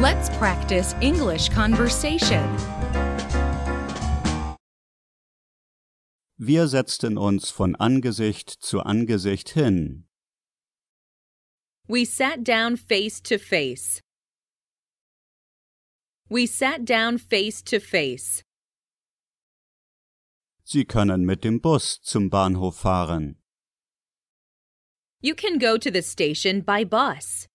Let's practice English conversation. Wir setzten uns von Angesicht zu Angesicht hin. We sat down face to face. We sat down face to face. Sie können mit dem Bus zum Bahnhof fahren. You can go to the station by bus.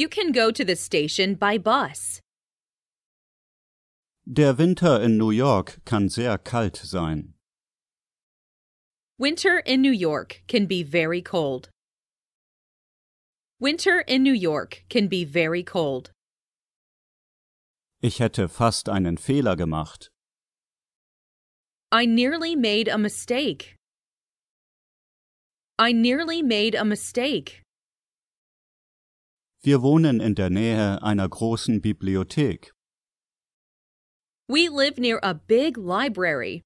You can go to the station by bus. Der Winter in New York kann sehr kalt sein. Winter in New York can be very cold. Winter in New York can be very cold. Ich hätte fast einen Fehler gemacht. I nearly made a mistake. I nearly made a mistake. Wir wohnen in der Nähe einer großen Bibliothek. We live near a big library.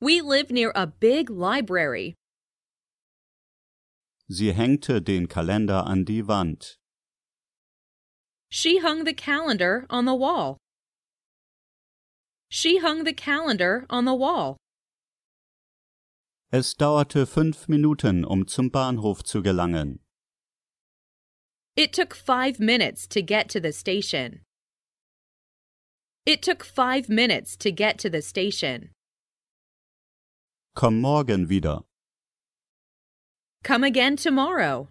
We live near a big library. Sie hängte den Kalender an die Wand. She hung the calendar on the wall. She hung the calendar on the wall. Es dauerte fünf Minuten, um zum Bahnhof zu gelangen. It took five minutes to get to the station. It took five minutes to get to the station. Komm morgen wieder. Come again tomorrow.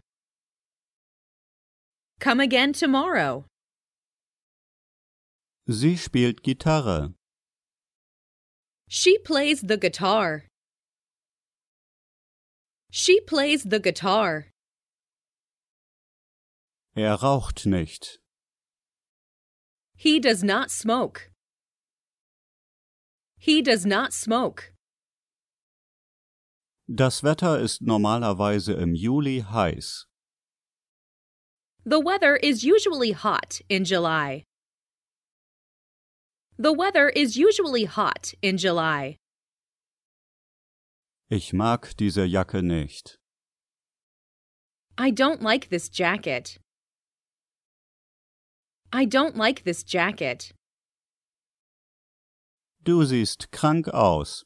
Come again tomorrow. Sie spielt Gitarre. She plays the guitar. She plays the guitar. Er raucht nicht. He does not smoke. He does not smoke. Das Wetter ist normalerweise im Juli heiß. The weather is usually hot in July. The weather is usually hot in July. Ich mag diese Jacke nicht. I don't like this jacket. I don't like this jacket. Du siehst krank aus.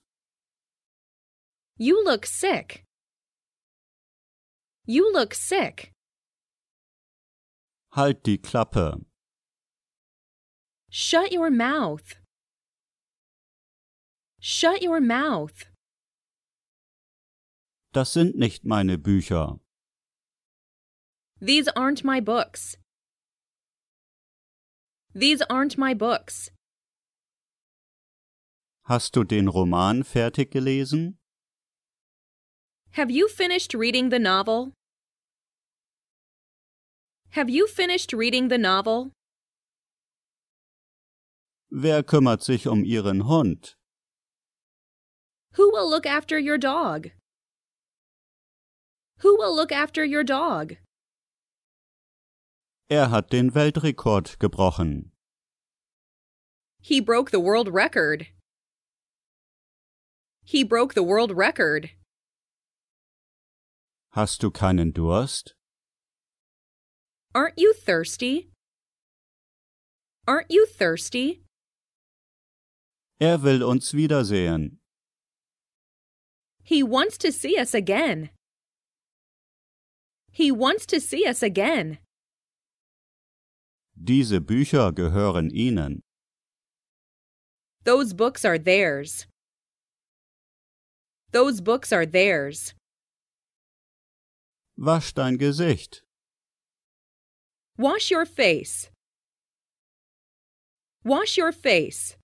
You look sick. You look sick. Halt die Klappe. Shut your mouth. Shut your mouth. Das sind nicht meine Bücher. These aren't my books. These aren't my books. Hast du den Roman fertig gelesen? Have you finished reading the novel? Have you finished reading the novel? Wer kümmert sich um ihren Hund? Who will look after your dog? Who will look after your dog? Er hat den Weltrekord gebrochen. He broke the world record. He broke the world record. Hast du keinen Durst? Aren't you thirsty? Aren't you thirsty? Er will uns wiedersehen. He wants to see us again. He wants to see us again. Diese Bücher gehören ihnen. Those books are theirs. Those books are theirs. Wasch dein Gesicht. Wash your face. Wash your face.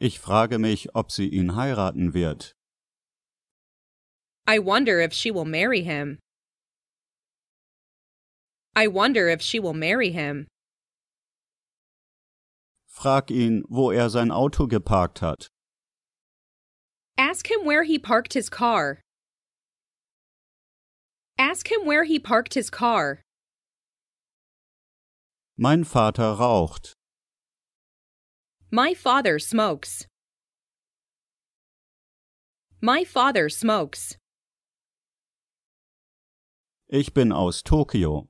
Ich frage mich, ob sie ihn heiraten wird. I wonder if she will marry him. I wonder if she will marry him. Frag ihn, wo er sein Auto geparkt hat. Ask him where he parked his car. Ask him where he parked his car. Mein Vater raucht. My father smokes. My father smokes. Ich bin aus Tokio.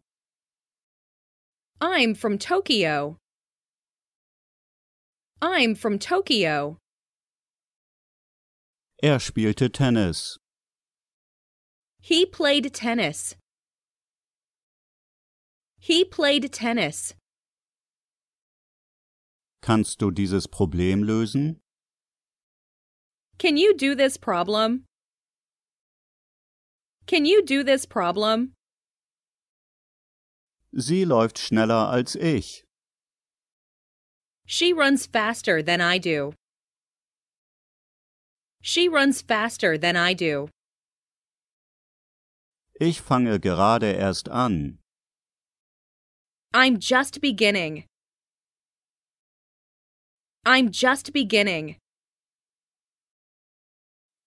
I'm from Tokyo. I'm from Tokyo. Er spielte Tennis. He played tennis. He played tennis. Kannst du dieses Problem lösen? Can you do this problem? Can you do this problem? Sie läuft schneller als ich. She runs faster than I do. She runs faster than I do. Ich fange gerade erst an. I'm just beginning. I'm just beginning.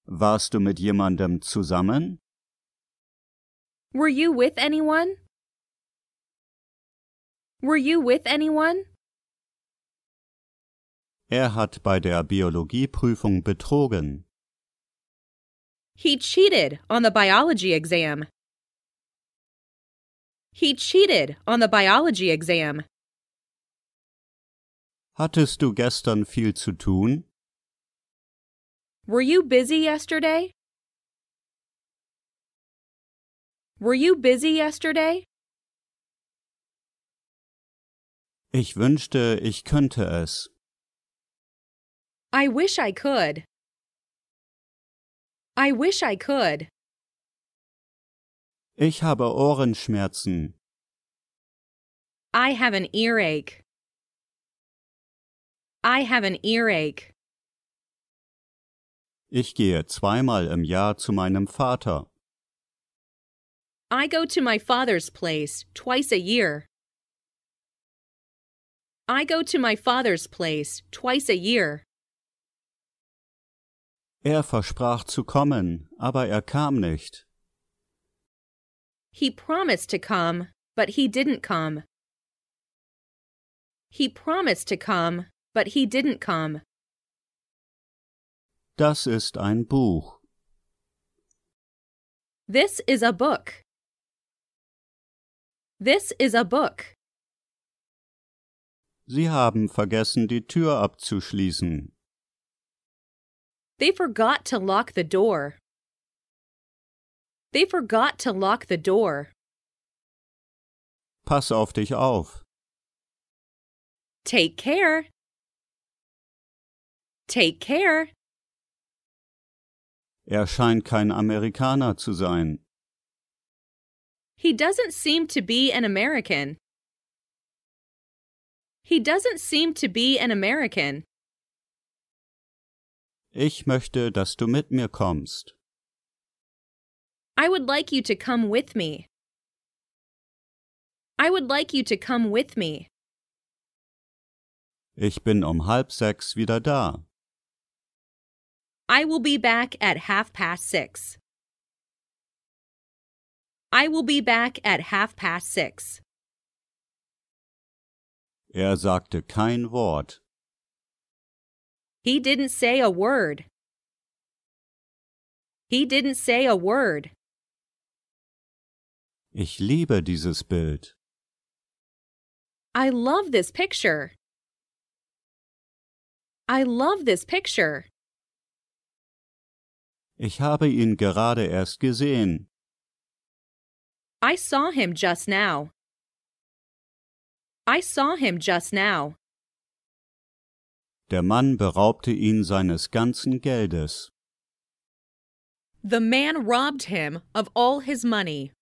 Warst du mit jemandem zusammen? Were you with anyone? Were you with anyone? Er hat bei der Biologieprüfung betrogen. He cheated on the biology exam. He cheated on the biology exam. Hattest du gestern viel zu tun? Were you busy yesterday? Were you busy yesterday? Ich wünschte, ich könnte es. I wish I could. I wish I could. Ich habe Ohrenschmerzen. I have an earache. I have an earache. Ich gehe zweimal im Jahr zu meinem Vater. I go to my father's place twice a year. I go to my father's place twice a year. Er versprach zu kommen, aber er kam nicht. He promised to come, but he didn't come. He promised to come, but he didn't come. Das ist ein Buch. This is a book. This is a book. Sie haben vergessen, die Tür abzuschließen. They forgot to lock the door. They forgot to lock the door. Pass auf dich auf. Take care. Take care. Er scheint kein Amerikaner zu sein. He doesn't seem to be an American. He doesn't seem to be an American. Ich möchte, dass du mit mir kommst. I would like you to come with me. I would like you to come with me. Ich bin um halb sechs wieder da. I will be back at half past six. I will be back at half past six. Er sagte kein Wort. He didn't say a word. He didn't say a word. Ich liebe dieses Bild. I love this picture. I love this picture. Ich habe ihn gerade erst gesehen. I saw him just now. I saw him just now. Der Mann beraubte ihn seines ganzen Geldes. The man robbed him of all his money.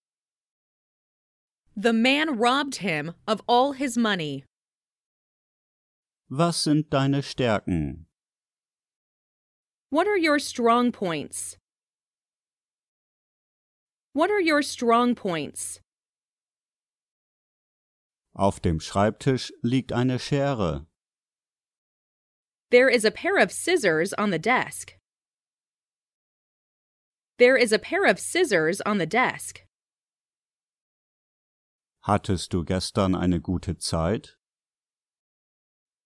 The man robbed him of all his money. Was sind deine Stärken? What are your strong points? What are your strong points? Auf dem Schreibtisch liegt eine Schere. There is a pair of scissors on the desk. There is a pair of scissors on the desk. Hattest du gestern eine gute Zeit?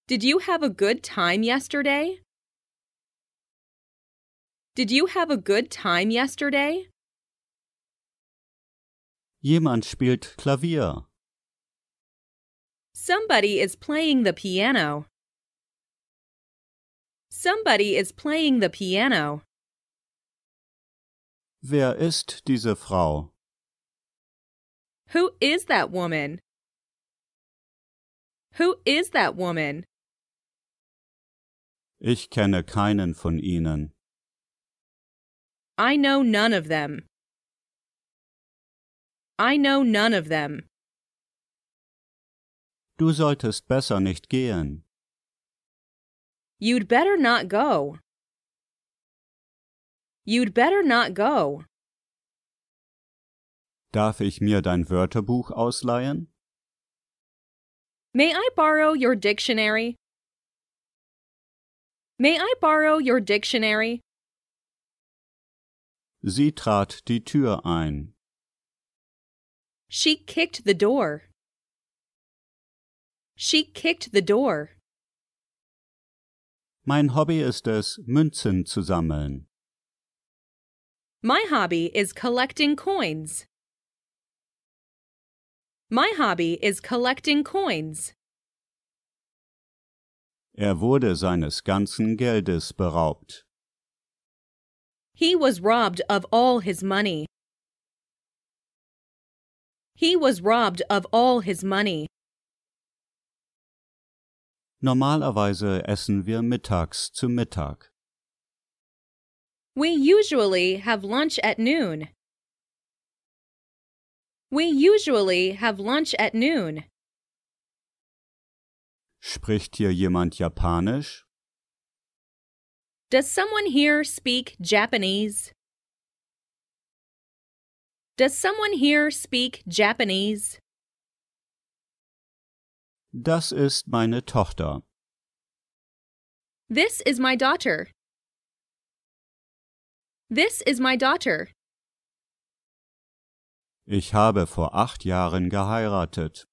Did you have a good time yesterday? Did you have a good time yesterday? Jemand spielt Klavier. Somebody is playing the piano. Somebody is playing the piano. Wer ist diese Frau? Who is that woman? Who is that woman? Ich kenne keinen von ihnen. I know none of them. I know none of them. Du solltest besser nicht gehen. You'd better not go. You'd better not go. Darf ich mir dein Wörterbuch ausleihen? May I borrow your dictionary? May I borrow your dictionary? Sie trat die Tür ein. She kicked the door. She kicked the door. Mein Hobby ist es, Münzen zu sammeln. My hobby is collecting coins. My hobby is collecting coins. Er wurde seines ganzen Geldes beraubt. He was robbed of all his money. He was robbed of all his money. Normalerweise essen wir mittags zu Mittag. We usually have lunch at noon. We usually have lunch at noon. Spricht hier jemand Japanisch? Does someone here speak Japanese? Does someone here speak Japanese? Das ist meine Tochter. This is my daughter. This is my daughter. Ich habe vor acht Jahren geheiratet.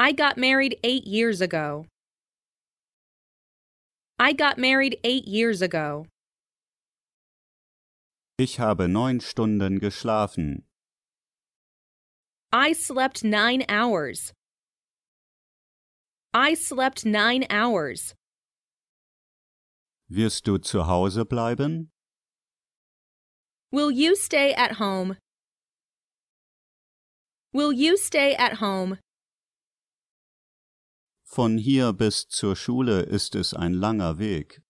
I got married eight years ago. I got married eight years ago. Ich habe neun Stunden geschlafen. I slept nine hours. I slept nine hours. Wirst du zu Hause bleiben? Will you stay at home? Will you stay at home? Von hier bis zur Schule ist es ein langer Weg.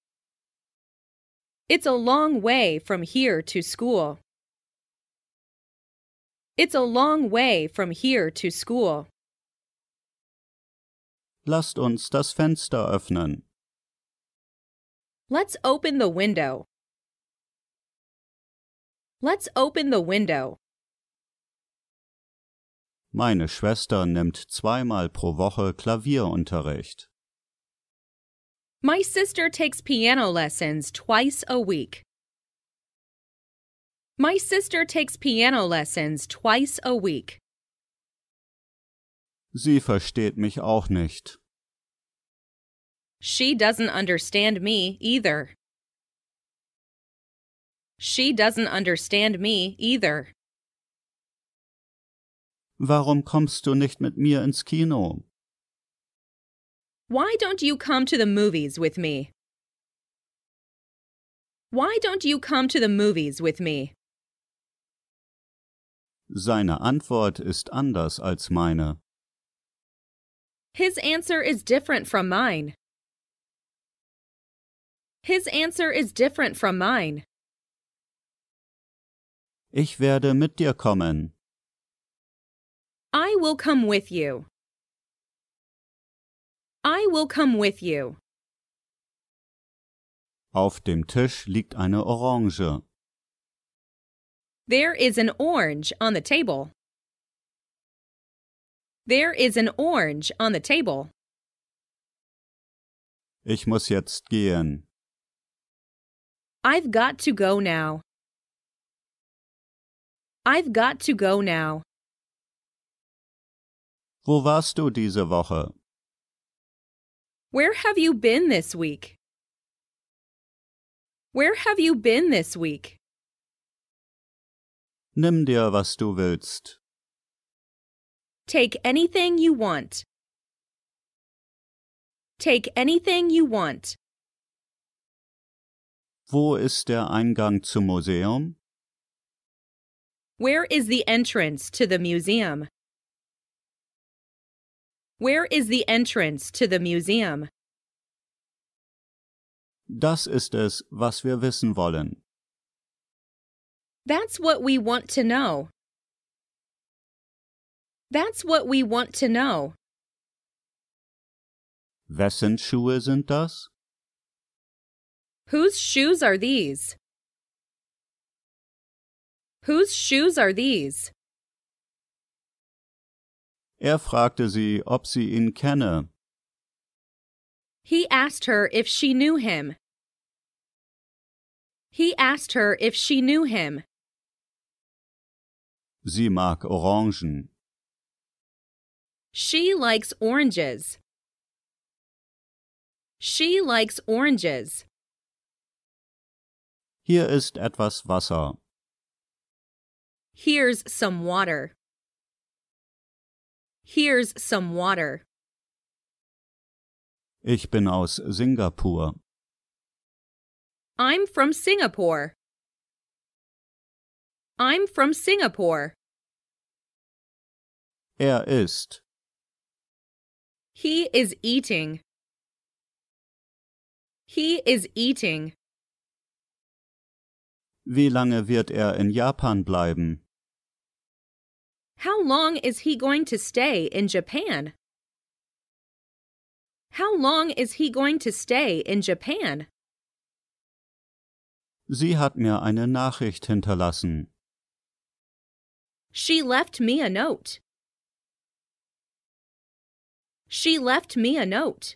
It's a long way from here to school. It's a long way from here to school. Lasst uns das Fenster öffnen. Let's open the window. Let's open the window. Meine Schwester nimmt zweimal pro Woche Klavierunterricht. My sister takes piano lessons twice a week. My sister takes piano lessons twice a week. Sie versteht mich auch nicht. She doesn't understand me either. She doesn't understand me either. Warum kommst du nicht mit mir ins Kino? Why don't you come to the movies with me? Why don't you come to the movies with me? Seine Antwort ist anders als meine. His answer is different from mine. His answer is different from mine. Ich werde mit dir kommen. I will come with you. I will come with you. Auf dem Tisch liegt eine Orange. There is an orange on the table. There is an orange on the table. Ich muss jetzt gehen. I've got to go now. I've got to go now. Wo warst du diese Woche? Where have you been this week? Where have you been this week? Nimm dir, was du willst. Take anything you want. Take anything you want. Wo ist der Eingang zum Museum? Where is the entrance to the museum? Where is the entrance to the museum? Das ist es, was wir wissen wollen. That's what we want to know. That's what we want to know. Wessen Schuhe sind das? Whose shoes are these? Whose shoes are these? Er fragte sie, ob sie ihn kenne. He asked her if she knew him. He asked her if she knew him. Sie mag Orangen. She likes oranges. She likes oranges. Hier ist etwas Wasser. Here's some water. Here's some water. Ich bin aus Singapur. I'm from Singapore. I'm from Singapore. Er ist. He is eating. He is eating. Wie lange wird er in Japan bleiben? How long is he going to stay in Japan? How long is he going to stay in Japan? Sie hat mir eine Nachricht hinterlassen. She left me a note. She left me a note.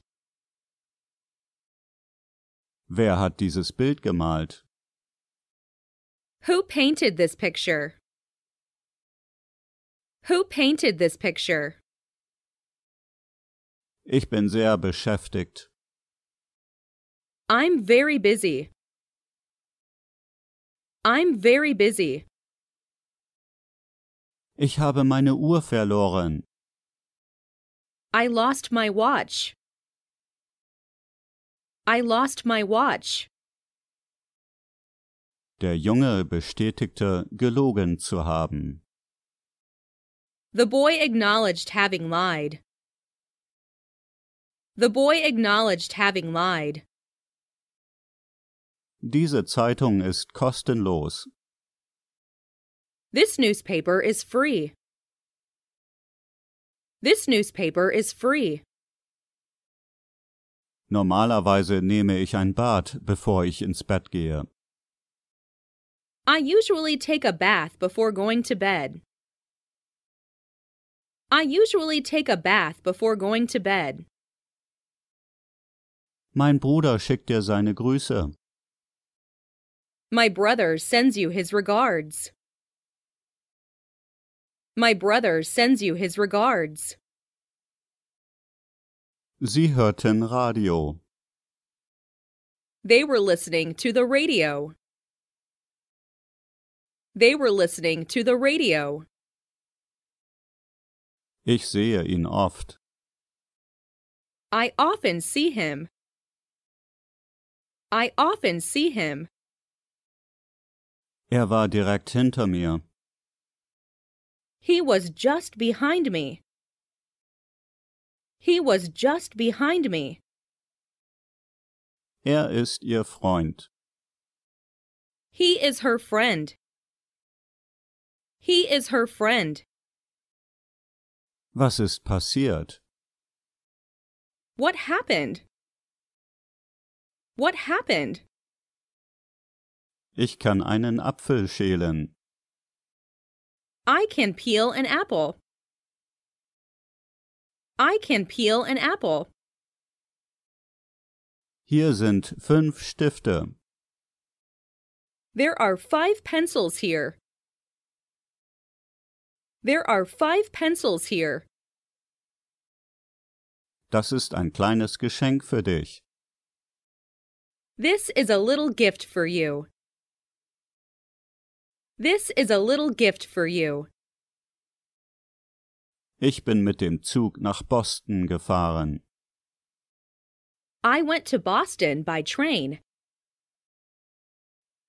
Wer hat dieses Bild gemalt? Who painted this picture? Who painted this picture? Ich bin sehr beschäftigt. I'm very busy. I'm very busy. Ich habe meine Uhr verloren. I lost my watch. I lost my watch. Der Junge bestätigte, gelogen zu haben. The boy acknowledged having lied. The boy acknowledged having lied. Diese Zeitung ist kostenlos. This newspaper is free. This newspaper is free. Normalerweise nehme ich ein Bad, bevor ich ins Bett gehe. I usually take a bath before going to bed. I usually take a bath before going to bed. Mein Bruder schickt dir seine Grüße. My brother sends you his regards. My brother sends you his regards. Sie hörten Radio. They were listening to the radio. They were listening to the radio. Ich sehe ihn oft. I often see him. I often see him. Er war direkt hinter mir. He was just behind me. He was just behind me. Er ist ihr Freund. He is her friend. He is her friend. Was ist passiert? What happened? What happened? Ich kann einen Apfel schälen. I can peel an apple. I can peel an apple. Hier sind fünf Stifte. There are five pencils here. There are five pencils here. Das ist ein kleines Geschenk für dich. This is a little gift for you. This is a little gift for you. Ich bin mit dem Zug nach Boston gefahren. I went to Boston by train.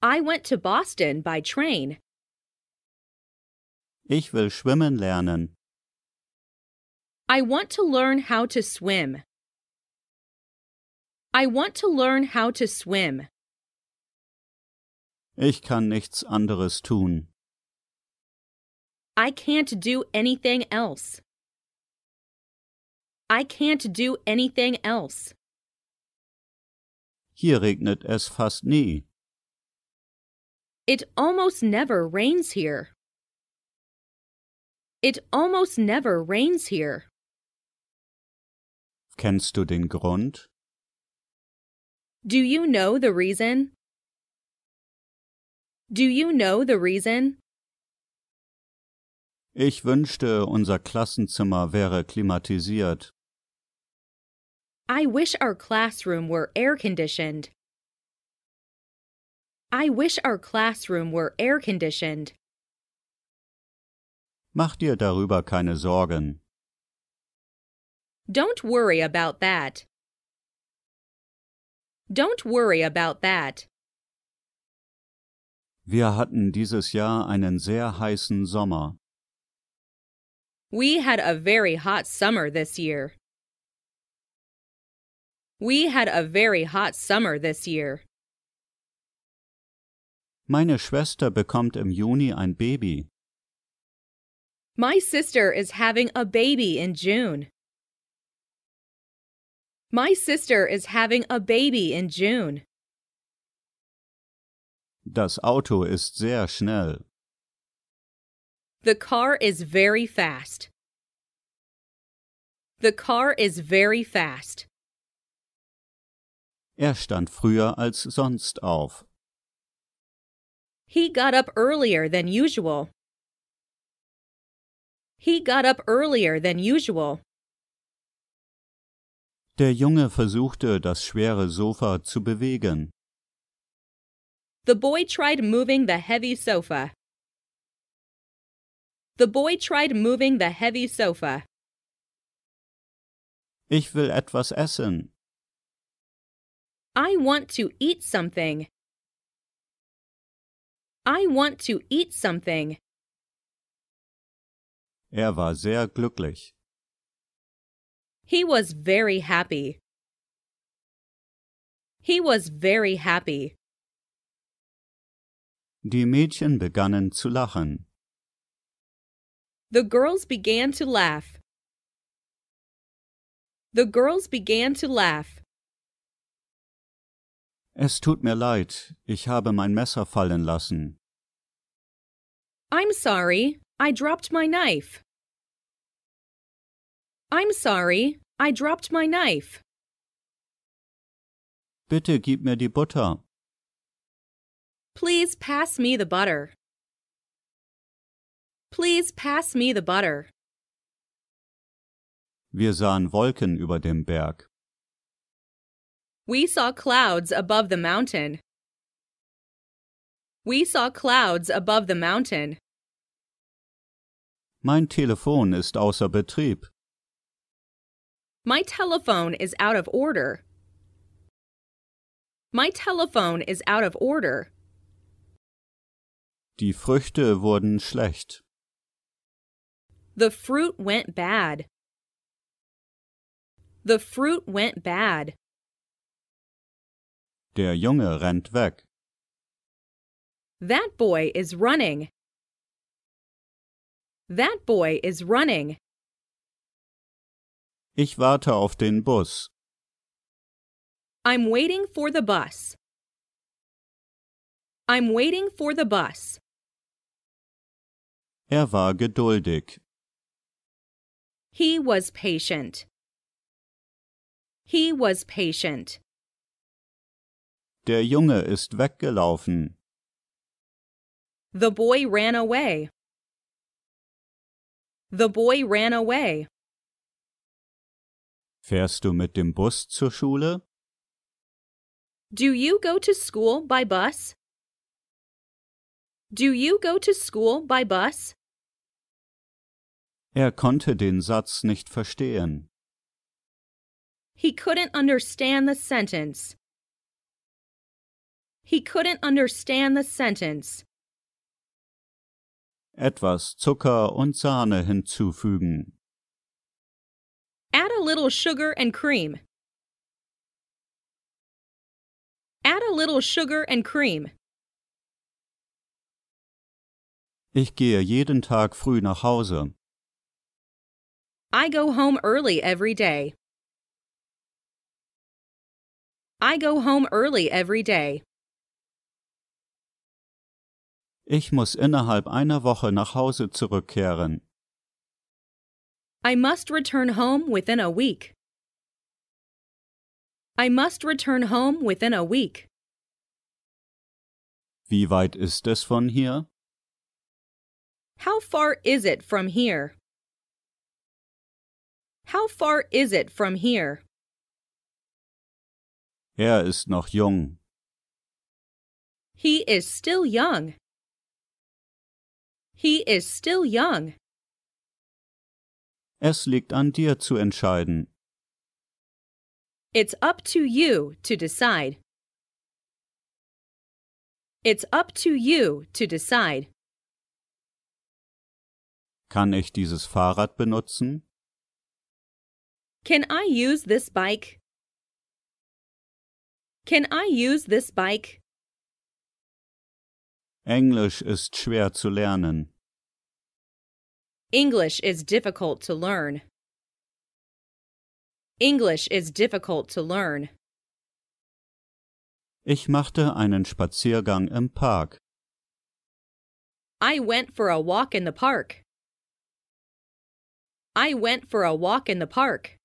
I went to Boston by train. Ich will schwimmen lernen. I want to learn how to swim. I want to learn how to swim. Ich kann nichts anderes tun. I can't do anything else. I can't do anything else. Hier regnet es fast nie. It almost never rains here. It almost never rains here. Kennst du den Grund? Do you know the reason? Do you know the reason? Ich wünschte, unser Klassenzimmer wäre klimatisiert. I wish our classroom were air conditioned. I wish our classroom were air conditioned. Mach dir darüber keine Sorgen. Don't worry about that. Don't worry about that. Wir hatten dieses Jahr einen sehr heißen Sommer. We had a very hot summer this year. We had a very hot summer this year. Meine Schwester bekommt im Juni ein Baby. My sister is having a baby in June. My sister is having a baby in June. Das Auto ist sehr schnell. The car is very fast. The car is very fast. Er stand früher als sonst auf. He got up earlier than usual. He got up earlier than usual. Der Junge versuchte, das schwere Sofa zu bewegen. The boy tried moving the heavy sofa. The boy tried moving the heavy sofa. Ich will etwas essen. I want to eat something. I want to eat something. Er war sehr glücklich. He was very happy. He was very happy. Die Mädchen begannen zu lachen. The girls began to laugh. The girls began to laugh. Es tut mir leid, ich habe mein Messer fallen lassen. I'm sorry, I dropped my knife. I'm sorry, I dropped my knife. Bitte gib mir die Butter. Please pass me the butter. Please pass me the butter. Wir sahen Wolken über dem Berg. We saw clouds above the mountain. We saw clouds above the mountain. Mein Telefon ist außer Betrieb. My telephone is out of order. My telephone is out of order. Die Früchte wurden schlecht. The fruit went bad. The fruit went bad. Der Junge rennt weg. That boy is running. That boy is running. Ich warte auf den Bus. I'm waiting for the bus. I'm waiting for the bus. Er war geduldig. He was patient. He was patient. Der Junge ist weggelaufen. The boy ran away. The boy ran away. Fährst du mit dem Bus zur Schule? Do you go to school by bus? Do you go to school by bus? Er konnte den Satz nicht verstehen. He couldn't understand the sentence. He couldn't understand the sentence. Etwas Zucker und Sahne hinzufügen. Add a little sugar and cream. Add a little sugar and cream. Ich gehe jeden Tag früh nach Hause. I go home early every day. I go home early every day. Ich muss innerhalb einer Woche nach Hause zurückkehren. I must return home within a week. I must return home within a week. Wie weit ist es von hier? How far is it from here? How far is it from here? Er ist noch jung. He is still young. He is still young. Es liegt an dir zu entscheiden. It's up to you to decide. It's up to you to decide. Kann ich dieses Fahrrad benutzen? Can I use this bike? Can I use this bike? Englisch ist schwer zu lernen. English is difficult to learn. English is difficult to learn. Ich machte einen Spaziergang im Park. I went for a walk in the park. I went for a walk in the park.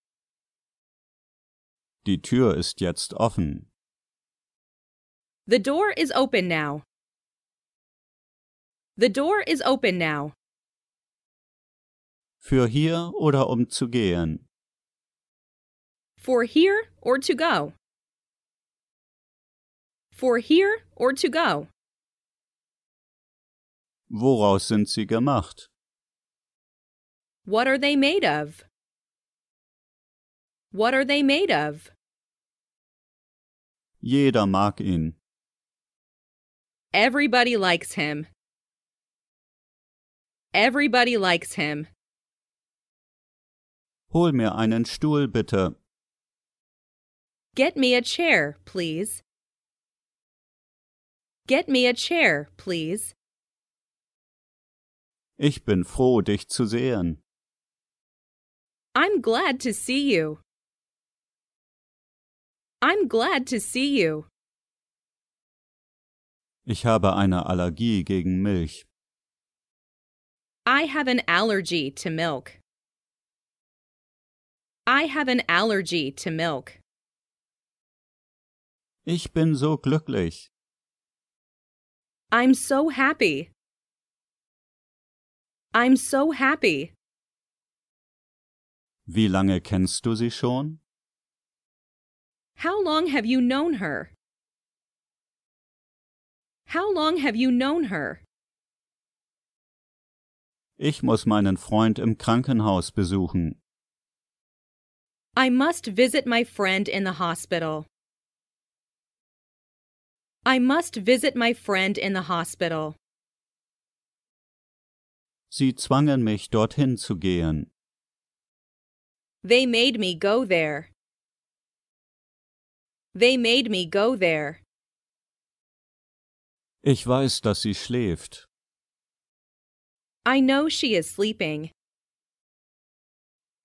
Die Tür ist jetzt offen. The door is open now. The door is open now. Für hier oder um zu gehen. For here or to go. For here or to go. Woraus sind sie gemacht? What are they made of? What are they made of? Jeder mag ihn. Everybody likes him. Everybody likes him. Hol mir einen Stuhl, bitte. Get me a chair, please. Get me a chair, please. Ich bin froh, dich zu sehen. I'm glad to see you. I'm glad to see you. Ich habe eine Allergie gegen Milch. I have an allergy to milk. I have an allergy to milk. Ich bin so glücklich. I'm so happy. I'm so happy. Wie lange kennst du sie schon? How long have you known her? How long have you known her? Ich muss meinen Freund im Krankenhaus besuchen. I must visit my friend in the hospital. I must visit my friend in the hospital. Sie zwangen mich dorthin zu gehen. They made me go there. They made me go there. Ich weiß, dass sie schläft. I know she is sleeping.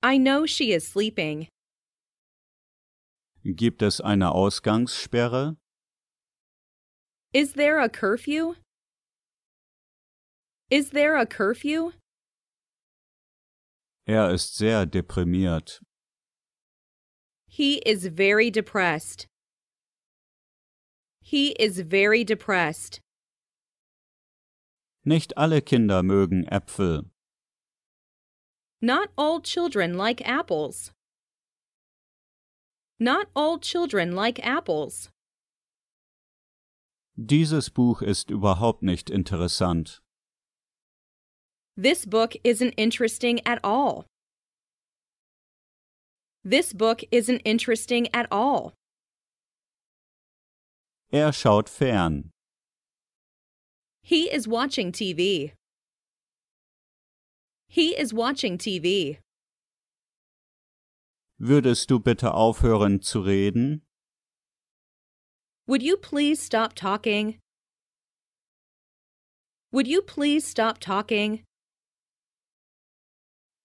I know she is sleeping. Gibt es eine Ausgangssperre? Is there a curfew? Is there a curfew? Er ist sehr deprimiert. He is very depressed. He is very depressed. Nicht alle Kinder mögen Äpfel. Not all children like apples. Not all children like apples. Dieses Buch ist überhaupt nicht interessant. This book isn't interesting at all. This book isn't interesting at all. Er schaut fern. He is watching TV. He is watching TV. Würdest du bitte aufhören zu reden? Would you please stop talking? Would you please stop talking?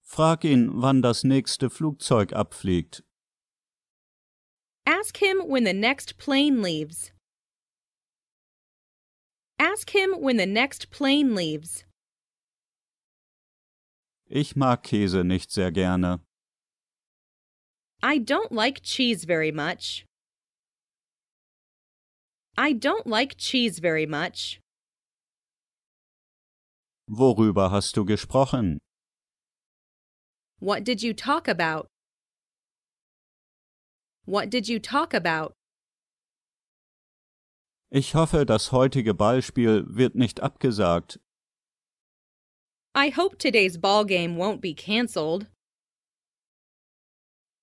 Frag ihn, wann das nächste Flugzeug abfliegt. Ask him when the next plane leaves. Ask him when the next plane leaves. Ich mag Käse nicht sehr gerne. I don't like cheese very much. I don't like cheese very much. Worüber hast du gesprochen? What did you talk about? What did you talk about? Ich hoffe, das heutige Ballspiel wird nicht abgesagt. I hope today's ball game won't be cancelled.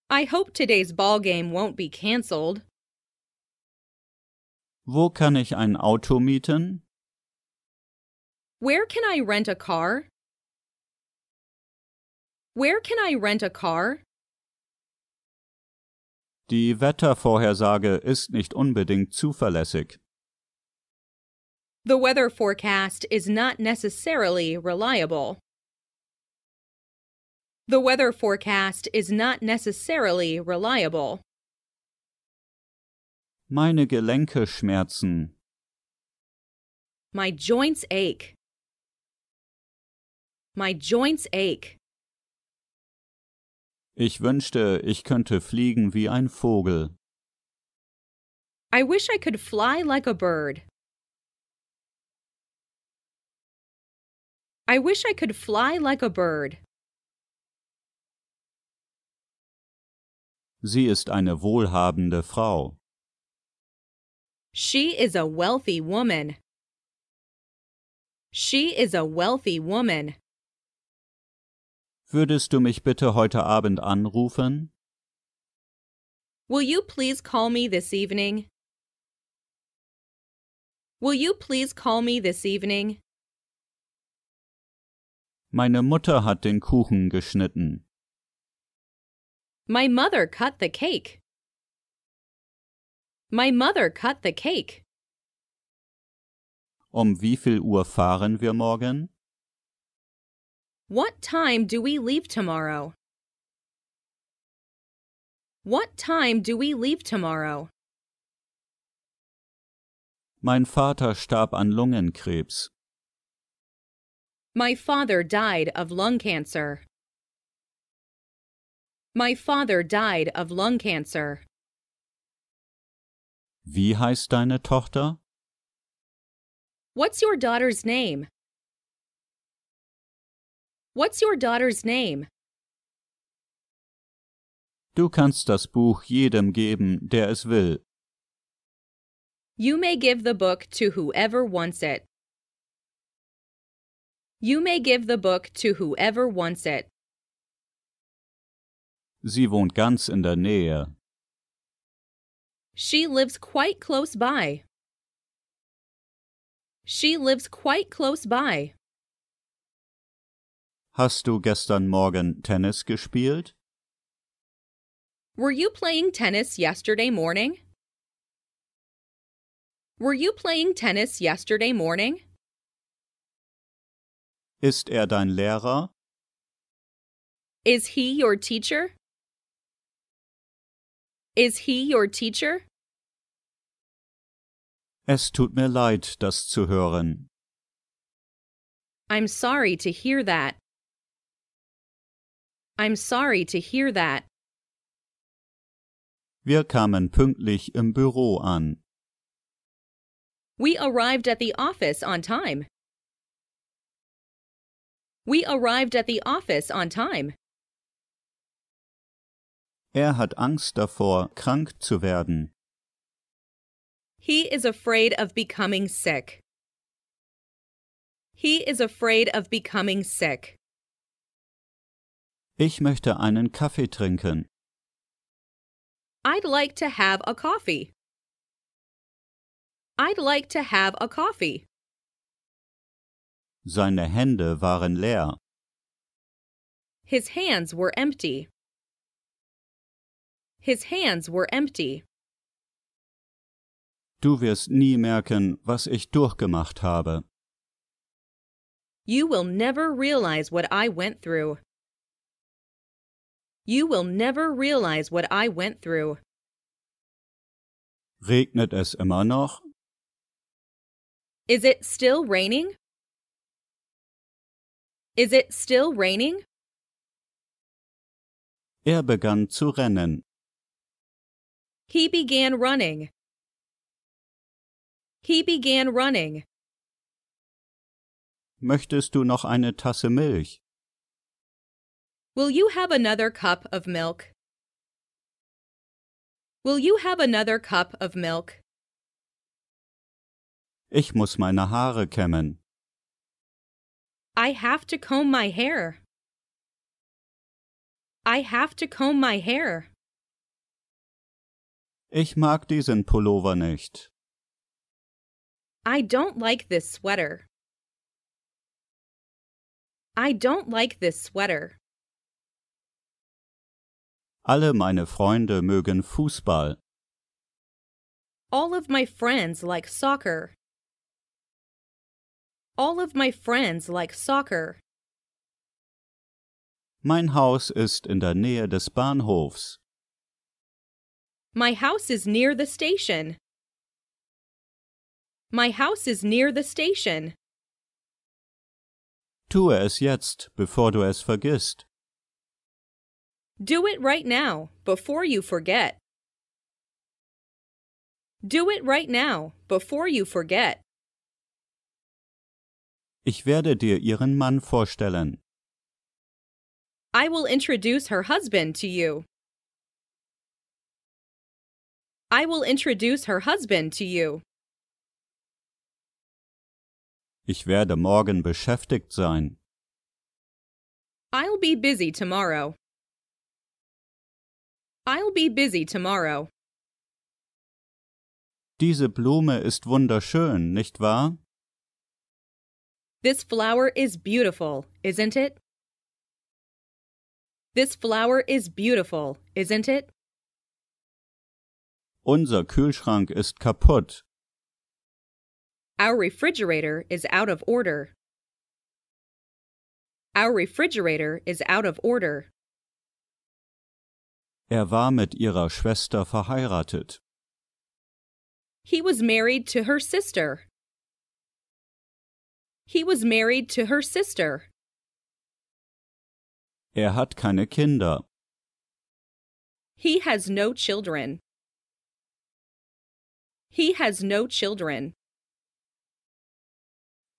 I hope today's ball game won't be cancelled. Wo kann ich ein Auto mieten? Where can I rent a car? Where can I rent a car? Die Wettervorhersage ist nicht unbedingt zuverlässig. The weather forecast is not necessarily reliable. The weather forecast is not necessarily reliable. Meine Gelenke schmerzen. My joints ache. My joints ache. Ich wünschte, ich könnte fliegen wie ein Vogel. I wish I could fly like a bird. I wish I could fly like a bird. Sie ist eine wohlhabende Frau. She is a wealthy woman. She is a wealthy woman. Würdest du mich bitte heute Abend anrufen? Will you please call me this evening? Will you please call me this evening? Meine Mutter hat den Kuchen geschnitten. My mother cut the cake. My mother cut the cake. Um wie viel Uhr fahren wir morgen? What time do we leave tomorrow? What time do we leave tomorrow? Mein Vater starb an Lungenkrebs. My father died of lung cancer. My father died of lung cancer. Wie heißt deine Tochter? What's your daughter's name? What's your daughter's name? Du kannst das Buch jedem geben, der es will. You may give the book to whoever wants it. You may give the book to whoever wants it. Sie wohnt ganz in der Nähe. She lives quite close by. She lives quite close by. Hast du gestern Morgen Tennis gespielt? Were you playing tennis yesterday morning? Were you playing tennis yesterday morning? Ist er dein Lehrer? Is he your teacher? Is he your teacher? Es tut mir leid, das zu hören. I'm sorry to hear that. I'm sorry to hear that. Wir kamen pünktlich im Büro an. We arrived at the office on time. We arrived at the office on time. Er hat Angst davor, krank zu werden. He is afraid of becoming sick. He is afraid of becoming sick. Ich möchte einen Kaffee trinken. I'd like to have a coffee. I'd like to have a coffee. Seine Hände waren leer. His hands were empty. His hands were empty. Du wirst nie merken, was ich durchgemacht habe. You will never realize what I went through. You will never realize what I went through. Regnet es immer noch? Is it still raining? Is it still raining? Er begann zu rennen. He began running. He began running. Möchtest du noch eine Tasse Milch? Will you have another cup of milk? Will you have another cup of milk? Ich muss meine Haare kämmen. I have to comb my hair. I have to comb my hair. Ich mag diesen Pullover nicht. I don't like this sweater. I don't like this sweater. Alle meine Freunde mögen Fußball. All of my friends like soccer. All of my friends like soccer. Mein Haus ist in der Nähe des Bahnhofs. My house is near the station. My house is near the station. Tue es jetzt, bevor du es vergisst. Do it right now, before you forget. Do it right now, before you forget. Ich werde dir ihren Mann vorstellen. I will introduce her husband to you. I will introduce her husband to you. Ich werde morgen beschäftigt sein. I'll be busy tomorrow. I'll be busy tomorrow. Diese Blume ist wunderschön, nicht wahr? This flower is beautiful, isn't it? This flower is beautiful, isn't it? Unser Kühlschrank ist kaputt. Our refrigerator is out of order. Our refrigerator is out of order. Er war mit ihrer Schwester verheiratet. He was married to her sister. He was married to her sister. Er hat keine Kinder. He has no children. He has no children.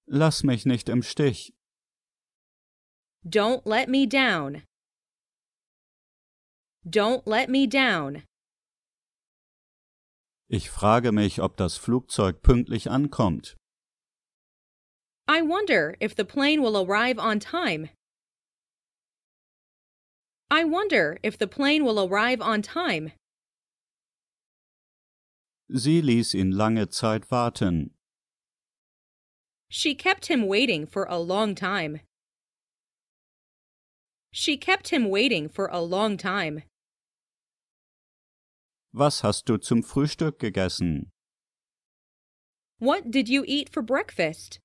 Lass mich nicht im Stich. Don't let me down. Don't let me down. Ich frage mich, ob das Flugzeug pünktlich ankommt. I wonder if the plane will arrive on time. I wonder if the plane will arrive on time. Sie ließ ihn lange Zeit warten. She kept him waiting for a long time. She kept him waiting for a long time. Was hast du zum Frühstück gegessen? What did you eat for breakfast?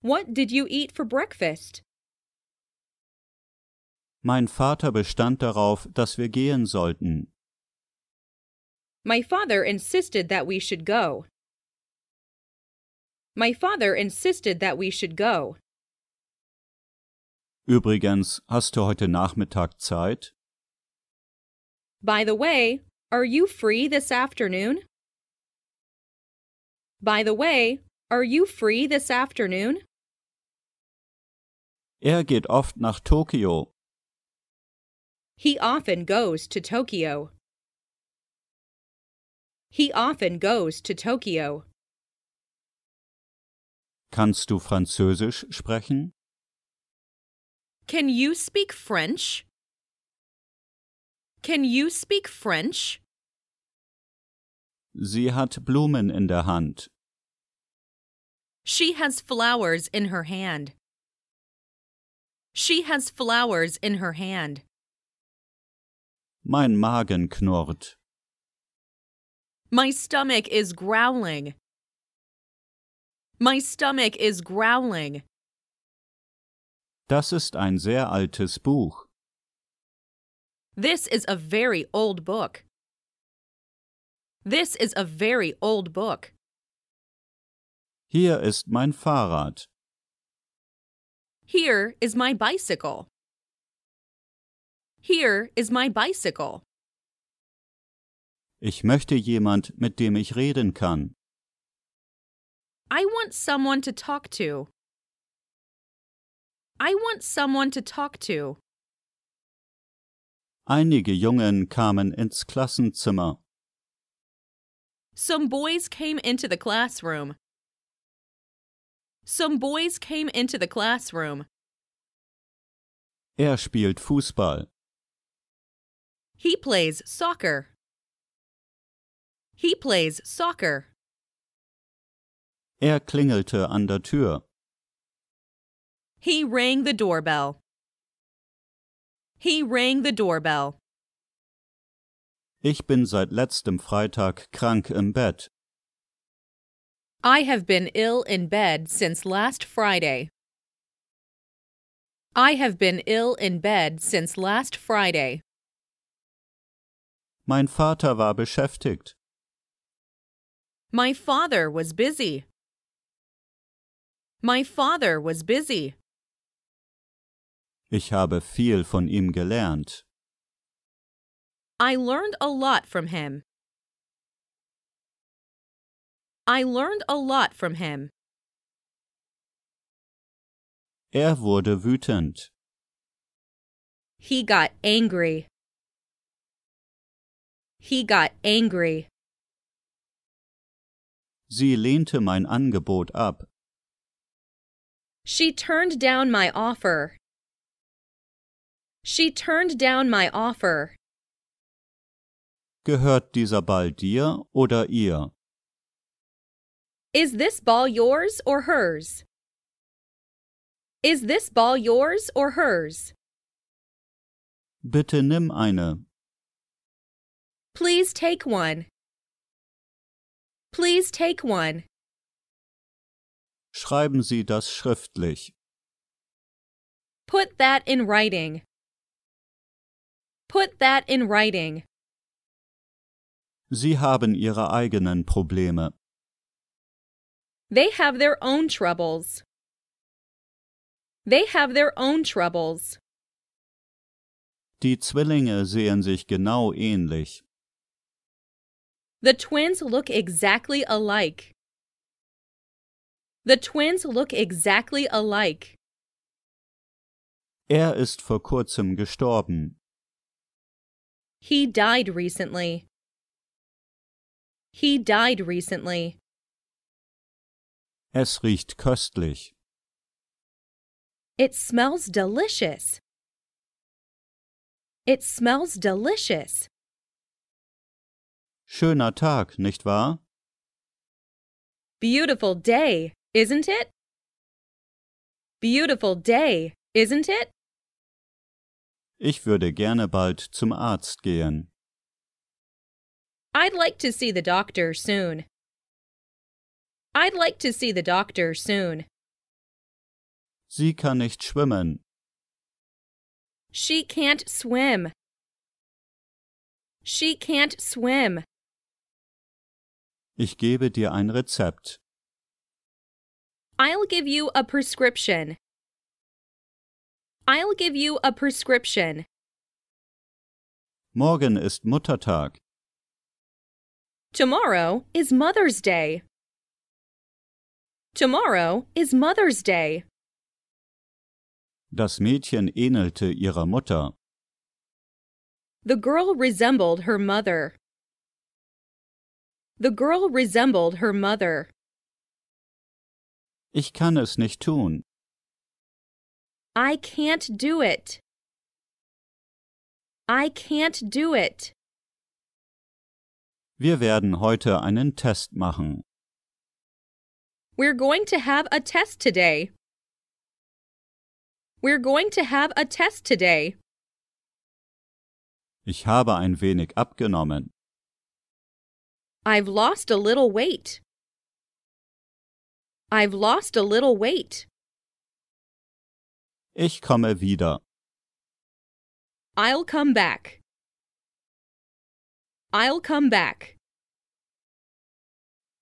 What did you eat for breakfast? Mein Vater bestand darauf, dass wir gehen sollten. My father insisted that we should go. My father insisted that we should go. Übrigens, hast du heute Nachmittag Zeit? By the way, are you free this afternoon? By the way, are you free this afternoon? Er geht oft nach Tokio. He often goes to Tokyo. He often goes to Tokyo. Kannst du Französisch sprechen? Can you speak French? Can you speak French? Sie hat Blumen in der Hand. She has flowers in her hand. She has flowers in her hand. Mein Magen knurrt. My stomach is growling. My stomach is growling. Das ist ein sehr altes Buch. This is a very old book. This is a very old book. Hier ist mein Fahrrad. Here is my bicycle. Here is my bicycle. Ich möchte jemand, mit dem ich reden kann. I want someone to talk to. I want someone to talk to. Einige Jungen kamen ins Klassenzimmer. Some boys came into the classroom. Some boys came into the classroom. Er spielt Fußball. He plays soccer. He plays soccer. Er klingelte an der Tür. He rang the doorbell. He rang the doorbell. Ich bin seit letztem Freitag krank im Bett. I have been ill in bed since last Friday. I have been ill in bed since last Friday. Mein Vater war beschäftigt. My father was busy. My father was busy. Ich habe viel von ihm gelernt. I learned a lot from him. I learned a lot from him. Er wurde wütend. He got angry. He got angry. Sie lehnte mein Angebot ab. She turned down my offer. She turned down my offer. Gehört dieser Ball dir oder ihr? Is this ball yours or hers? Is this ball yours or hers? Bitte nimm eine. Please take one. Please take one. Schreiben Sie das schriftlich. Put that in writing. Put that in writing. Sie haben Ihre eigenen Probleme. They have their own troubles. They have their own troubles. Die Zwillinge sehen sich genau ähnlich. The twins look exactly alike. The twins look exactly alike. Er ist vor kurzem gestorben. He died recently. He died recently. Es riecht köstlich. It smells delicious. It smells delicious. Schöner Tag, nicht wahr? Beautiful day, isn't it? Beautiful day, isn't it? Ich würde gerne bald zum Arzt gehen. I'd like to see the doctor soon. I'd like to see the doctor soon. Sie kann nicht schwimmen. She can't swim. She can't swim. Ich gebe dir ein Rezept. I'll give you a prescription. I'll give you a prescription. Morgen ist Muttertag. Tomorrow is Mother's Day. Tomorrow is Mother's Day. Das Mädchen ähnelte ihrer Mutter. The girl resembled her mother. The girl resembled her mother. Ich kann es nicht tun. I can't do it. I can't do it. Wir werden heute einen Test machen. We're going to have a test today. We're going to have a test today. Ich habe ein wenig abgenommen. I've lost a little weight. I've lost a little weight. Ich komme wieder. I'll come back. I'll come back.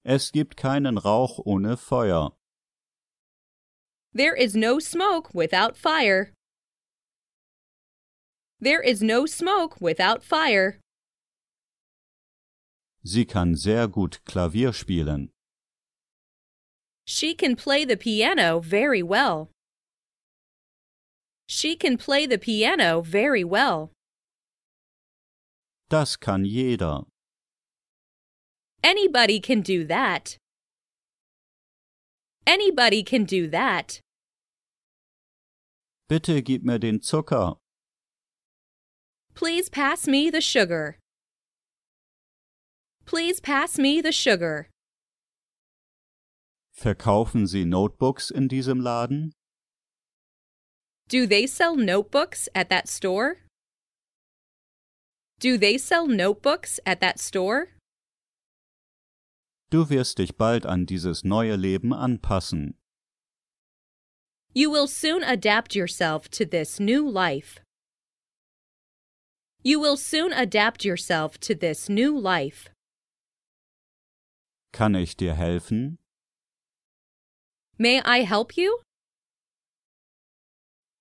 Es gibt keinen Rauch ohne Feuer. There is no smoke without fire. There is no smoke without fire. Sie kann sehr gut Klavier spielen. She can play the piano very well. She can play the piano very well. Das kann jeder. Anybody can do that. Anybody can do that. Bitte gib mir den Zucker. Please pass me the sugar. Please pass me the sugar. Verkaufen Sie Notebooks in diesem Laden? Do they sell notebooks at that store? Do they sell notebooks at that store? Du wirst dich bald an dieses neue Leben anpassen. You will soon adapt yourself to this new life. You will soon adapt yourself to this new life. Kann ich dir helfen? May I help you?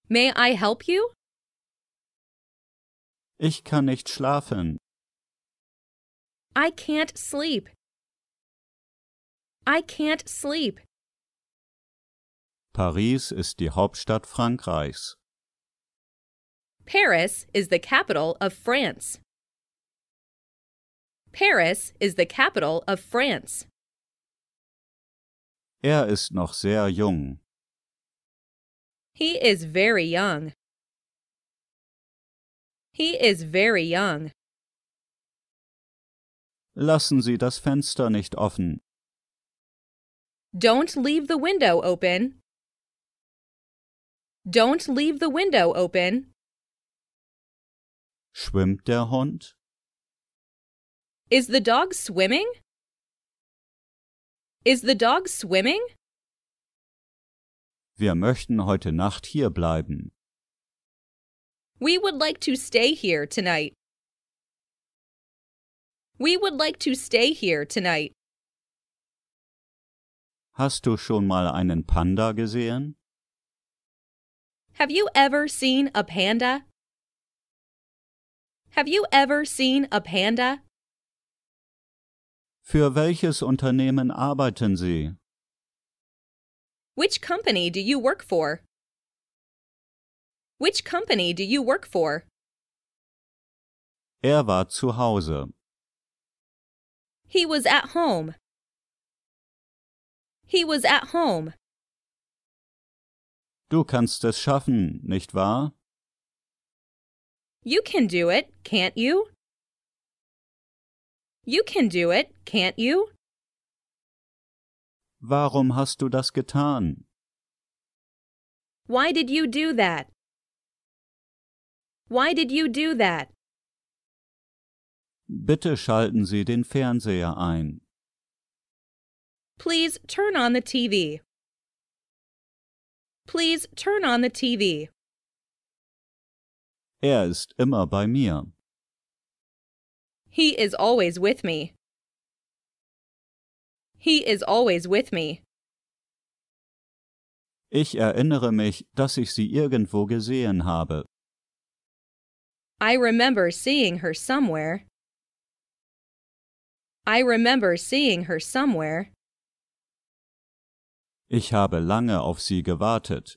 May I help you? Ich kann nicht schlafen. I can't sleep. I can't sleep. Paris ist die Hauptstadt Frankreichs. Paris is the capital of France. Paris is the capital of France. Er ist noch sehr jung. He is very young. He is very young. Lassen Sie das Fenster nicht offen. Don't leave the window open. Don't leave the window open. Schwimmt der Hund? Is the dog swimming? Is the dog swimming? Wir möchten heute Nacht hier bleiben. We would like to stay here tonight. We would like to stay here tonight. Hast du schon mal einen Panda gesehen? Have you ever seen a panda? Have you ever seen a panda? Für welches Unternehmen arbeiten Sie? Which company do you work for? Which company do you work for? Er war zu Hause. He was at home. He was at home. Du kannst es schaffen, nicht wahr? You can do it, can't you? You can do it, can't you? Warum hast du das getan? Why did you do that? Why did you do that? Bitte schalten Sie den Fernseher ein. Please turn on the TV. Please turn on the TV. Er ist immer bei mir. Um. He is always with me. He is always with me. Ich erinnere mich, dass ich sie irgendwo gesehen habe. I remember seeing her somewhere. I remember seeing her somewhere. Ich habe lange auf sie gewartet.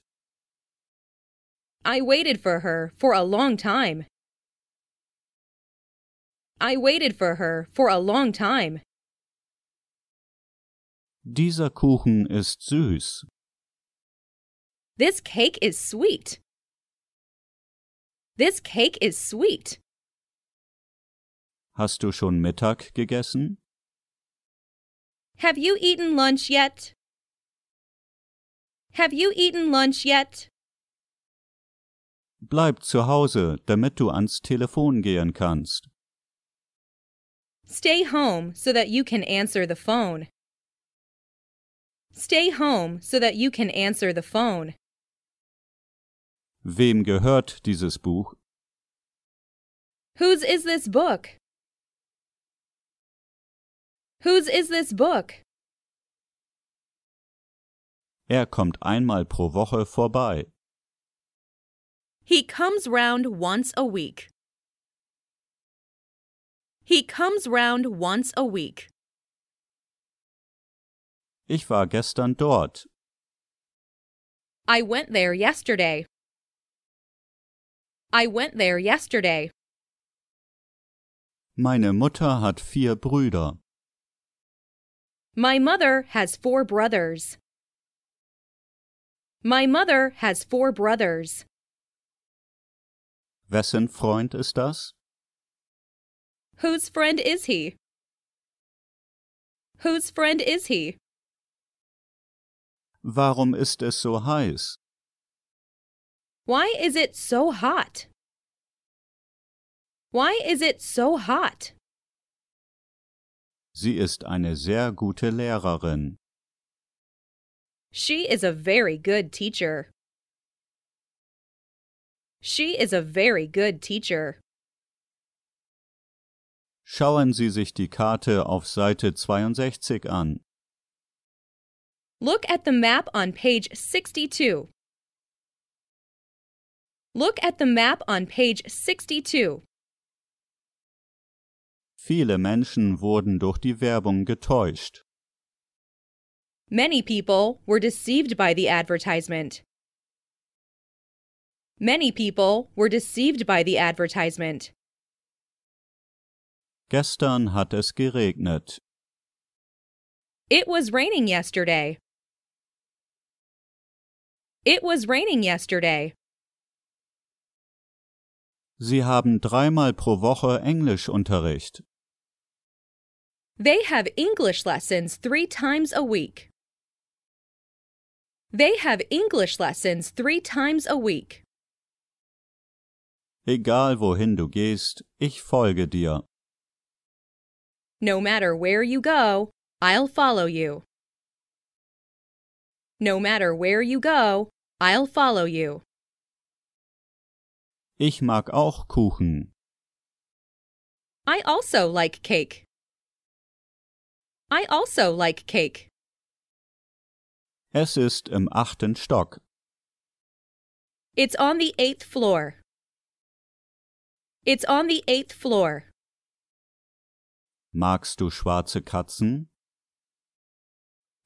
I waited for her for a long time. I waited for her for a long time. Dieser Kuchen ist süß. This cake is sweet. This cake is sweet. Hast du schon Mittag gegessen? Have you eaten lunch yet? Have you eaten lunch yet? Bleib zu Hause, damit du ans Telefon gehen kannst. Stay home so that you can answer the phone. Stay home so that you can answer the phone. Wem gehört dieses Buch? Whose is this book? Whose is this book? Er kommt einmal pro Woche vorbei. He comes round once a week. He comes round once a week. Ich war gestern dort. I went there yesterday. I went there yesterday. Meine Mutter hat vier Brüder. My mother has four brothers. My mother has four brothers. Wessen Freund ist das? Whose friend is he? Whose friend is he? Warum ist es so heiß? Why is it so hot? Why is it so hot? Sie ist eine sehr gute Lehrerin. She is a very good teacher. She is a very good teacher. Schauen Sie sich die Karte auf Seite 62 an. Look at the map on page 62. Look at the map on page 62. Viele Menschen wurden durch die Werbung getäuscht. Many people were deceived by the advertisement. Many people were deceived by the advertisement. Gestern hat es geregnet. It was raining yesterday. It was raining yesterday. Sie haben dreimal pro Woche Englischunterricht. They have English lessons three times a week. They have English lessons three times a week. Egal wohin du gehst, ich folge dir. No matter where you go, I'll follow you. No matter where you go, I'll follow you. Ich mag auch Kuchen. I also like cake. I also like cake. Es ist im achten Stock. It's on the eighth floor. It's on the eighth floor. Magst du schwarze Katzen?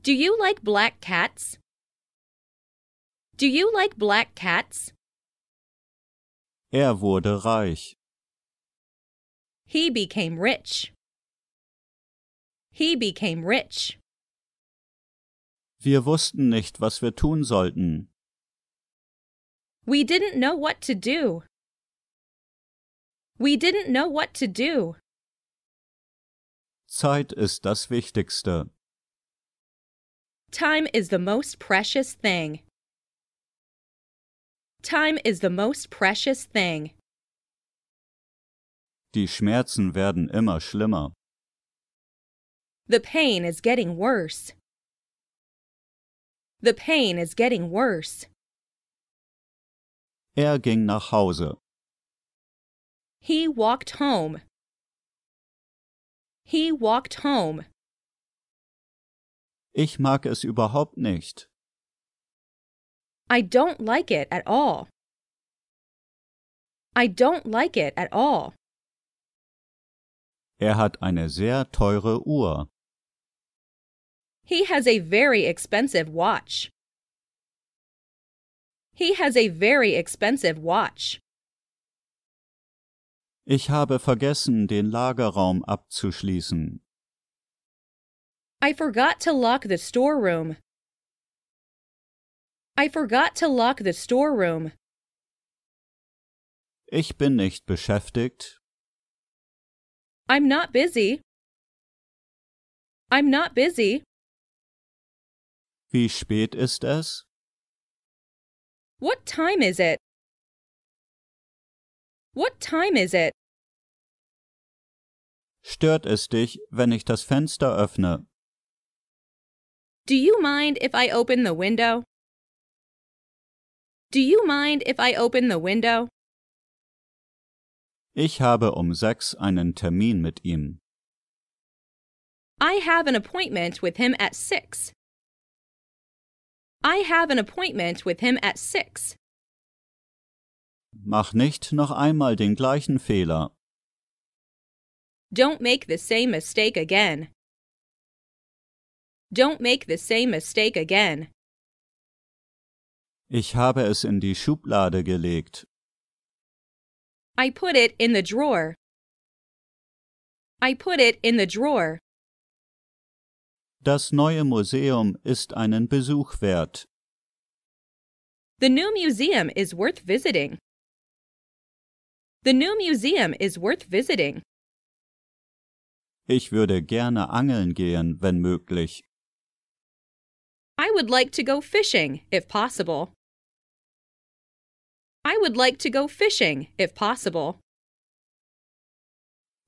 Do you like black cats? Do you like black cats? Er wurde reich. He became rich. He became rich. Wir wussten nicht, was wir tun sollten. We didn't know what to do. We didn't know what to do. Zeit ist das Wichtigste. Time is the most precious thing. Time is the most precious thing. Die Schmerzen werden immer schlimmer. The pain is getting worse. The pain is getting worse. Er ging nach Hause. He walked home. He walked home. Ich mag es überhaupt nicht. I don't like it at all. I don't like it at all. Er hat eine sehr teure Uhr. He has a very expensive watch. He has a very expensive watch. Ich habe vergessen, den Lagerraum abzuschließen. I forgot to lock the storeroom. I forgot to lock the storeroom. Ich bin nicht beschäftigt. I'm not busy. I'm not busy. Wie spät ist es? What time is it? What time is it? Stört es dich, wenn ich das Fenster öffne? Do you mind if I open the window? Do you mind if I open the window? Ich habe um sechs einen Termin mit ihm. I have an appointment with him at six. I have an appointment with him at six. Mach nicht noch einmal den gleichen Fehler. Don't make the same mistake again. Don't make the same mistake again. Ich habe es in die Schublade gelegt. I put it in the drawer. I put it in the drawer. Das neue Museum ist einen Besuch wert. The new museum is worth visiting. The new museum is worth visiting. Ich würde gerne angeln gehen, wenn möglich. I would like to go fishing, if possible. I would like to go fishing, if possible.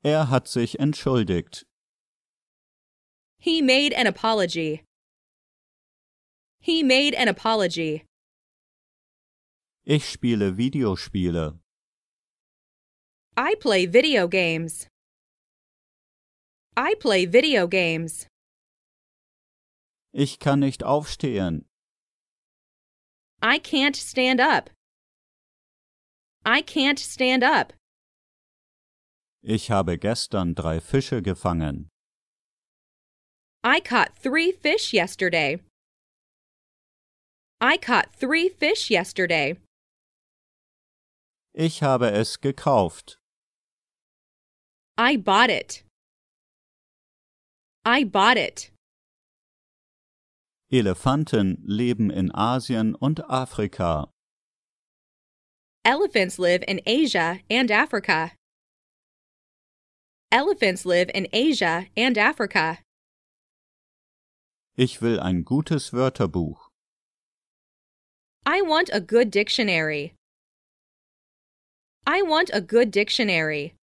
Er hat sich entschuldigt. He made an apology. He made an apology. Ich spiele Videospiele. I play video games. I play video games. Ich kann nicht aufstehen. I can't stand up. I can't stand up. Ich habe gestern drei Fische gefangen. I caught three fish yesterday. I caught three fish yesterday. Ich habe es gekauft. I bought it. I bought it. Elefanten leben in Asien und Afrika. Elephants live in Asia and Africa. Elephants live in Asia and Africa. Ich will ein gutes Wörterbuch. I want a good dictionary. I want a good dictionary.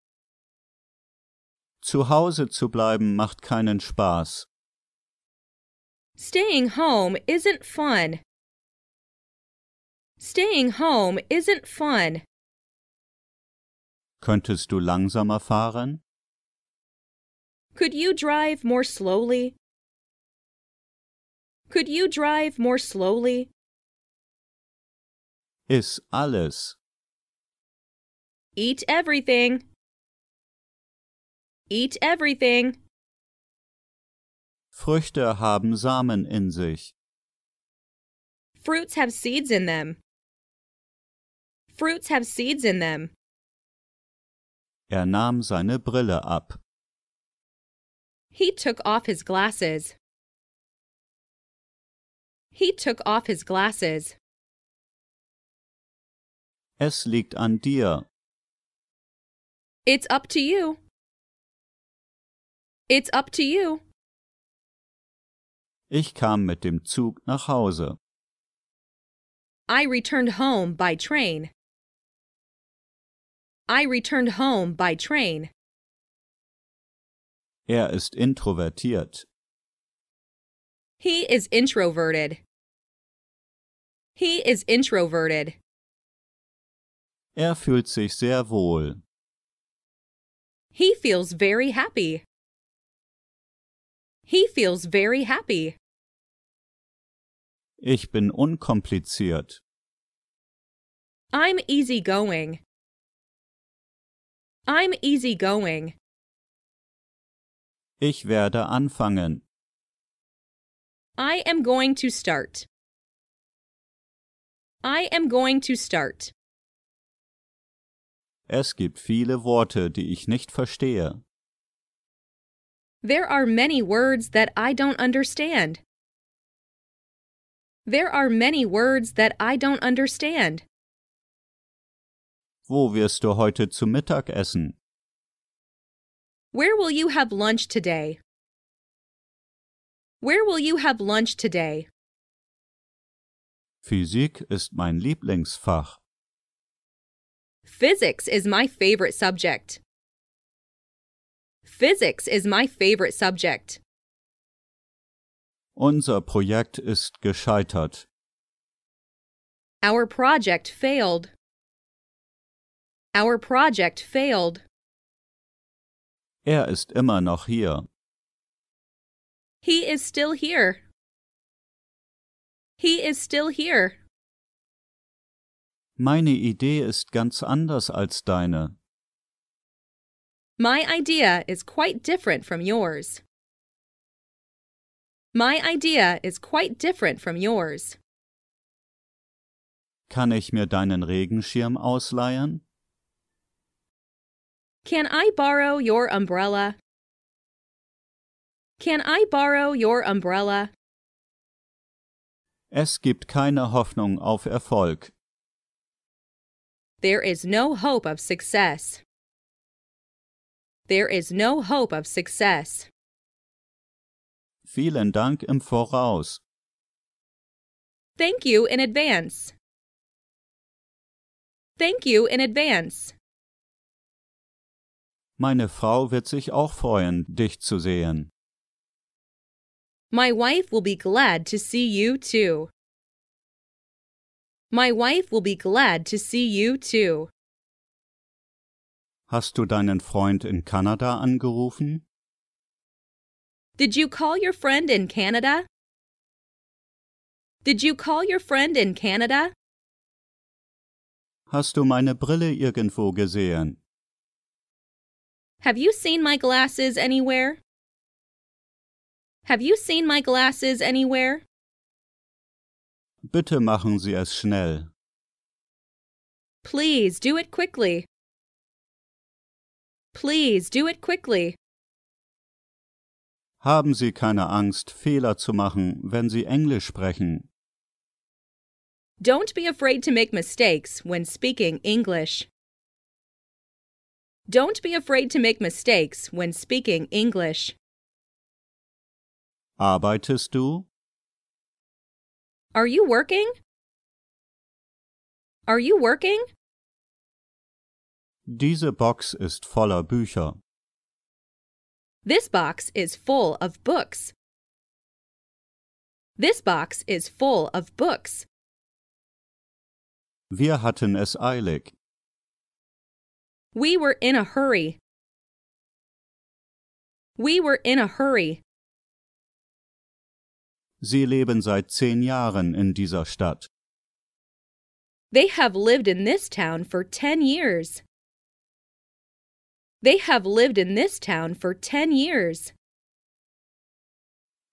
Zu Hause zu bleiben macht keinen Spaß. Staying home isn't fun. Staying home isn't fun. Könntest du langsamer fahren? Could you drive more slowly? Could you drive more slowly? Is alles. Eat everything. Eat everything. Früchte haben Samen in sich. Fruits have seeds in them. Fruits have seeds in them. Er nahm seine Brille ab. He took off his glasses. He took off his glasses. Es liegt an dir. It's up to you. It's up to you. Ich kam mit dem Zug nach Hause. I returned home by train. I returned home by train. Er ist introvertiert. He is introverted. He is introverted. Er fühlt sich sehr wohl. He feels very happy. He feels very happy. Ich bin unkompliziert. I'm easygoing. I'm easygoing. Ich werde anfangen. I am going to start. I am going to start. Es gibt viele Worte, die ich nicht verstehe. There are many words that I don't understand. There are many words that I don't understand. Wo wirst du heute zu Mittag essen? Where will you have lunch today? Where will you have lunch today? Physik ist mein Lieblingsfach. Physics is my favorite subject. Physics is my favorite subject. Unser Projekt ist gescheitert. Our project failed. Our project failed. Er ist immer noch hier. He is still here. He is still here. Meine Idee ist ganz anders als deine. My idea is quite different from yours. My idea is quite different from yours. Kann ich mir deinen Regenschirm ausleihen? Can I borrow your umbrella? Can I borrow your umbrella? Es gibt keine Hoffnung auf Erfolg. There is no hope of success. There is no hope of success. Vielen Dank im Voraus. Thank you in advance. Thank you in advance. Meine Frau wird sich auch freuen, dich zu sehen. My wife will be glad to see you too. My wife will be glad to see you too. Hast du deinen Freund in Kanada angerufen? Did you call your friend in Canada? Did you call your friend in Canada? Hast du meine Brille irgendwo gesehen? Have you seen my glasses anywhere? Have you seen my glasses anywhere? Bitte machen Sie es schnell. Please do it quickly. Please do it quickly. Haben Sie keine Angst, Fehler zu machen, wenn Sie Englisch sprechen. Don't be afraid to make mistakes when speaking English. Don't be afraid to make mistakes when speaking English. Arbeitest du? Are you working? Are you working? Diese Box ist voller Bücher. This box is full of books. This box is full of books. Wir hatten es eilig. We were in a hurry. We were in a hurry. Sie leben seit zehn Jahren in dieser Stadt. They have lived in this town for 10 years. They have lived in this town for 10 years.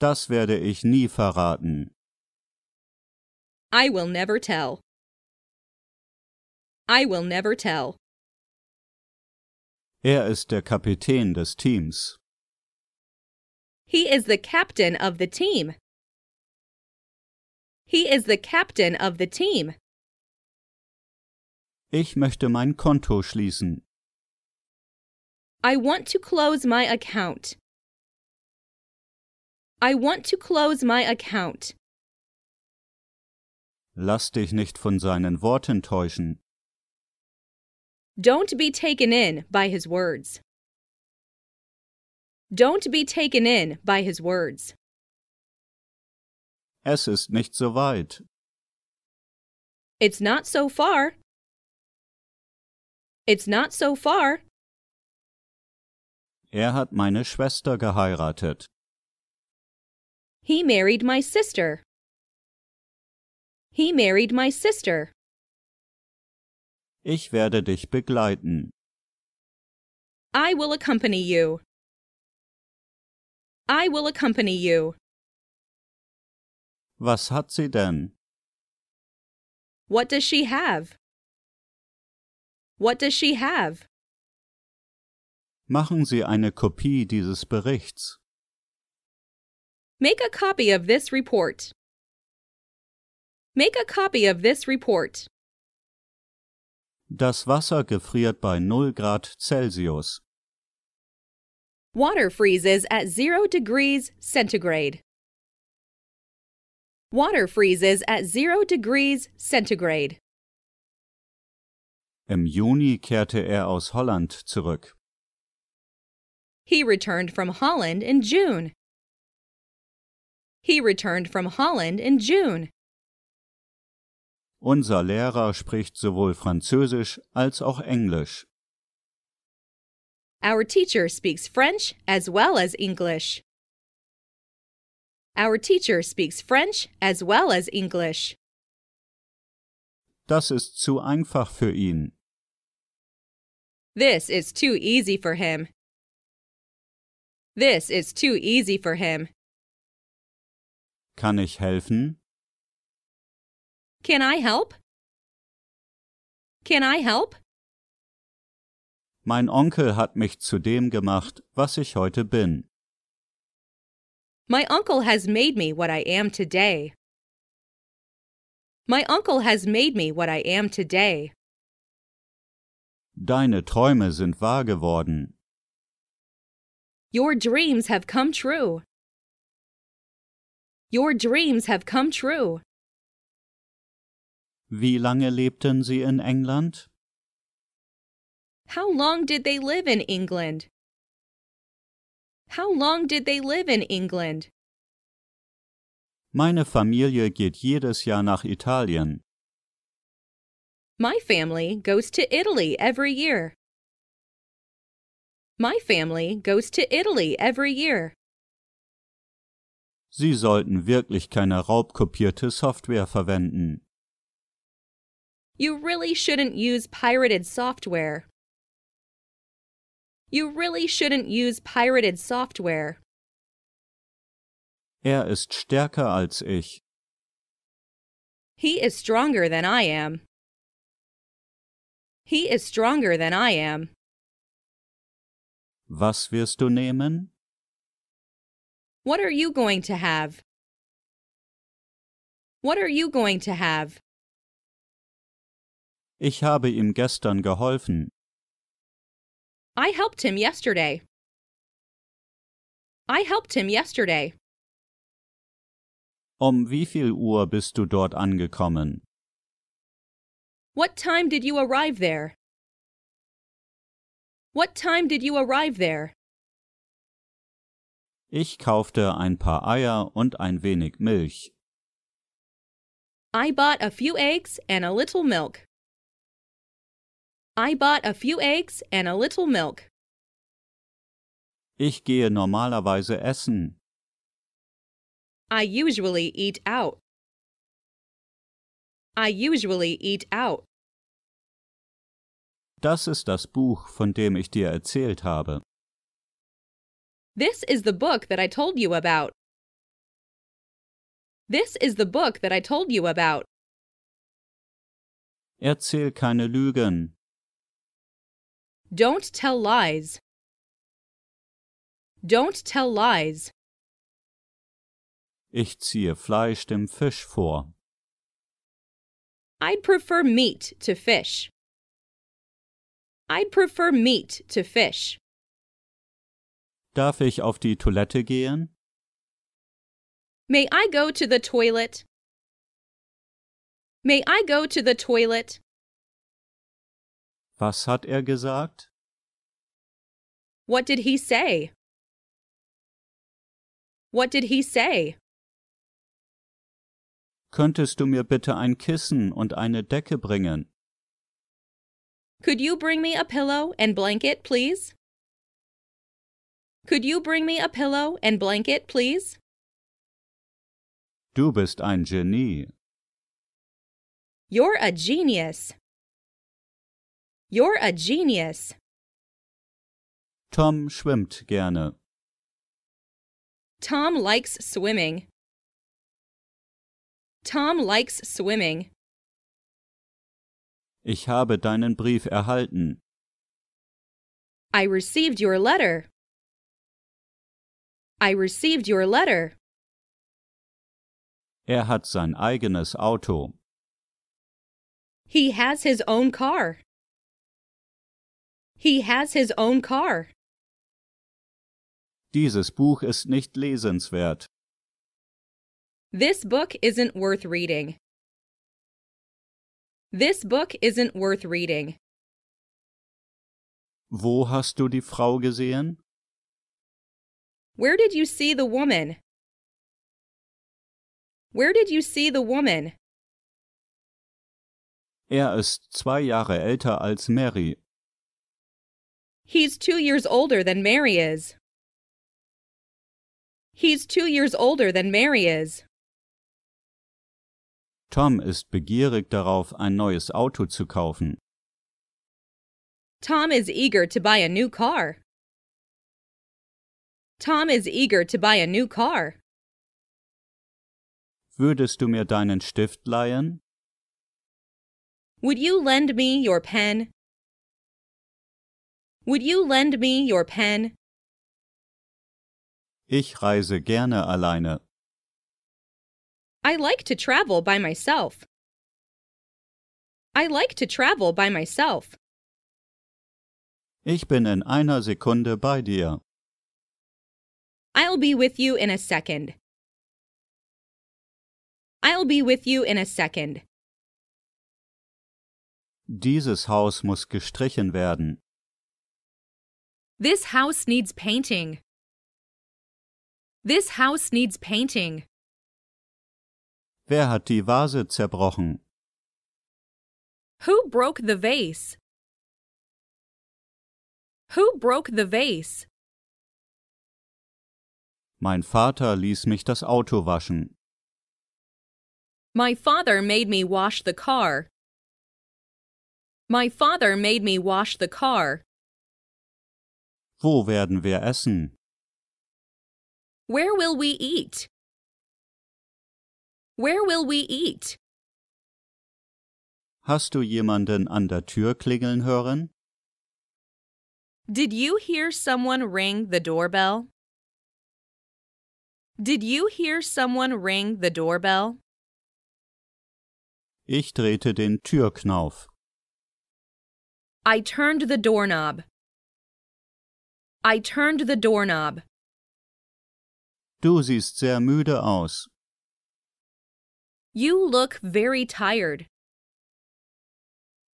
Das werde ich nie verraten. I will never tell. I will never tell. Er ist der Kapitän des Teams. He is the captain of the team. He is the captain of the team. Ich möchte mein Konto schließen. I want to close my account. I want to close my account. Lass dich nicht von seinen Worten täuschen. Don't be taken in by his words. Don't be taken in by his words. Es ist nicht so weit. It's not so far. It's not so far. Er hat meine Schwester geheiratet. He married my sister. He married my sister. Ich werde dich begleiten. I will accompany you. I will accompany you. Was hat sie denn? What does she have? What does she have? Machen Sie eine Kopie dieses Berichts. Make a copy of this report. Make a copy of this report. Das Wasser gefriert bei 0 Grad Celsius. Water freezes at 0 degrees centigrade. Water freezes at 0 degrees centigrade. Im Juni kehrte er aus Holland zurück. He returned from Holland in June. He returned from Holland in June. Unser Lehrer spricht sowohl Französisch als auch Englisch. Our teacher speaks French as well as English. Our teacher speaks French as well as English. Das ist zu einfach für ihn. This is too easy for him. This is too easy for him. Kann ich helfen? Can I help? Can I help? Mein Onkel hat mich zu dem gemacht, was ich heute bin. My uncle has made me what I am today. My uncle has made me what I am today. Deine Träume sind wahr geworden. Your dreams have come true. Your dreams have come true. Wie lange lebten Sie in England? How long did they live in England? How long did they live in England? Meine Familie geht jedes Jahr nach Italien. My family goes to Italy every year. My family goes to Italy every year. Sie sollten wirklich keine raubkopierte Software verwenden. You really shouldn't use pirated software. You really shouldn't use pirated software. Er ist stärker als ich. He is stronger than I am. He is stronger than I am. Was wirst du nehmen? What are you going to have? What are you going to have? Ich habe ihm gestern geholfen. I helped him yesterday. I helped him yesterday. Um wie viel Uhr bist du dort angekommen? What time did you arrive there? What time did you arrive there? Ich kaufte ein paar Eier und ein wenig Milch. I bought a few eggs and a little milk. I bought a few eggs and a little milk. Ich gehe normalerweise essen. I usually eat out. I usually eat out. Das ist das Buch, von dem ich dir erzählt habe. This is the book that I told you about. This is the book that I told you about. Erzähl keine Lügen. Don't tell lies. Don't tell lies. Ich ziehe Fleisch dem Fisch vor. I'd prefer meat to fish. I'd prefer meat to fish. Darf ich auf die Toilette gehen? May I go to the toilet? May I go to the toilet? Was hat er gesagt? What did he say? What did he say? Könntest du mir bitte ein Kissen und eine Decke bringen? Could you bring me a pillow and blanket, please? Could you bring me a pillow and blanket, please? Du bist ein Genie. You're a genius. You're a genius. Tom schwimmt gerne. Tom likes swimming. Tom likes swimming. Ich habe deinen Brief erhalten. I received your letter. I received your letter. Er hat sein eigenes Auto. He has his own car. He has his own car. Dieses Buch ist nicht lesenswert. This book isn't worth reading. This book isn't worth reading. Wo hast du die Frau gesehen? Where did you see the woman? Where did you see the woman? Er ist zwei Jahre älter als Mary He's two years older than Mary is. He's two years older than Mary is. Tom ist begierig darauf, ein neues Auto zu kaufen. Tom is eager to buy a new car. Tom is eager to buy a new car. Würdest du mir deinen Stift leihen? Would you lend me your pen? Would you lend me your pen? Ich reise gerne alleine. I like to travel by myself. I like to travel by myself. Ich bin in einer Sekunde bei dir. I'll be with you in a second. I'll be with you in a second. Dieses Haus muss gestrichen werden. This house needs painting. This house needs painting. Wer hat die Vase zerbrochen? Who broke the vase? Who broke the vase? Mein Vater ließ mich das Auto waschen. My father made me wash the car. My father made me wash the car. Wo werden wir essen? Where will we eat? Where will we eat? Hast du jemanden an der Tür klingeln hören? Did you hear someone ring the doorbell? Did you hear someone ring the doorbell? Ich drehte den Türknauf. I turned the doorknob. I turned the doorknob. Du siehst sehr müde aus. You look very tired.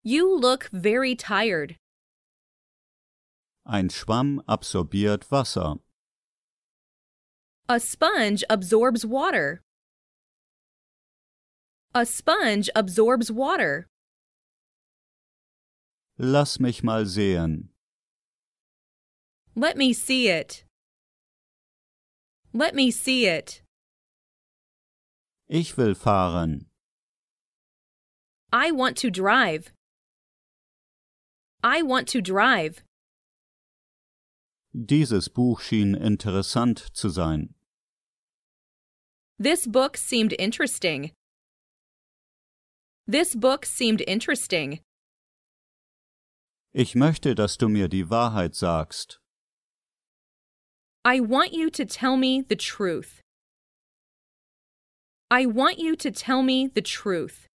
You look very tired. Ein Schwamm absorbiert Wasser. A sponge absorbs water. A sponge absorbs water. Lass mich mal sehen. Let me see it. Let me see it. Ich will fahren. I want to drive. I want to drive. Dieses Buch schien interessant zu sein. This book seemed interesting. This book seemed interesting. Ich möchte, dass du mir die Wahrheit sagst. I want you to tell me the truth. I want you to tell me the truth.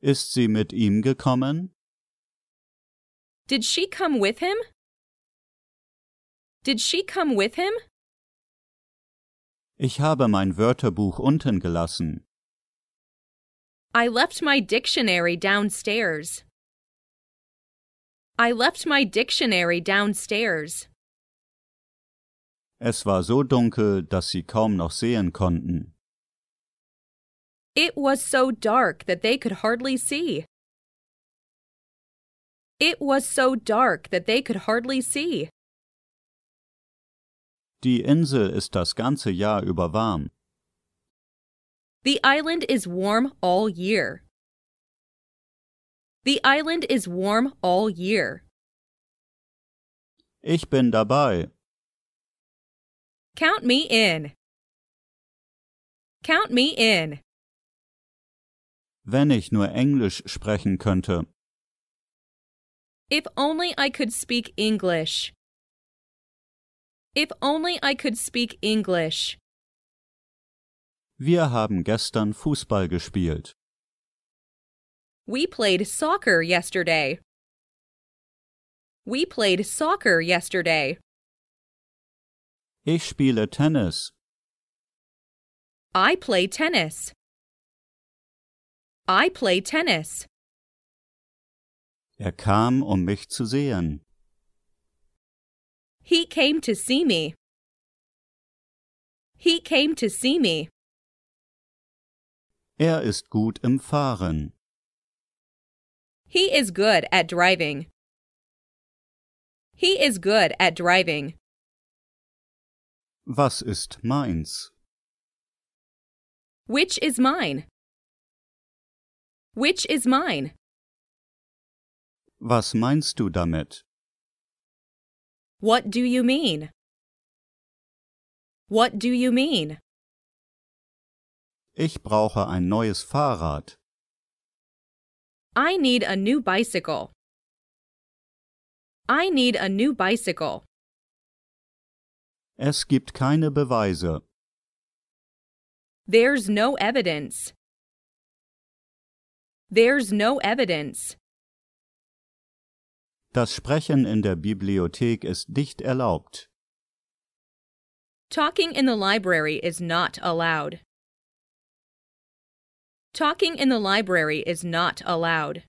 Ist sie mit ihm gekommen? Did she come with him? Did she come with him? Ich habe mein Wörterbuch unten gelassen. I left my dictionary downstairs. I left my dictionary downstairs. Es war so dunkel, dass sie kaum noch sehen konnten. It was so dark that they could hardly see. It was so dark that they could hardly see. Die Insel ist das ganze Jahr über warm. The island is warm all year. The island is warm all year. Ich bin dabei. Count me in. Count me in. Wenn ich nur Englisch sprechen könnte. If only I could speak English. If only I could speak English. Wir haben gestern Fußball gespielt. We played soccer yesterday. We played soccer yesterday. Ich spiele Tennis. I play tennis. I play tennis. Er kam, um mich zu sehen. He came to see me. He came to see me. Er ist gut im Fahren. He is good at driving. He is good at driving. Was ist meins? Which is mine? Which is mine? Was meinst du damit? What do you mean? What do you mean? Ich brauche ein neues Fahrrad. I need a new bicycle. I need a new bicycle. Es gibt keine Beweise. There's no evidence. There's no evidence. Das Sprechen in der Bibliothek ist nicht erlaubt. Talking in the library is not allowed. Talking in the library is not allowed.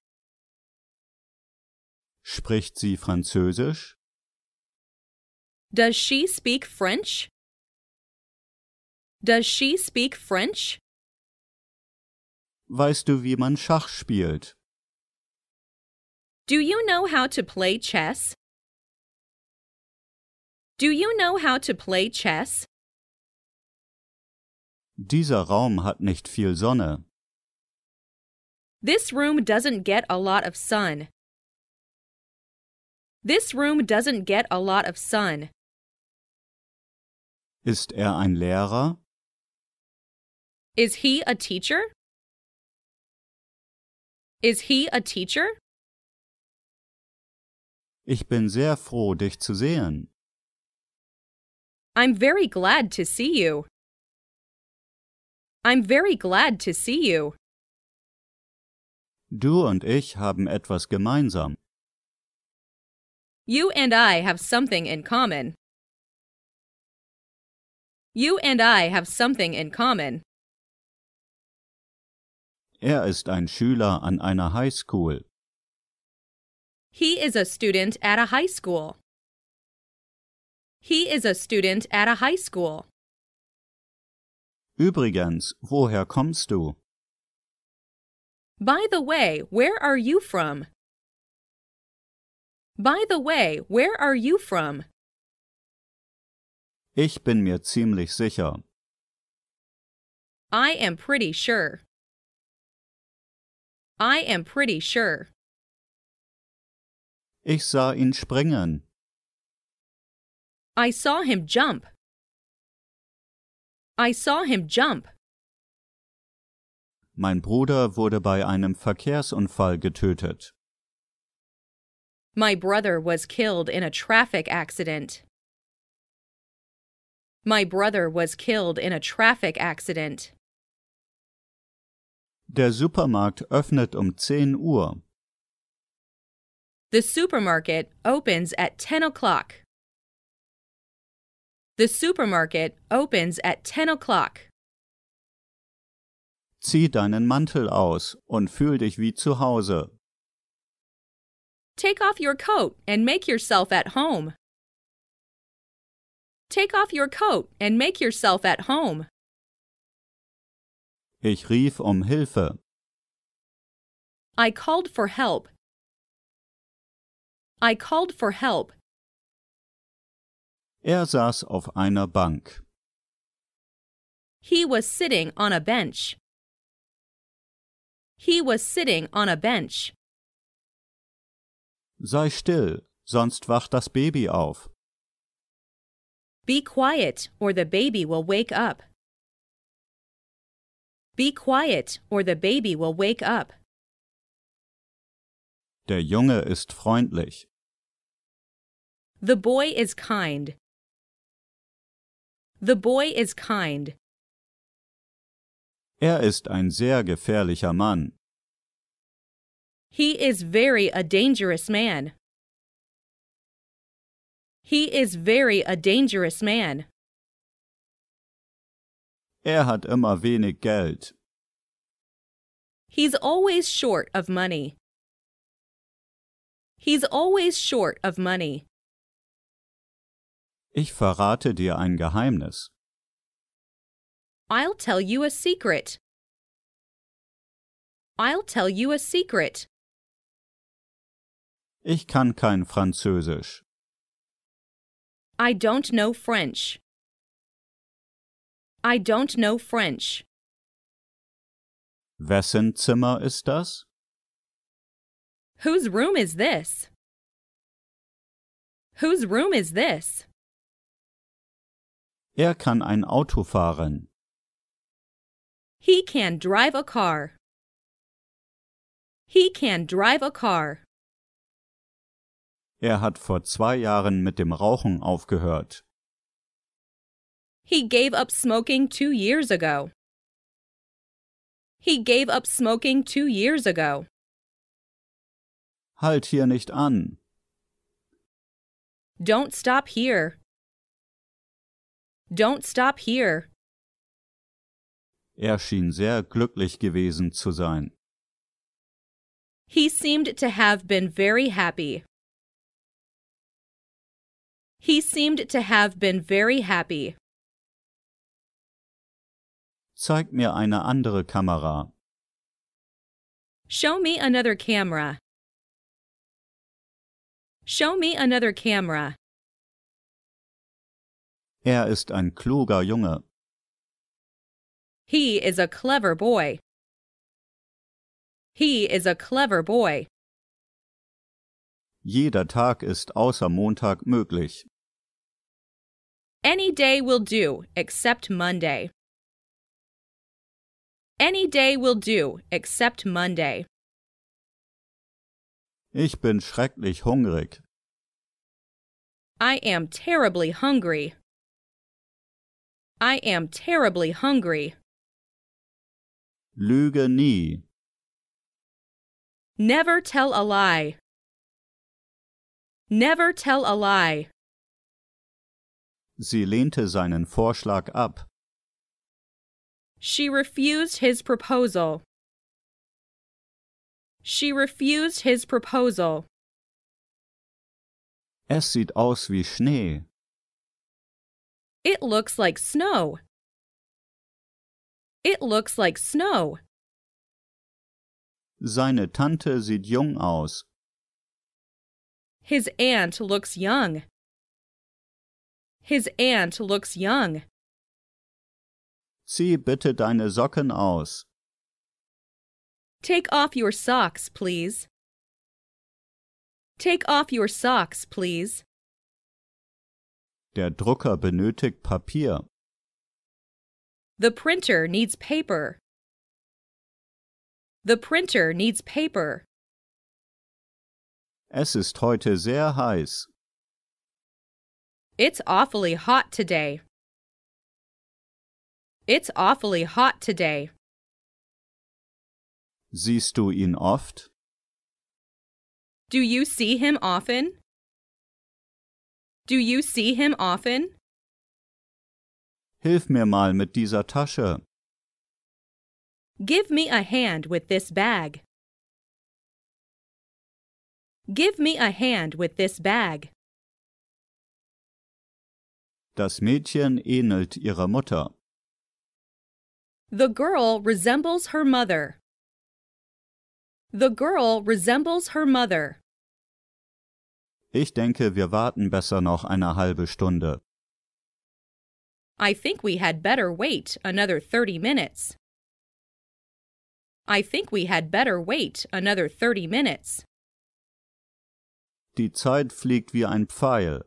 Spricht sie Französisch? Does she speak French? Does she speak French? Weißt du, wie man Schach spielt? Do you know how to play chess? Do you know how to play chess? Dieser Raum hat nicht viel Sonne. This room doesn't get a lot of sun. This room doesn't get a lot of sun. Ist er ein Lehrer? Is he a teacher? Is he a teacher? Ich bin sehr froh, dich zu sehen. I'm very glad to see you. I'm very glad to see you. Du und ich haben etwas gemeinsam. You and I have something in common. You and I have something in common. Er ist ein Schüler an einer High School. He is a student at a high school. He is a student at a high school. Übrigens, woher kommst du? By the way, where are you from? By the way, where are you from? Ich bin mir ziemlich sicher. I am pretty sure. I am pretty sure. Ich sah ihn springen. I saw him jump. I saw him jump. Mein Bruder wurde bei einem Verkehrsunfall getötet. My brother was killed in a traffic accident. My brother was killed in a traffic accident. Der Supermarkt öffnet um 10 Uhr. The supermarket opens at 10 o'clock. The supermarket opens at 10 o'clock. Zieh deinen Mantel aus und fühl dich wie zu Hause. Take off your coat and make yourself at home. Take off your coat and make yourself at home. Ich rief um Hilfe. I called for help. I called for help. Er saß auf einer Bank. He was sitting on a bench. He was sitting on a bench. Sei still, sonst wacht das Baby auf. Be quiet, or the baby will wake up. Be quiet, or the baby will wake up. Der Junge ist freundlich. The boy is kind. The boy is kind. Er ist ein sehr gefährlicher Mann. He is very a dangerous man. He is very a dangerous man. Er hat immer wenig Geld. He's always short of money. He's always short of money. Ich verrate dir ein Geheimnis. I'll tell you a secret. I'll tell you a secret. Ich kann kein Französisch. I don't know French. I don't know French. Wessen Zimmer ist das? Whose room is this? Whose room is this? Er kann ein Auto fahren. He can drive a car. He can drive a car. Er hat vor zwei Jahren mit dem Rauchen aufgehört. He gave up smoking two years ago. He gave up smoking two years ago. Halt hier nicht an. Don't stop here. Don't stop here. Er schien sehr glücklich gewesen zu sein. He seemed to have been very happy. He seemed to have been very happy. Zeig mir eine andere Kamera. Show me another camera. Show me another camera. Er ist ein kluger Junge. He is a clever boy. He is a clever boy. Jeder Tag ist außer Montag möglich. Any day will do except Monday. Any day will do except Monday. Ich bin schrecklich hungrig. I am terribly hungry. I am terribly hungry. Lüge nie. Never tell a lie. Never tell a lie. Sie lehnte seinen Vorschlag ab. She refused his proposal. She refused his proposal. Es sieht aus wie Schnee. It looks like snow. It looks like snow. Seine Tante sieht jung aus. His aunt looks young. His aunt looks young. Zieh bitte deine Socken aus. Take off your socks, please. Take off your socks, please. Der Drucker benötigt Papier. The printer needs paper. The printer needs paper. Es ist heute sehr heiß. It's awfully hot today. It's awfully hot today. Siehst du ihn oft? Do you see him often? Do you see him often? Hilf mir mal mit dieser Tasche. Give me a hand with this bag. Give me a hand with this bag. Das Mädchen ähnelt ihrer Mutter. The girl resembles her mother. The girl resembles her mother. Ich denke, wir warten besser noch eine halbe Stunde. I think we had better wait another 30 minutes. I think we had better wait another 30 minutes. Die Zeit fliegt wie ein Pfeil.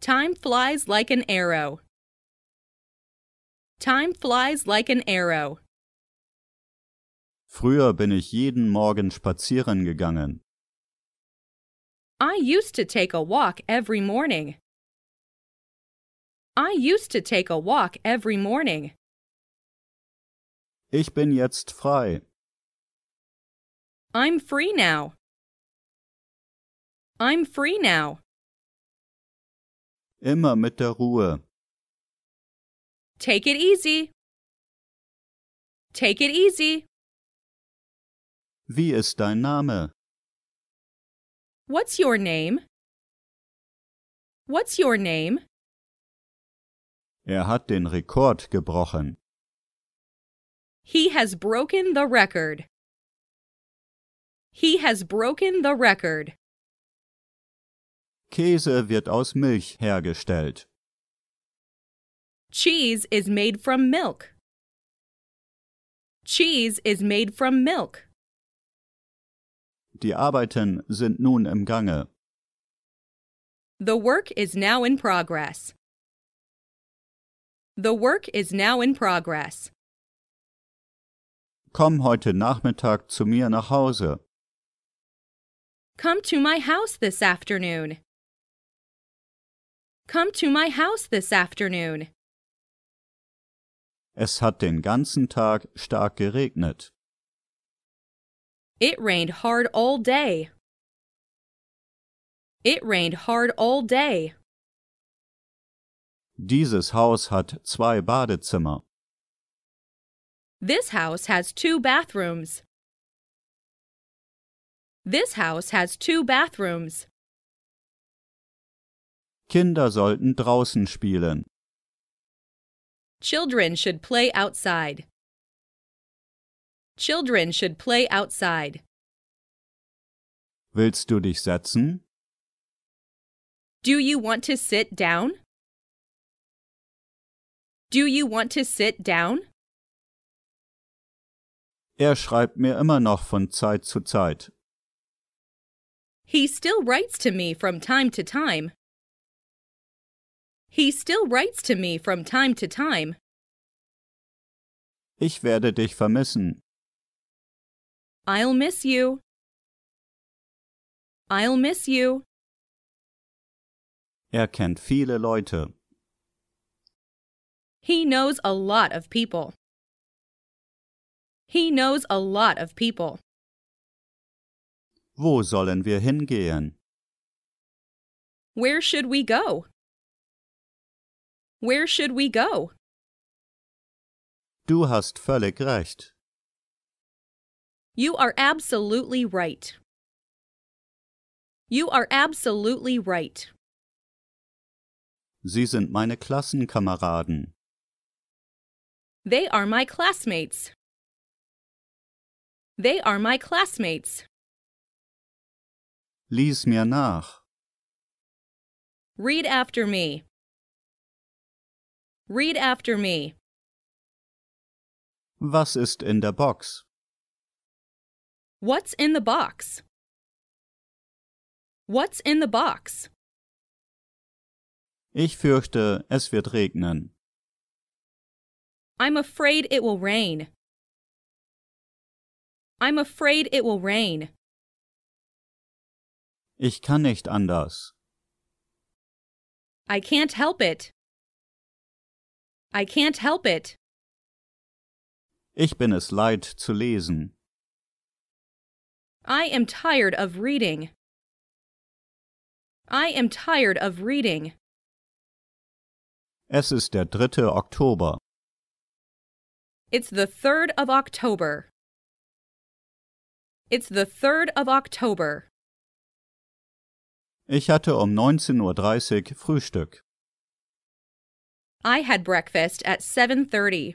Time flies like an arrow. Time flies like an arrow. Früher bin ich jeden Morgen spazieren gegangen. I used to take a walk every morning. I used to take a walk every morning. Ich bin jetzt frei. I'm free now. I'm free now. Immer mit der Ruhe. Take it easy. Take it easy. Wie ist dein Name? What's your name? What's your name? Er hat den Rekord gebrochen. He has broken the record. He has broken the record. Käse wird aus Milch hergestellt. Cheese is made from milk. Cheese is made from milk. Die Arbeiten sind nun im Gange. The work is now in progress. The work is now in progress. Komm heute Nachmittag zu mir nach Hause. Come to my house this afternoon. Come to my house this afternoon. Es hat den ganzen Tag stark geregnet. It rained hard all day. It rained hard all day. Dieses Haus hat zwei Badezimmer. This house has two bathrooms. This house has two bathrooms. Kinder sollten draußen spielen. Children should play outside. Children should play outside. Willst du dich setzen? Do you want to sit down? Do you want to sit down? Er schreibt mir immer noch von Zeit zu Zeit. He still writes to me from time to time. He still writes to me from time to time. Ich werde dich vermissen. I'll miss you. I'll miss you. Er kennt viele Leute. He knows a lot of people. He knows a lot of people. Wo sollen wir hingehen? Where should we go? Where should we go? Du hast völlig recht. You are absolutely right. You are absolutely right. Sie sind meine Klassenkameraden. They are my classmates. They are my classmates. Lies mir nach. Read after me. Read after me. Was ist in der Box? What's in the box? What's in the box? Ich fürchte, es wird regnen. I'm afraid it will rain. I'm afraid it will rain. Ich kann nicht anders. I can't help it. I can't help it. Ich bin es leid zu lesen. I am tired of reading. I am tired of reading. Es ist der dritte Oktober. It's the 3rd of October. It's the 3rd of October. Ich hatte um 19.30 Uhr Frühstück. I had breakfast at 7:30.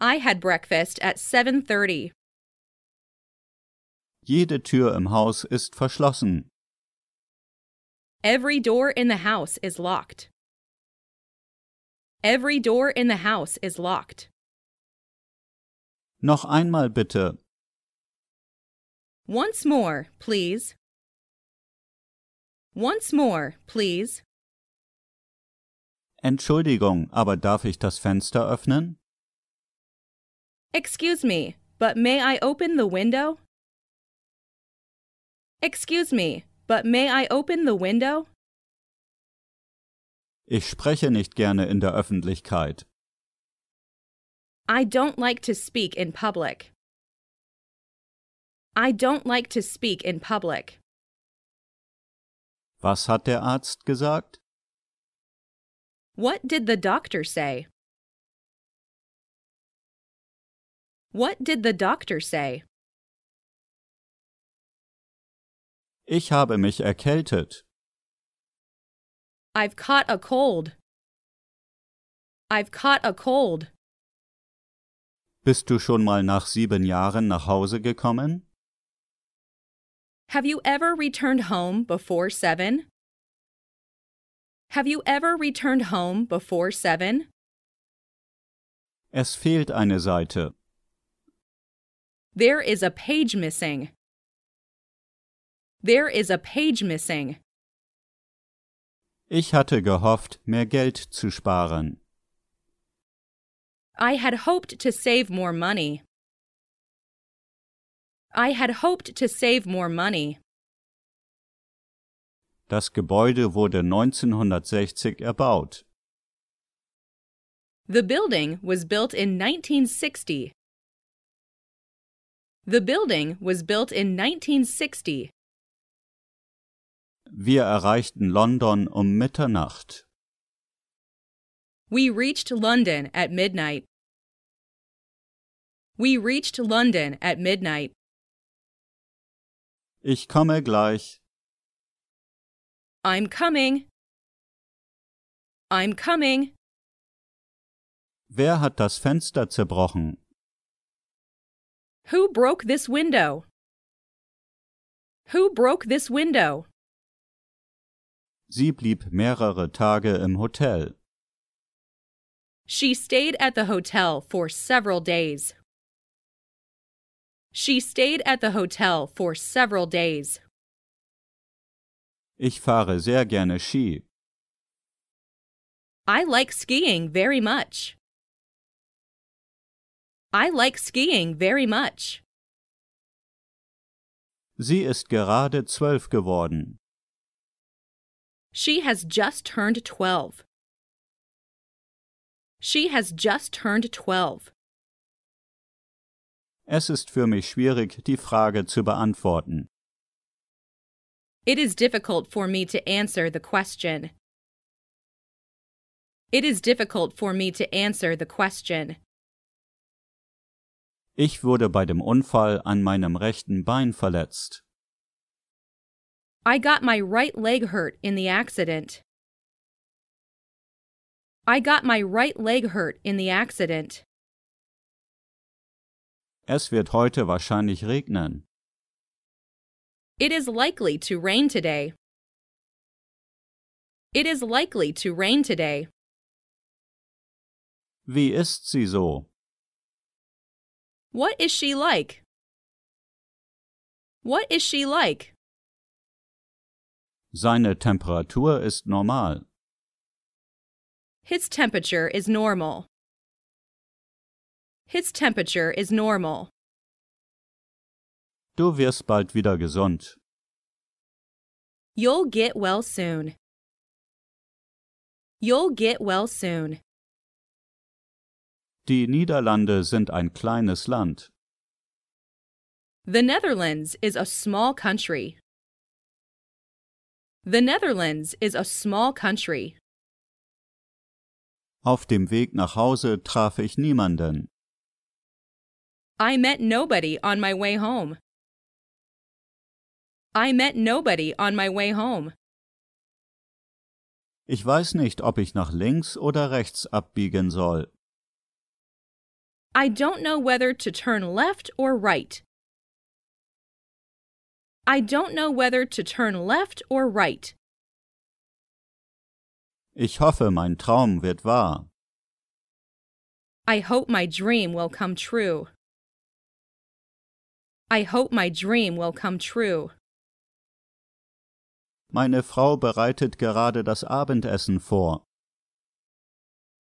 I had breakfast at 7:30. Jede Tür im Haus ist verschlossen. Every door in the house is locked. Every door in the house is locked. Noch einmal bitte. Once more, please. Once more, please. Entschuldigung, aber darf ich das Fenster öffnen? Excuse me, but may I open the window? Excuse me, but may I open the window? Ich spreche nicht gerne in der Öffentlichkeit. I don't like to speak in public. I don't like to speak in public. Was hat der Arzt gesagt? What did the doctor say? What did the doctor say? Ich habe mich erkältet. I've caught a cold. I've caught a cold. Bist du schon mal nach sieben Jahren nach Hause gekommen? Have you ever returned home before seven? Have you ever returned home before seven? Es fehlt eine Seite. There is a page missing. There is a page missing. Ich hatte gehofft, mehr Geld zu sparen. I had hoped to save more money. I had hoped to save more money. Das Gebäude wurde 1960 erbaut. The building was built in 1960. The building was built in 1960. Wir erreichten London um Mitternacht. We reached London at midnight. We reached London at midnight. Ich komme gleich. I'm coming. I'm coming. Wer hat das Fenster zerbrochen? Who broke this window? Who broke this window? Sie blieb mehrere Tage im Hotel. She stayed at the hotel for several days. She stayed at the hotel for several days. Ich fahre sehr gerne Ski. I like skiing very much. I like skiing very much. Sie ist gerade zwölf geworden. She has just turned twelve. She has just turned twelve. Es ist für mich schwierig, die Frage zu beantworten. It is difficult for me to answer the question. It is difficult for me to answer the question. Ich wurde bei dem Unfall an meinem rechten Bein verletzt. I got my right leg hurt in the accident. I got my right leg hurt in the accident. Es wird heute wahrscheinlich regnen. It is likely to rain today. It is likely to rain today. Wie ist sie so? What is she like? What is she like? Seine Temperatur ist normal. His temperature is normal. His temperature is normal. Du wirst bald wieder gesund. You'll get well soon. You'll get well soon. Die Niederlande sind ein kleines Land. The Netherlands is a small country. The Netherlands is a small country. Auf dem Weg nach Hause traf ich niemanden. I met nobody on my way home. I met nobody on my way home. Ich weiß nicht, ob ich nach links oder rechts abbiegen soll. I don't know whether to turn left or right. I don't know whether to turn left or right. Ich hoffe, mein Traum wird wahr. I hope my dream will come true. I hope my dream will come true. Meine Frau bereitet gerade das Abendessen vor.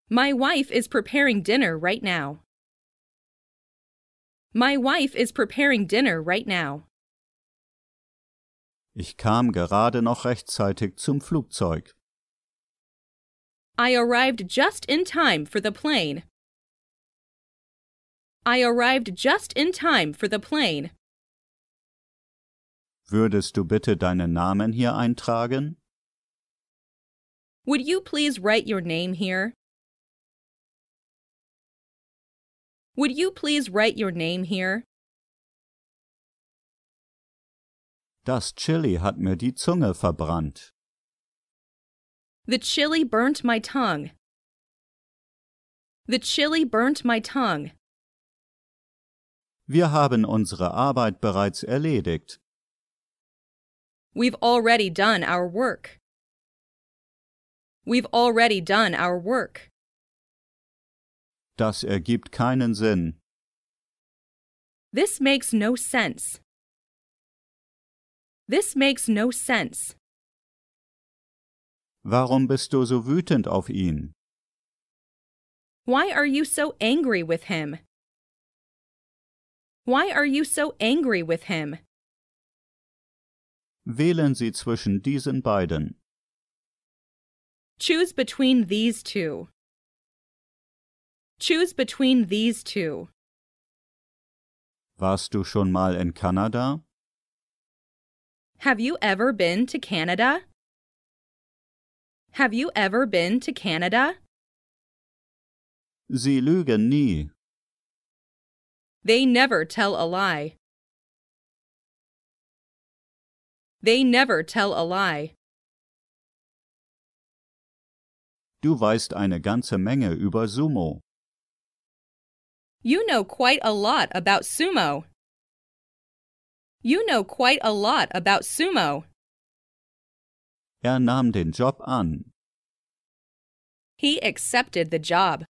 My wife is preparing dinner right now. My wife is preparing dinner right now. Ich kam gerade noch rechtzeitig zum Flugzeug. I arrived just in time for the plane. I arrived just in time for the plane. Würdest du bitte deinen Namen hier eintragen? Would you please write your name here? Would you please write your name here? Das Chili hat mir die Zunge verbrannt. The chili burnt my tongue. The chili burnt my tongue. Wir haben unsere Arbeit bereits erledigt. We've already done our work. We've already done our work. Das ergibt keinen Sinn. This makes no sense. This makes no sense. Warum bist du so wütend auf ihn? Why are you so angry with him? Why are you so angry with him? Wählen Sie zwischen diesen beiden. Choose between these two. Choose between these two. Warst du schon mal in Kanada? Have you ever been to Canada? Have you ever been to Canada? Sie lügen nie. They never tell a lie. They never tell a lie. Du weißt eine ganze Menge über Sumo. You know quite a lot about sumo. You know quite a lot about sumo. Er nahm den Job an. He accepted the job.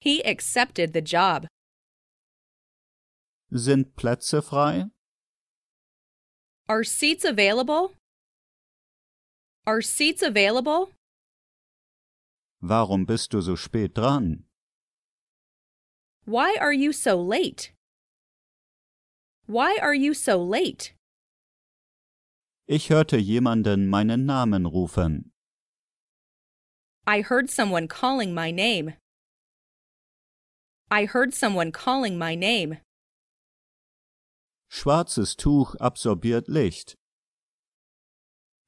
He accepted the job. Sind Plätze frei? Are seats available? Are seats available? Warum bist du so spät dran? Why are you so late? Why are you so late? Ich hörte jemanden meinen Namen rufen. I heard someone calling my name. I heard someone calling my name. Schwarzes Tuch absorbiert Licht.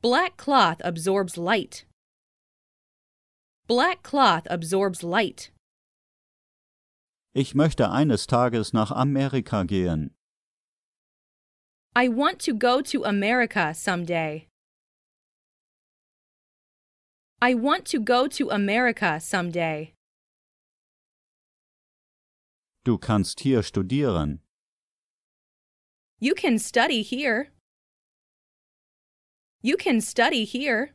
Black cloth absorbs light. Black cloth absorbs light. Ich möchte eines Tages nach Amerika gehen. I want to go to America someday. I want to go to America someday. Du kannst hier studieren. You can study here. You can study here.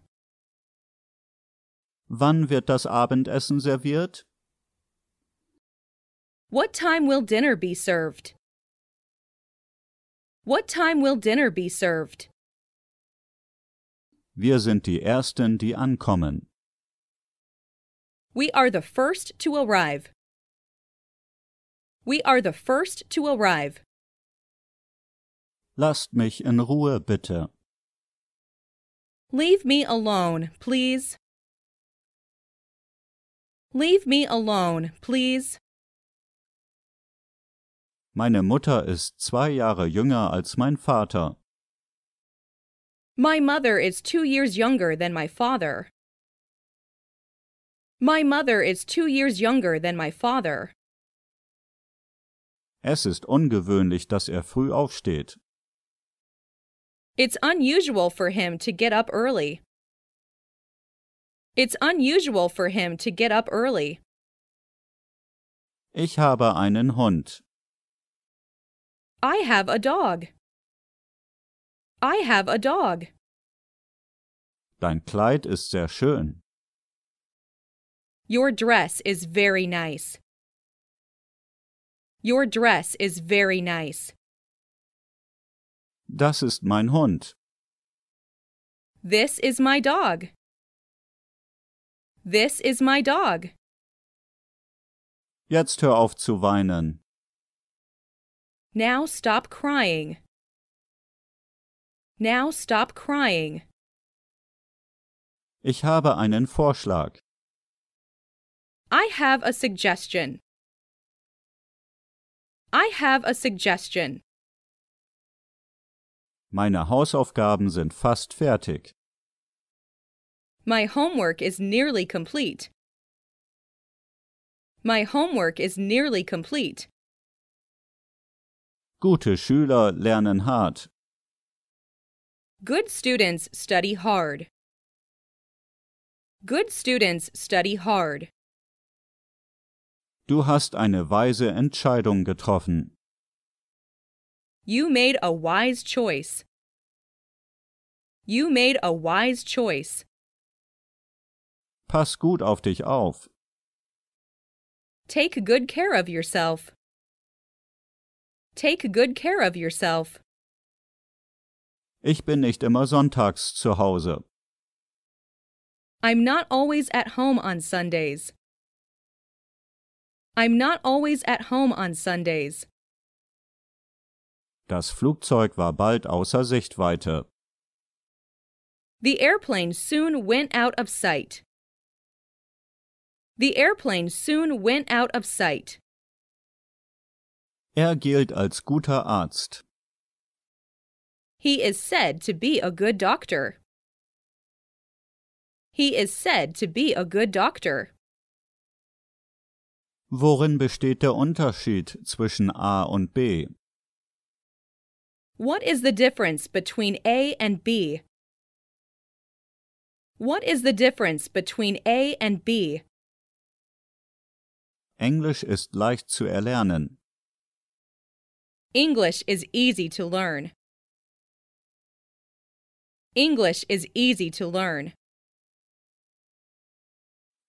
Wann wird das Abendessen serviert? What time will dinner be served? What time will dinner be served? Wir sind die ersten, die ankommen. We are the first to arrive. We are the first to arrive. Lasst mich in Ruhe, bitte. Leave me alone, please. Leave me alone, please. Meine Mutter ist zwei Jahre jünger als mein Vater. My mother is two years younger than my father. My mother is two years younger than my father. Es ist ungewöhnlich, dass er früh aufsteht. It's unusual for him to get up early. It's unusual for him to get up early. Ich habe einen Hund. I have a dog. I have a dog. Dein Kleid ist sehr schön. Your dress is very nice. Your dress is very nice. Das ist mein Hund. This is my dog. This is my dog. Jetzt hör auf zu weinen. Now stop crying. Now stop crying. Ich habe einen Vorschlag. I have a suggestion. I have a suggestion. Meine Hausaufgaben sind fast fertig. My homework is nearly complete. My homework is nearly complete. Gute Schüler lernen hart. Good students study hard. Good students study hard. Du hast eine weise Entscheidung getroffen. You made a wise choice. You made a wise choice. Pass gut auf dich auf. Take good care of yourself. Take good care of yourself. Ich bin nicht immer sonntags zu Hause. I'm not always at home on Sundays. I'm not always at home on Sundays. Das Flugzeug war bald außer Sichtweite. The airplane soon went out of sight. The airplane soon went out of sight. Er gilt als guter Arzt. He is said to be a good doctor. He is said to be a good doctor. Worin besteht der Unterschied zwischen A und B? What is the difference between A and B? What is the difference between A and B? Englisch ist leicht zu erlernen. English is easy to learn. English is easy to learn.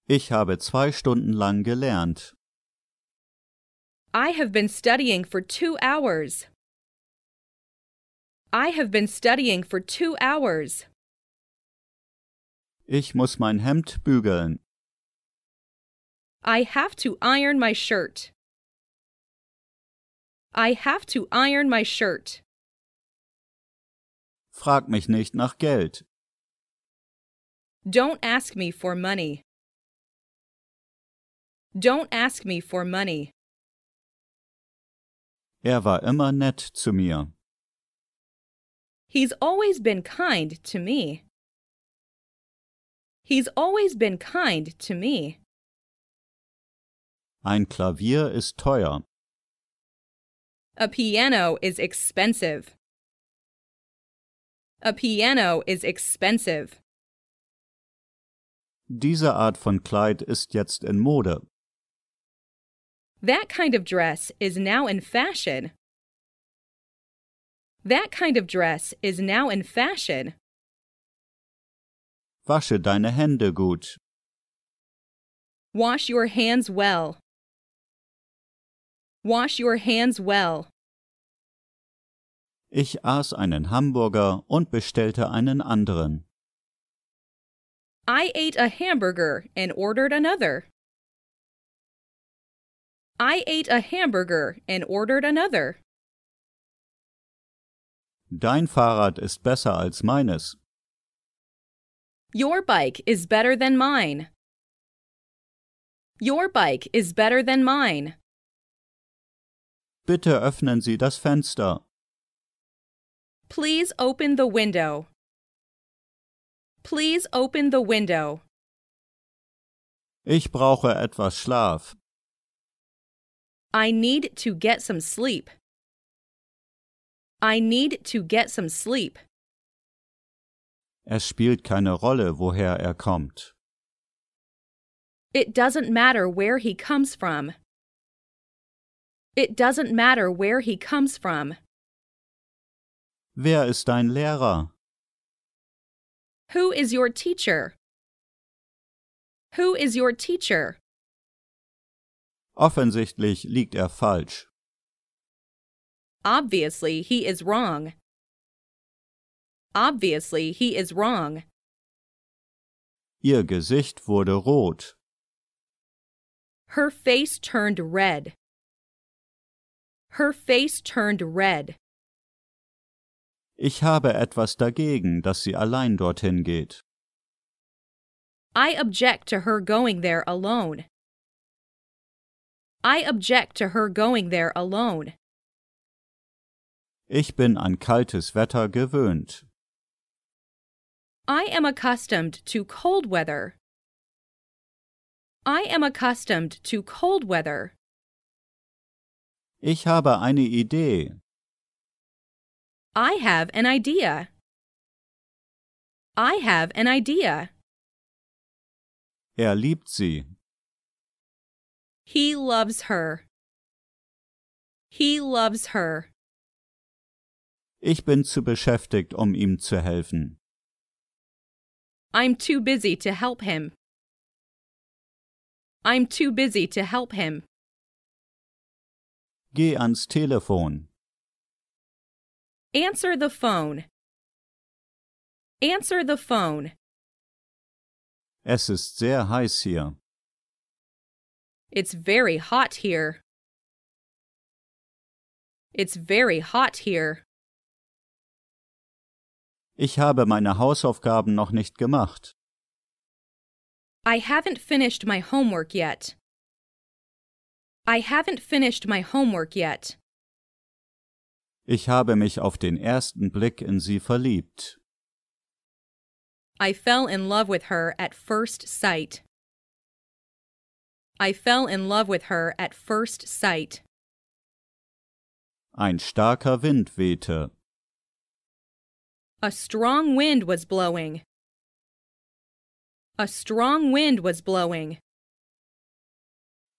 Ich habe zwei Stunden lang gelernt. I have been studying for two hours. I have been studying for two hours. Ich muss mein Hemd bügeln. I have to iron my shirt. I have to iron my shirt. Frag mich nicht nach Geld. Don't ask me for money. Don't ask me for money. Er war immer nett zu mir. He's always been kind to me. He's always been kind to me. Ein Klavier ist teuer. A piano is expensive. A piano is expensive. Diese Art von Kleid ist jetzt in Mode. That kind of dress is now in fashion. That kind of dress is now in fashion. Wasche deine Hände gut. Wash your hands well. Wash your hands well. Ich aß einen Hamburger und bestellte einen anderen. I ate a hamburger and ordered another. I ate a hamburger and ordered another. Dein Fahrrad ist besser als meines. Your bike is better than mine. Your bike is better than mine. Bitte öffnen Sie das Fenster. Please open the window. Please open the window. Ich brauche etwas Schlaf. I need to get some sleep. I need to get some sleep. Es spielt keine Rolle, woher er kommt. It doesn't matter where he comes from. It doesn't matter where he comes from. Wer ist dein Lehrer? Who is your teacher? Who is your teacher? Offensichtlich liegt er falsch. Obviously, he is wrong. Obviously, he is wrong. Ihr Gesicht wurde rot. Her face turned red. Her face turned red. Ich habe etwas dagegen, dass sie allein dorthin geht. I object to her going there alone. I object to her going there alone. Ich bin an kaltes Wetter gewöhnt. I am accustomed to cold weather. I am accustomed to cold weather. Ich habe eine Idee. I have an idea. I have an idea. Er liebt sie. He loves her. He loves her. Ich bin zu beschäftigt, um ihm zu helfen. I'm too busy to help him. I'm too busy to help him. Geh ans Telefon. Answer the phone. Answer the phone. Es ist sehr heiß hier. It's very hot here. It's very hot here. Ich habe meine Hausaufgaben noch nicht gemacht. I haven't finished my homework yet. I haven't finished my homework yet. Ich habe mich auf den ersten Blick in sie verliebt. I fell in love with her at first sight. I fell in love with her at first sight. Ein starker Wind wehte. A strong wind was blowing. A strong wind was blowing.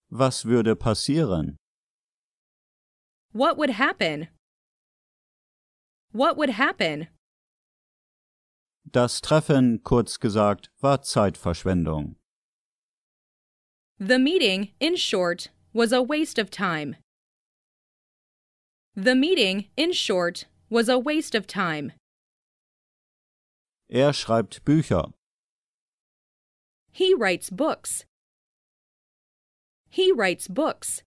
Was würde passieren? What would happen? What would happen? Das Treffen, kurz gesagt, war Zeitverschwendung. The meeting, in short, was a waste of time. The meeting, in short, was a waste of time. Er schreibt Bücher. He writes books. He writes books.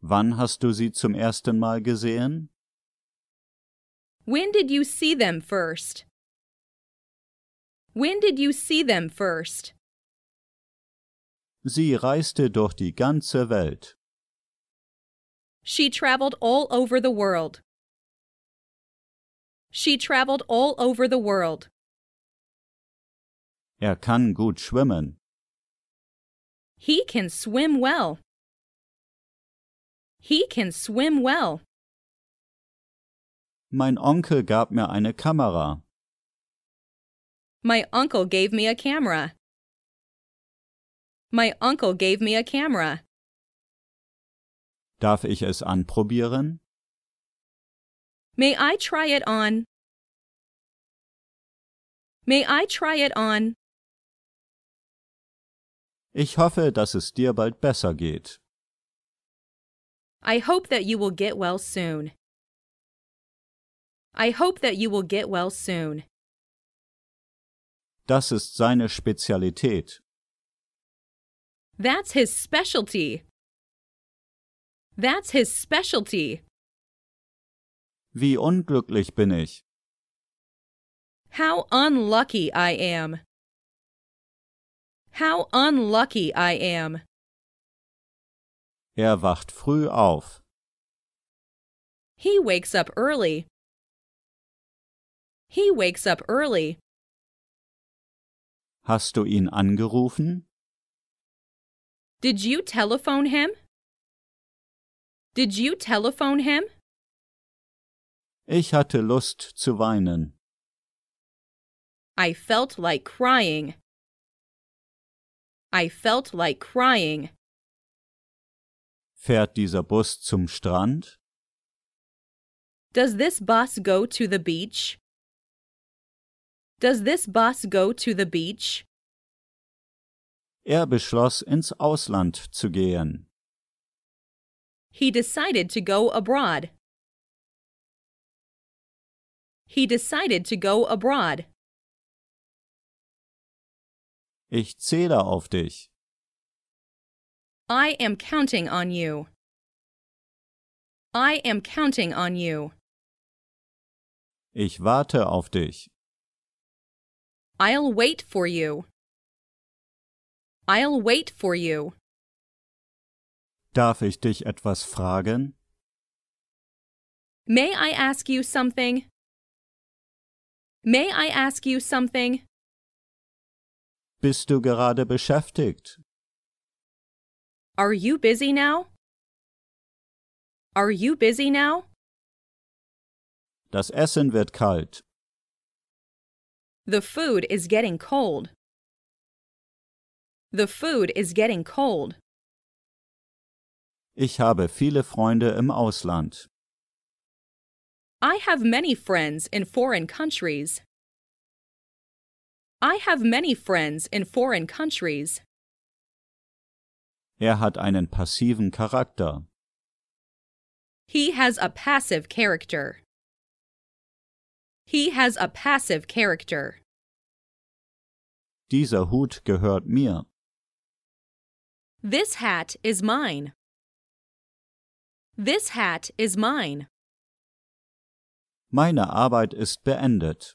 Wann hast du sie zum ersten Mal gesehen? When did you see them first? When did you see them first? Sie reiste durch die ganze Welt. She traveled all over the world. She traveled all over the world. Er kann gut schwimmen. He can swim well. He can swim well. Mein Onkel gab mir eine Kamera. My uncle gave me a camera. My uncle gave me a camera. Darf ich es anprobieren? May I try it on? May I try it on? Ich hoffe, dass es dir bald besser geht. I hope that you will get well soon. I hope that you will get well soon. Das ist seine Spezialität. That's his specialty. That's his specialty. Wie unglücklich bin ich. How unlucky I am. How unlucky I am. Er wacht früh auf. He wakes up early. He wakes up early. Hast du ihn angerufen? Did you telephone him? Did you telephone him? Ich hatte Lust zu weinen. I felt like crying. I felt like crying. Fährt dieser Bus zum Strand? Does this bus go to the beach? Does this bus go to the beach? Er beschloss, ins Ausland zu gehen. He decided to go abroad. He decided to go abroad. Ich zähle auf dich. I am counting on you. I am counting on you. Ich warte auf dich. I'll wait for you. I'll wait for you. Darf ich dich etwas fragen? May I ask you something? May I ask you something? Bist du gerade beschäftigt? Are you busy now? Are you busy now? Das Essen wird kalt. The food is getting cold. The food is getting cold. Ich habe viele Freunde im Ausland. I have many friends in foreign countries. I have many friends in foreign countries. Er hat einen passiven Charakter. He has a passive character. He has a passive character. Dieser Hut gehört mir. This hat is mine. This hat is mine. Meine Arbeit ist beendet.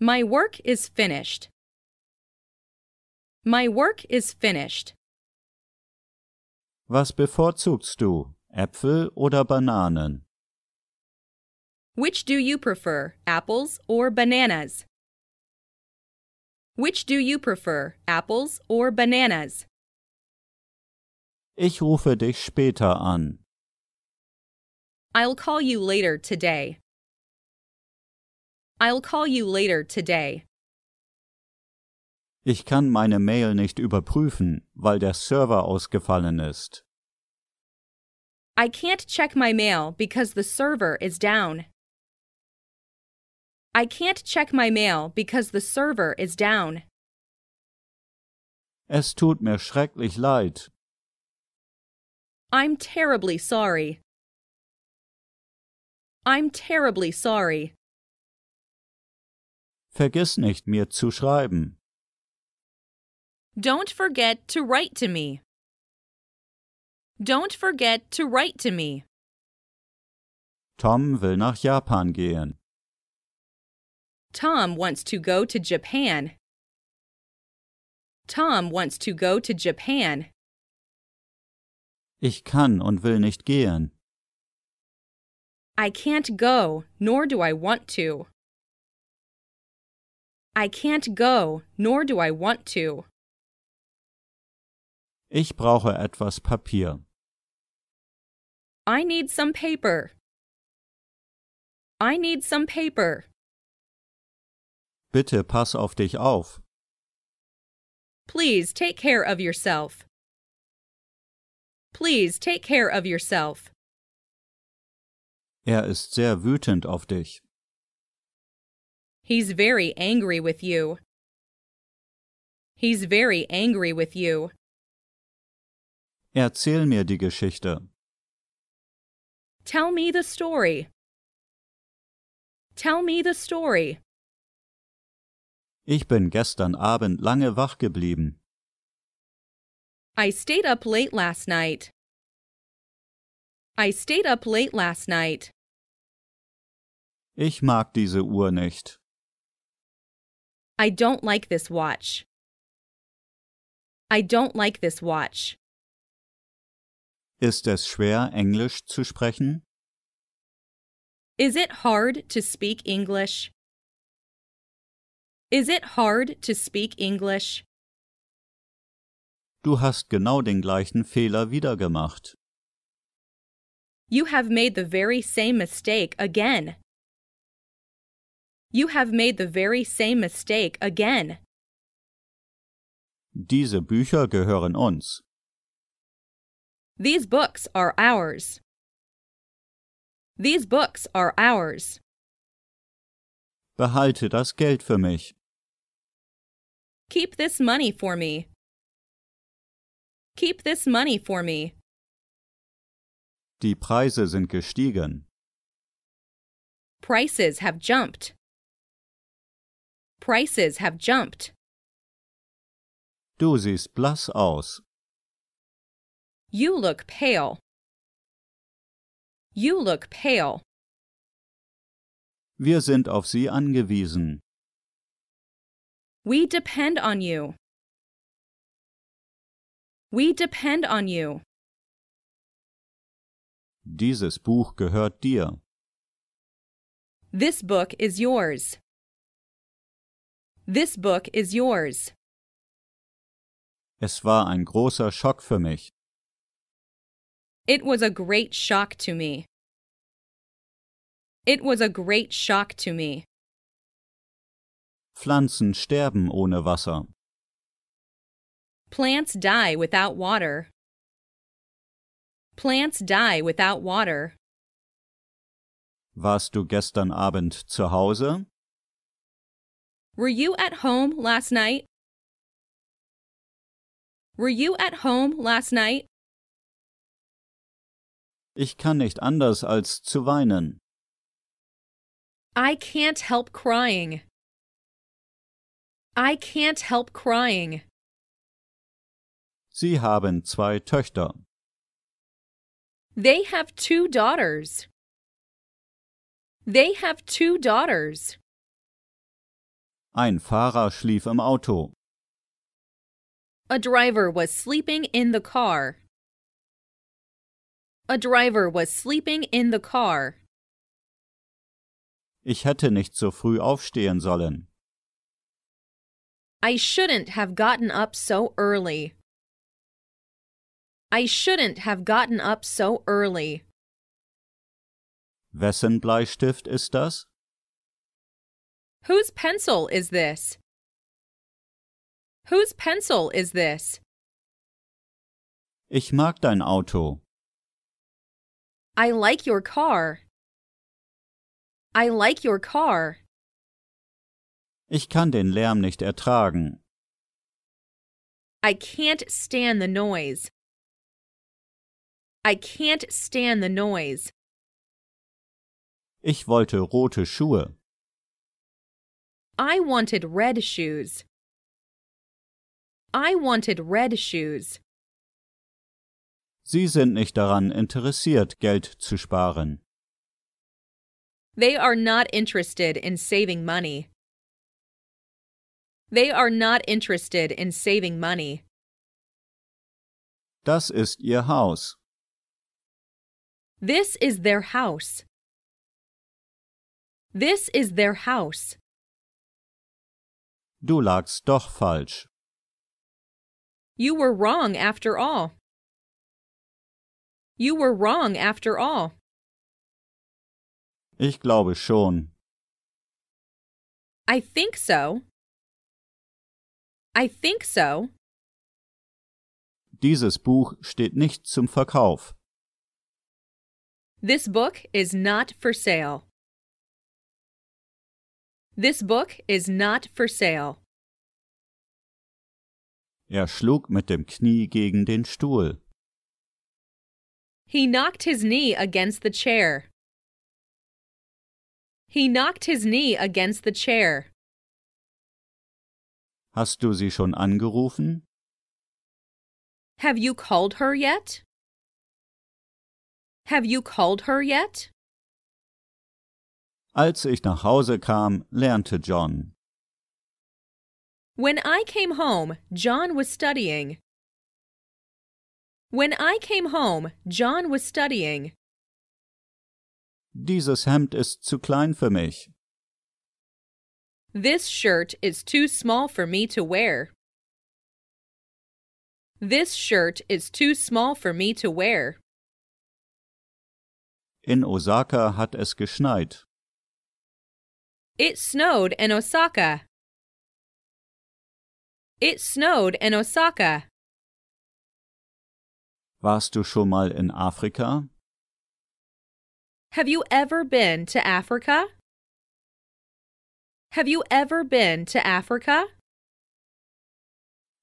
My work is finished. My work is finished. Was bevorzugst du, Äpfel oder Bananen? Which do you prefer, apples or bananas? Which do you prefer, apples or bananas? Ich rufe dich später an. I'll call you later today. I'll call you later today. Ich kann meine Mail nicht überprüfen, weil der Server ausgefallen ist. I can't check my mail because the server is down. I can't check my mail because the server is down. Es tut mir schrecklich leid. I'm terribly sorry. I'm terribly sorry. Vergiss nicht, mir zu schreiben. Don't forget to write to me. Don't forget to write to me. Tom will nach Japan gehen. Tom wants to go to Japan. Tom wants to go to Japan. Ich kann und will nicht gehen. I can't go, nor do I want to. I can't go, nor do I want to. Ich brauche etwas Papier. I need some paper. I need some paper. Bitte pass auf dich auf. Please take care of yourself. Please take care of yourself. Er ist sehr wütend auf dich. He's very angry with you. He's very angry with you. Erzähl mir die Geschichte. Tell me the story. Tell me the story. Ich bin gestern Abend lange wach geblieben. I stayed up late last night. I stayed up late last night. Ich mag diese Uhr nicht. I don't like this watch. I don't like this watch. Ist es schwer, Englisch zu sprechen? Is it hard to speak English? Is it hard to speak English? Du hast genau den gleichen Fehler wieder gemacht. You have made the very same mistake again. You have made the very same mistake again. Diese Bücher gehören uns. These books are ours. These books are ours. Behalte das Geld für mich. Keep this money for me. Keep this money for me. Die Preise sind gestiegen. Prices have jumped. Prices have jumped. Du siehst blass aus. You look pale. You look pale. Wir sind auf sie angewiesen. We depend on you. We depend on you. Dieses Buch gehört dir. This book is yours. This book is yours. Es war ein großer Schock für mich. It was a great shock to me. It was a great shock to me. Pflanzen sterben ohne Wasser. Plants die without water. Plants die without water. Warst du gestern Abend zu Hause? Were you at home last night? Were you at home last night? Ich kann nicht anders als zu weinen. I can't help crying. I can't help crying. Sie haben zwei Töchter. They have two daughters. They have two daughters. Ein Fahrer schlief im Auto. A driver was sleeping in the car. A driver was sleeping in the car. Ich hätte nicht so früh aufstehen sollen. I shouldn't have gotten up so early. I shouldn't have gotten up so early. Wessen Bleistift ist das? Whose pencil is this? Whose pencil is this? Ich mag dein Auto. I like your car. I like your car. Ich kann den Lärm nicht ertragen. I can't stand the noise. I can't stand the noise. Ich wollte rote Schuhe. I wanted red shoes. I wanted red shoes. Sie sind nicht daran interessiert, Geld zu sparen. They are not interested in saving money. They are not interested in saving money. Das ist ihr Haus. This is their house. This is their house. Du lagst doch falsch. You were wrong after all. You were wrong after all. Ich glaube schon. I think so. I think so. Dieses Buch steht nicht zum Verkauf. This book is not for sale. This book is not for sale. Er schlug mit dem Knie gegen den Stuhl. He knocked his knee against the chair. He knocked his knee against the chair. Hast du sie schon angerufen? Have you called her yet? Have you called her yet? Als ich nach Hause kam, lernte John. When I came home, John was studying. When I came home, John was studying. Dieses Hemd ist zu klein für mich. This shirt is too small for me to wear. This shirt is too small for me to wear. In Osaka hat es geschneit. It snowed in Osaka. It snowed in Osaka. Warst du schon mal in Afrika? Have you ever been to Africa? Have you ever been to Africa?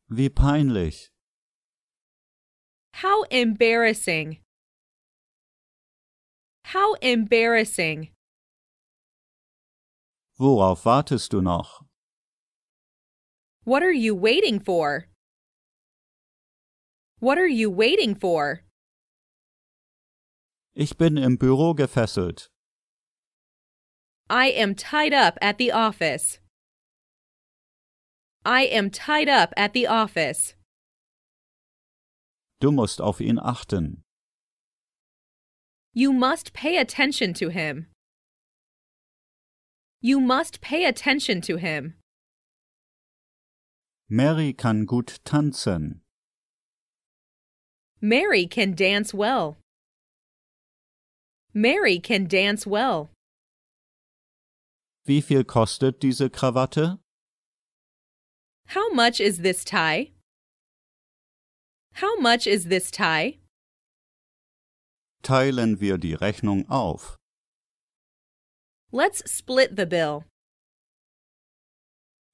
Wie peinlich. How embarrassing. How embarrassing. Worauf wartest du noch? What are you waiting for? What are you waiting for? Ich bin im Büro gefesselt. I am tied up at the office. I am tied up at the office. Du musst auf ihn achten. You must pay attention to him. You must pay attention to him. Mary kann gut tanzen. Mary can dance well. Mary can dance well. Wie viel kostet diese Krawatte? How much is this tie? How much is this tie? Teilen wir die Rechnung auf. Let's split the bill.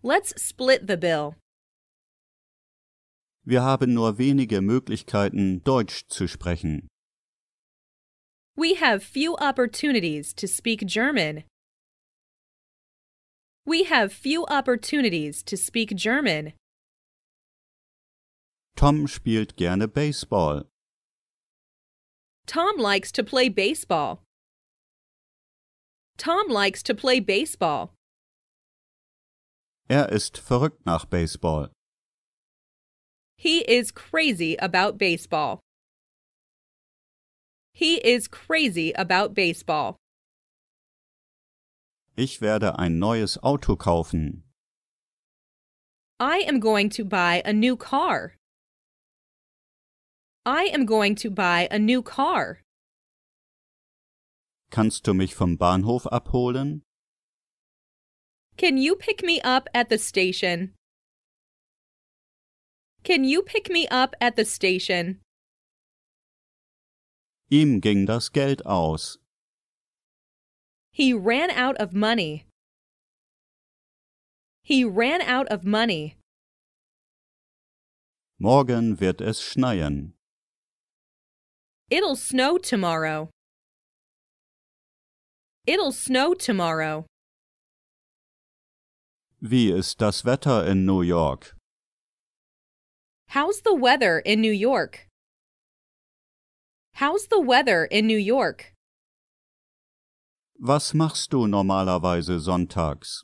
Let's split the bill. Wir haben nur wenige Möglichkeiten, Deutsch zu sprechen. We have few opportunities to speak German. We have few opportunities to speak German. Tom spielt gerne Baseball. Tom likes to play baseball. Tom likes to play baseball. Er ist verrückt nach Baseball. He is crazy about baseball. He is crazy about baseball. Ich werde ein neues Auto kaufen. I am going to buy a new car. I am going to buy a new car. Kannst du mich vom Bahnhof abholen? Can you pick me up at the station? Can you pick me up at the station? Ihm ging das Geld aus. He ran out of money. He ran out of money. Morgen wird es schneien. It'll snow tomorrow. It'll snow tomorrow. Wie ist das Wetter in New York? How's the weather in New York? How's the weather in New York? Was machst du normalerweise sonntags?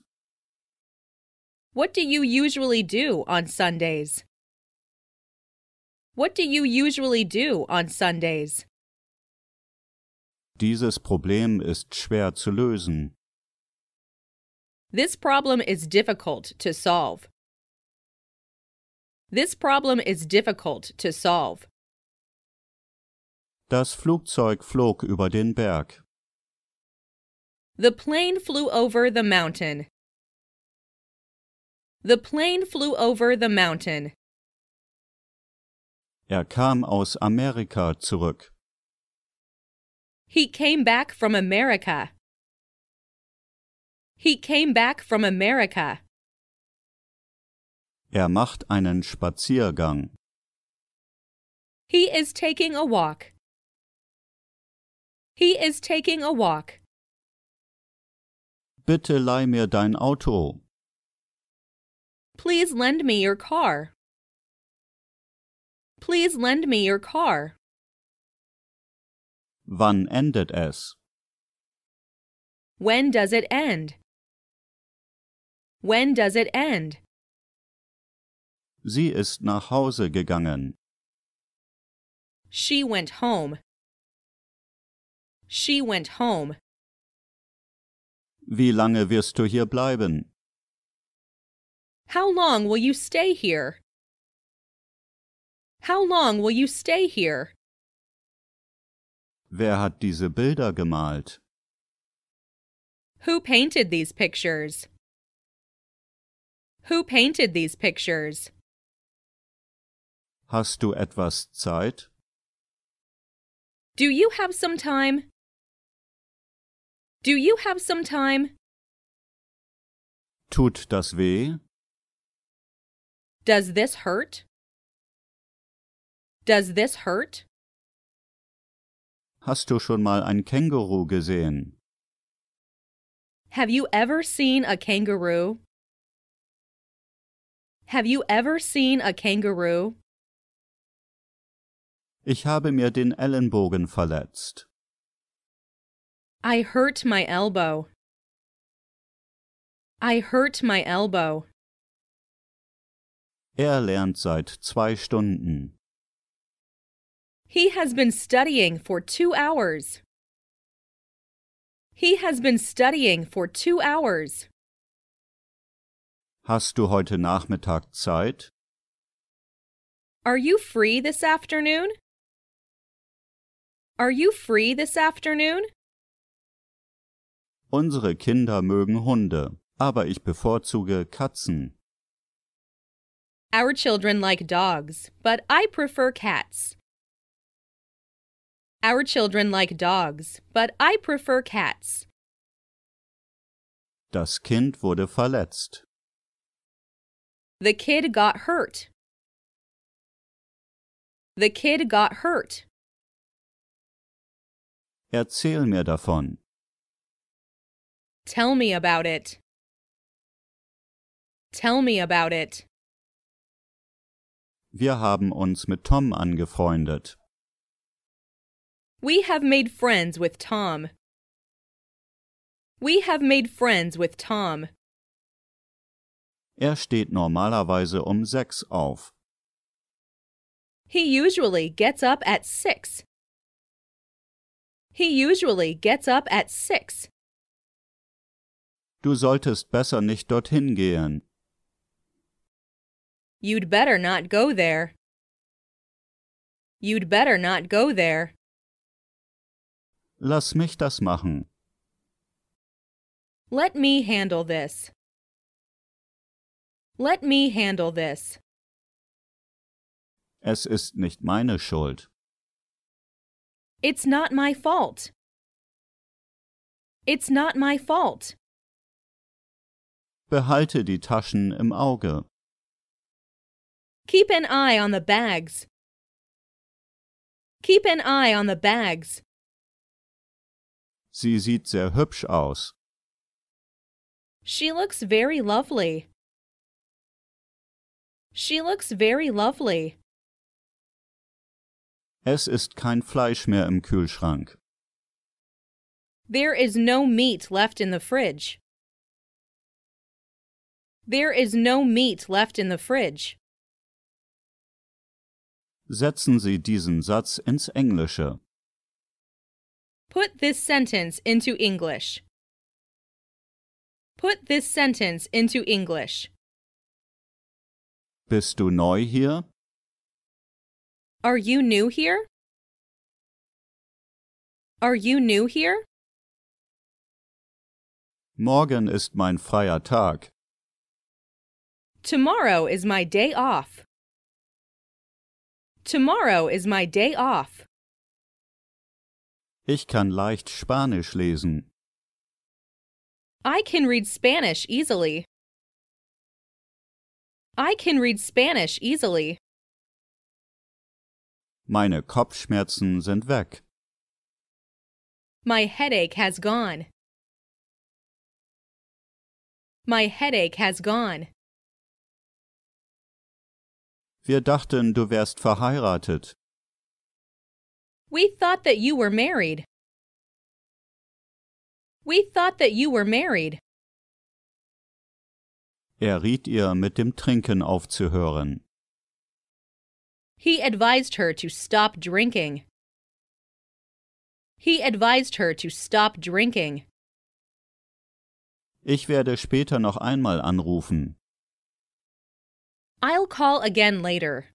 What do you usually do on Sundays? What do you usually do on Sundays? Dieses Problem ist schwer zu lösen. This problem is difficult to solve. This problem is difficult to solve. Das Flugzeug flog über den Berg. The plane flew over the mountain. The plane flew over the mountain. Er kam aus Amerika zurück. He came back from America. He came back from America. Er macht einen Spaziergang. He is taking a walk. He is taking a walk. Bitte leih mir dein Auto. Please lend me your car. Please lend me your car. Wann endet es? When does it end? When does it end? Sie ist nach Hause gegangen. She went home. She went home. Wie lange wirst du hier bleiben? How long will you stay here? How long will you stay here? Wer hat diese Bilder gemalt? Who painted these pictures? Who painted these pictures? Hast du etwas Zeit? Do you have some time? Do you have some time? Tut das weh? Does this hurt? Does this hurt? Hast du schon mal ein Känguru gesehen? Have you ever seen a kangaroo? Have you ever seen a kangaroo? Ich habe mir den Ellenbogen verletzt. I hurt my elbow. I hurt my elbow. Er lernt seit zwei Stunden. He has been studying for two hours. He has been studying for two hours. Hast du heute Nachmittag Zeit? Are you free this afternoon? Are you free this afternoon? Unsere Kinder mögen Hunde, aber ich bevorzuge Katzen. Our children like dogs, but I prefer cats. Our children like dogs, but I prefer cats. Das Kind wurde verletzt. The kid got hurt. The kid got hurt. Erzähl mir davon. Tell me about it. Tell me about it. Wir haben uns mit Tom angefreundet. We have made friends with Tom. We have made friends with Tom. Er steht normalerweise um sechs auf. He usually gets up at six. He usually gets up at six. Du solltest besser nicht dorthin gehen. You'd better not go there. You'd better not go there. Lass mich das machen. Let me handle this. Let me handle this. Es ist nicht meine Schuld. It's not my fault. It's not my fault. Behalte die Taschen im Auge. Keep an eye on the bags. Keep an eye on the bags. Sie sieht sehr hübsch aus. She looks very lovely. She looks very lovely. Es ist kein Fleisch mehr im Kühlschrank. There is no meat left in the fridge. There is no meat left in the fridge. Setzen Sie diesen Satz ins Englische. Put this sentence into English. Put this sentence into English. Bist du neu hier? Are you new here? Are you new here? Morgen ist mein freier Tag. Tomorrow is my day off. Tomorrow is my day off. Ich kann leicht Spanisch lesen. I can read Spanish easily. I can read Spanish easily. Meine Kopfschmerzen sind weg. My headache has gone. My headache has gone. Wir dachten, du wärst verheiratet. We thought that you were married. We thought that you were married. Er riet ihr, mit dem Trinken aufzuhören. He advised her to stop drinking. He advised her to stop drinking. Ich werde später noch einmal anrufen. I'll call again later.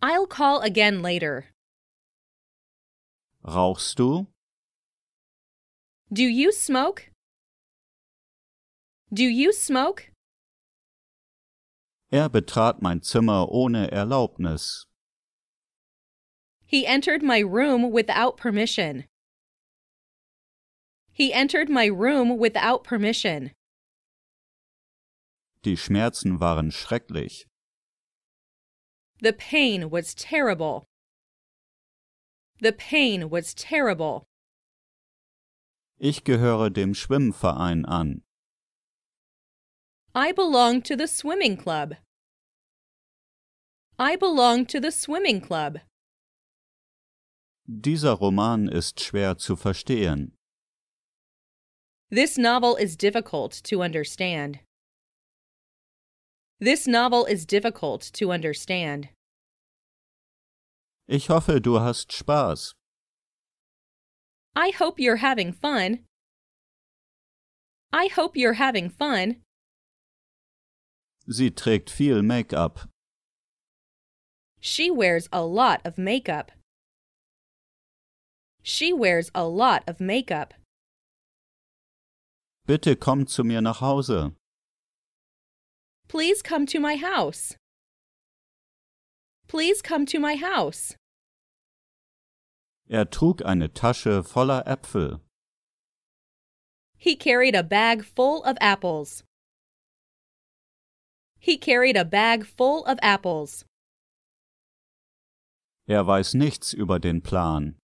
I'll call again later. Rauchst du? Do you smoke? Do you smoke? Er betrat mein Zimmer ohne Erlaubnis. He entered my room without permission. He entered my room without permission. Die Schmerzen waren schrecklich. The pain was terrible. The pain was terrible. Ich gehöre dem Schwimmverein an. I belong to the swimming club. I belong to the swimming club. Dieser Roman ist schwer zu verstehen. This novel is difficult to understand. This novel is difficult to understand. Ich hoffe, du hast Spaß. I hope you're having fun. I hope you're having fun. Sie trägt viel Make-up. She wears a lot of makeup. She wears a lot of makeup. Bitte komm zu mir nach Hause. Please come to my house. Please come to my house. Er trug eine Tasche voller Äpfel. He carried a bag full of apples. He carried a bag full of apples. Er weiß nichts über den Plan.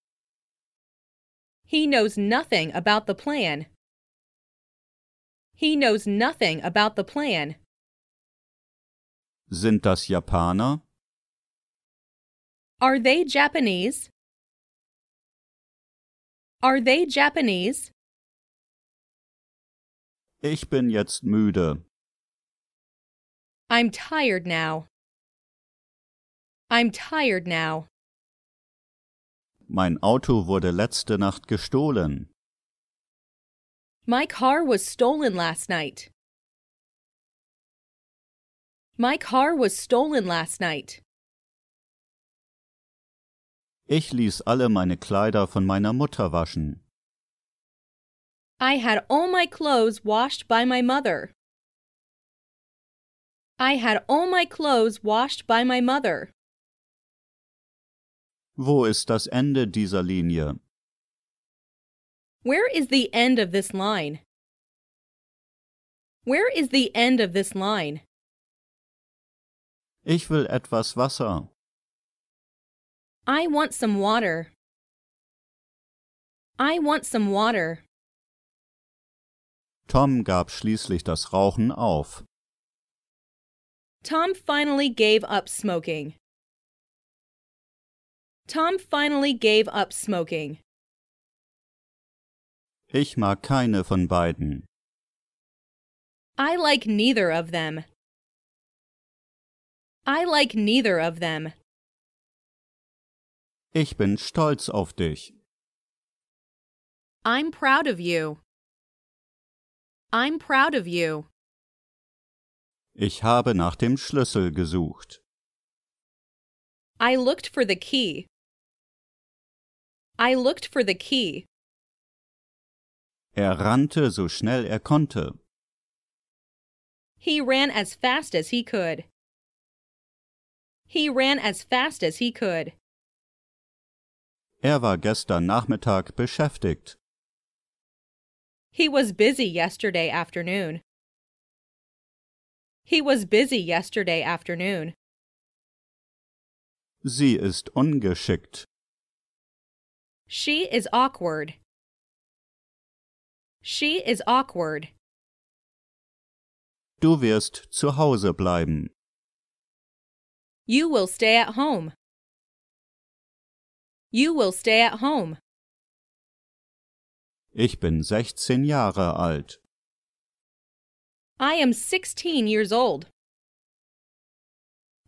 He knows nothing about the plan. He knows nothing about the plan. Sind das Japaner? Are they Japanese? Are they Japanese? Ich bin jetzt müde. I'm tired now. I'm tired now. Mein Auto wurde letzte Nacht gestohlen. My car was stolen last night. My car was stolen last night. Ich ließ alle meine Kleider von meiner Mutter waschen. I had all my clothes washed by my mother. I had all my clothes washed by my mother. Wo ist das Ende dieser Linie? Where is the end of this line? Where is the end of this line? Ich will etwas Wasser. I want some water. I want some water. Tom gab schließlich das Rauchen auf. Tom finally gave up smoking. Tom finally gave up smoking. Ich mag keine von beiden. I like neither of them. I like neither of them. Ich bin stolz auf dich. I'm proud of you. I'm proud of you. Ich habe nach dem Schlüssel gesucht. I looked for the key. I looked for the key. Er rannte so schnell er konnte. He ran as fast as he could. He ran as fast as he could. Er war gestern Nachmittag beschäftigt. He was busy yesterday afternoon. He was busy yesterday afternoon. Sie ist ungeschickt. She is awkward. She is awkward. Du wirst zu Hause bleiben. You will stay at home. You will stay at home. Ich bin 16 Jahre alt. I am 16 years old.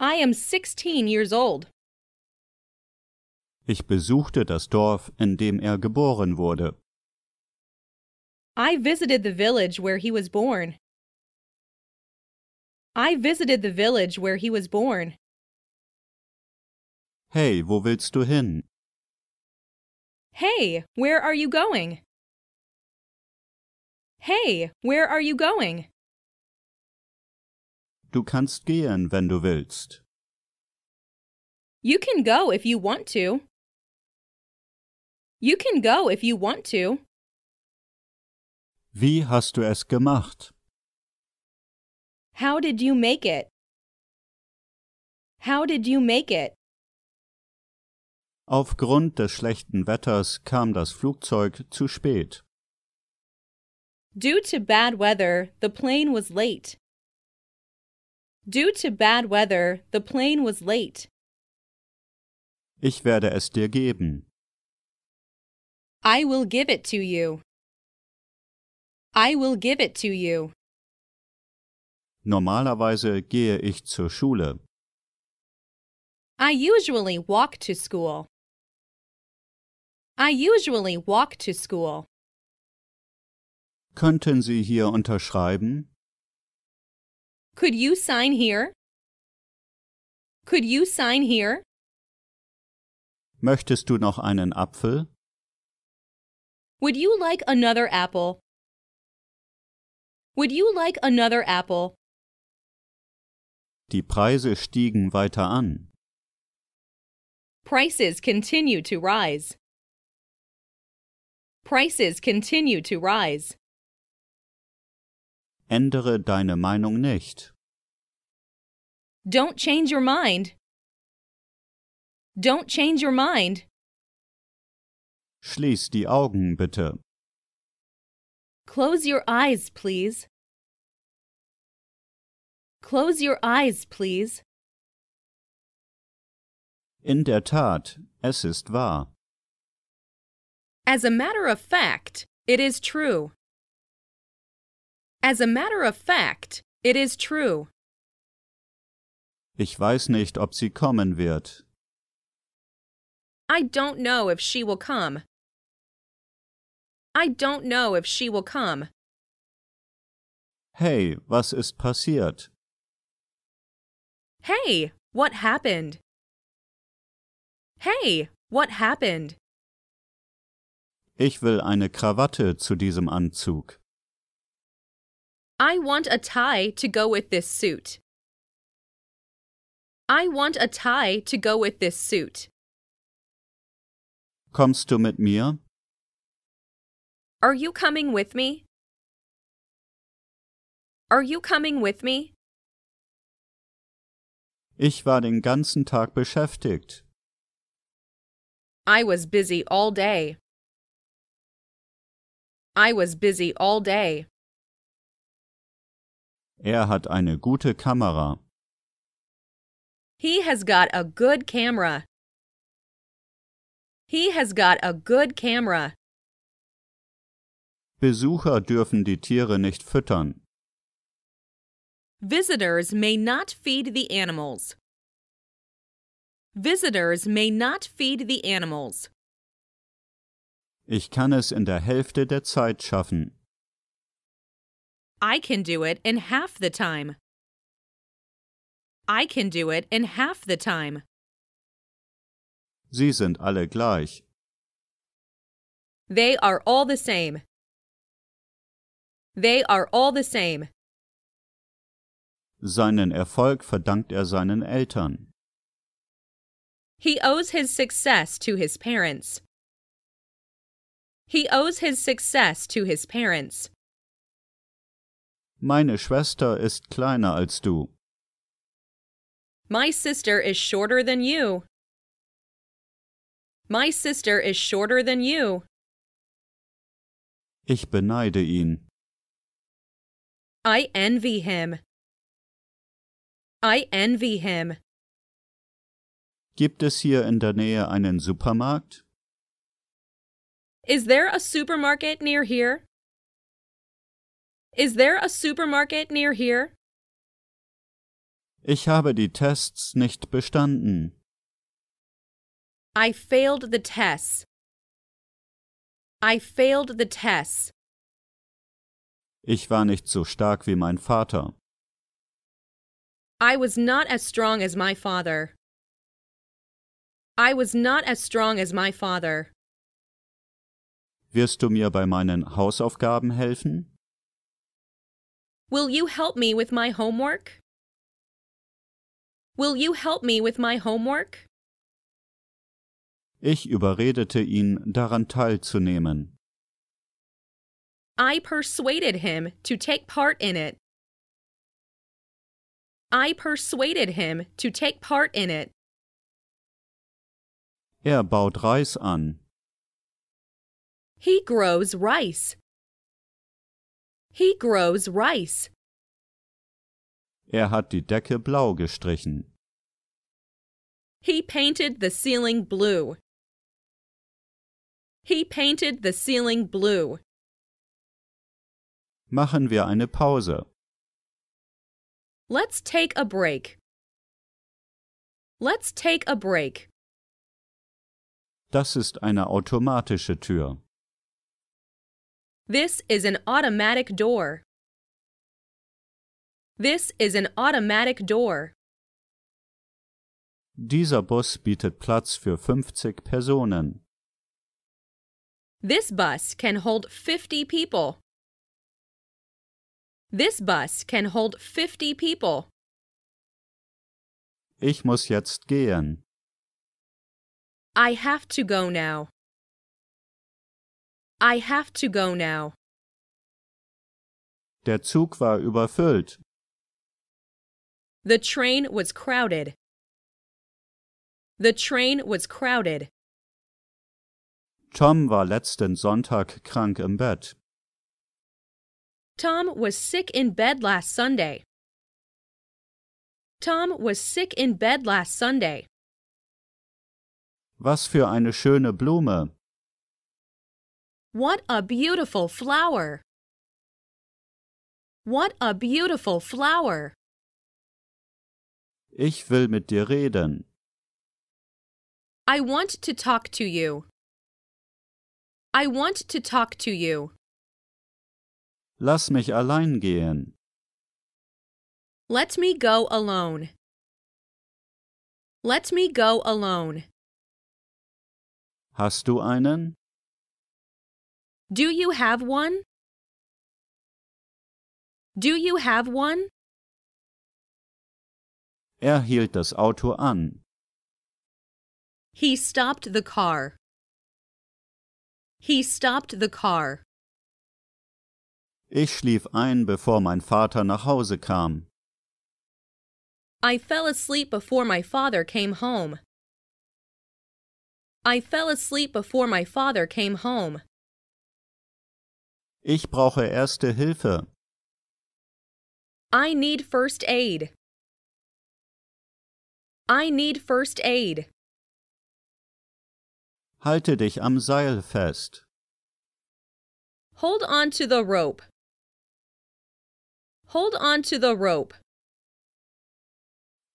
I am 16 years old. Ich besuchte das Dorf, in dem er geboren wurde. I visited the village where he was born. I visited the village where he was born. Hey, wo willst du hin? Hey, where are you going? Hey, where are you going? Du kannst gehen, wenn du willst. You can go if you want to. You can go if you want to. Wie hast du es gemacht? How did you make it? How did you make it? Aufgrund des schlechten Wetters kam das Flugzeug zu spät. Due to bad weather, the plane was late. Due to bad weather, the plane was late. Ich werde es dir geben. I will give it to you. I will give it to you. Normalerweise gehe ich zur Schule. I usually walk to school. I usually walk to school. Könnten Sie hier unterschreiben? Could you sign here? Could you sign here? Möchtest du noch einen Apfel? Would you like another apple? Would you like another apple? Die Preise stiegen weiter an. Prices continue to rise. Prices continue to rise. Ändere deine Meinung nicht. Don't change your mind. Don't change your mind. Schließ die Augen bitte. Close your eyes, please. Close your eyes, please. In der Tat, es ist wahr. As a matter of fact, it is true. As a matter of fact, it is true. Ich weiß nicht, ob sie kommen wird. I don't know if she will come. I don't know if she will come. Hey, was ist passiert? Hey, what happened? Hey, what happened? Ich will eine Krawatte zu diesem Anzug. I want a tie to go with this suit. I want a tie to go with this suit. Kommst du mit mir? Are you coming with me? Are you coming with me? Ich war den ganzen Tag beschäftigt. I was busy all day. I was busy all day. Er hat eine gute Kamera. He has got a good camera. He has got a good camera. Besucher dürfen die Tiere nicht füttern. Visitors may not feed the animals. Visitors may not feed the animals. Ich kann es in der Hälfte der Zeit schaffen. I can do it in half the time. I can do it in half the time. Sie sind alle gleich. They are all the same. They are all the same. Seinen Erfolg verdankt er seinen Eltern. He owes his success to his parents. He owes his success to his parents. Meine Schwester ist kleiner als du. My sister is shorter than you. My sister is shorter than you. Ich beneide ihn. I envy him. I envy him. Gibt es hier in der Nähe einen Supermarkt? Is there a supermarket near here? Is there a supermarket near here? Ich habe die Tests nicht bestanden. I failed the tests. I failed the tests. Ich war nicht so stark wie mein Vater. I was not as strong as my father. I was not as strong as my father. Wirst du mir bei meinen Hausaufgaben helfen? Will you help me with my homework? Will you help me with my homework? Ich überredete ihn, daran teilzunehmen. I persuaded him to take part in it. I persuaded him to take part in it. Er baut Reis an. He grows rice. He grows rice. Er hat die Decke blau gestrichen. He painted the ceiling blue. He painted the ceiling blue. Machen wir eine Pause. Let's take a break. Let's take a break. Das ist eine automatische Tür. This is an automatic door. This is an automatic door. Dieser Bus bietet Platz für 50 Personen. This bus can hold 50 people. This bus can hold 50 people. Ich muss jetzt gehen. I have to go now. I have to go now. Der Zug war überfüllt. The train was crowded. The train was crowded. Tom war letzten Sonntag krank im Bett. Tom was sick in bed last Sunday. Tom was sick in bed last Sunday. Was für eine schöne Blume. What a beautiful flower! What a beautiful flower! Ich will mit dir reden. I want to talk to you. I want to talk to you. Lass mich allein gehen. Let me go alone. Let me go alone. Hast du einen? Do you have one? Do you have one? Er hielt das Auto an. He stopped the car. He stopped the car. Ich schlief ein, bevor mein Vater nach Hause kam. I fell asleep before my father came home. I fell asleep before my father came home. Ich brauche erste Hilfe. I need first aid. I need first aid. Halte dich am Seil fest. Hold on to the rope. Hold on to the rope.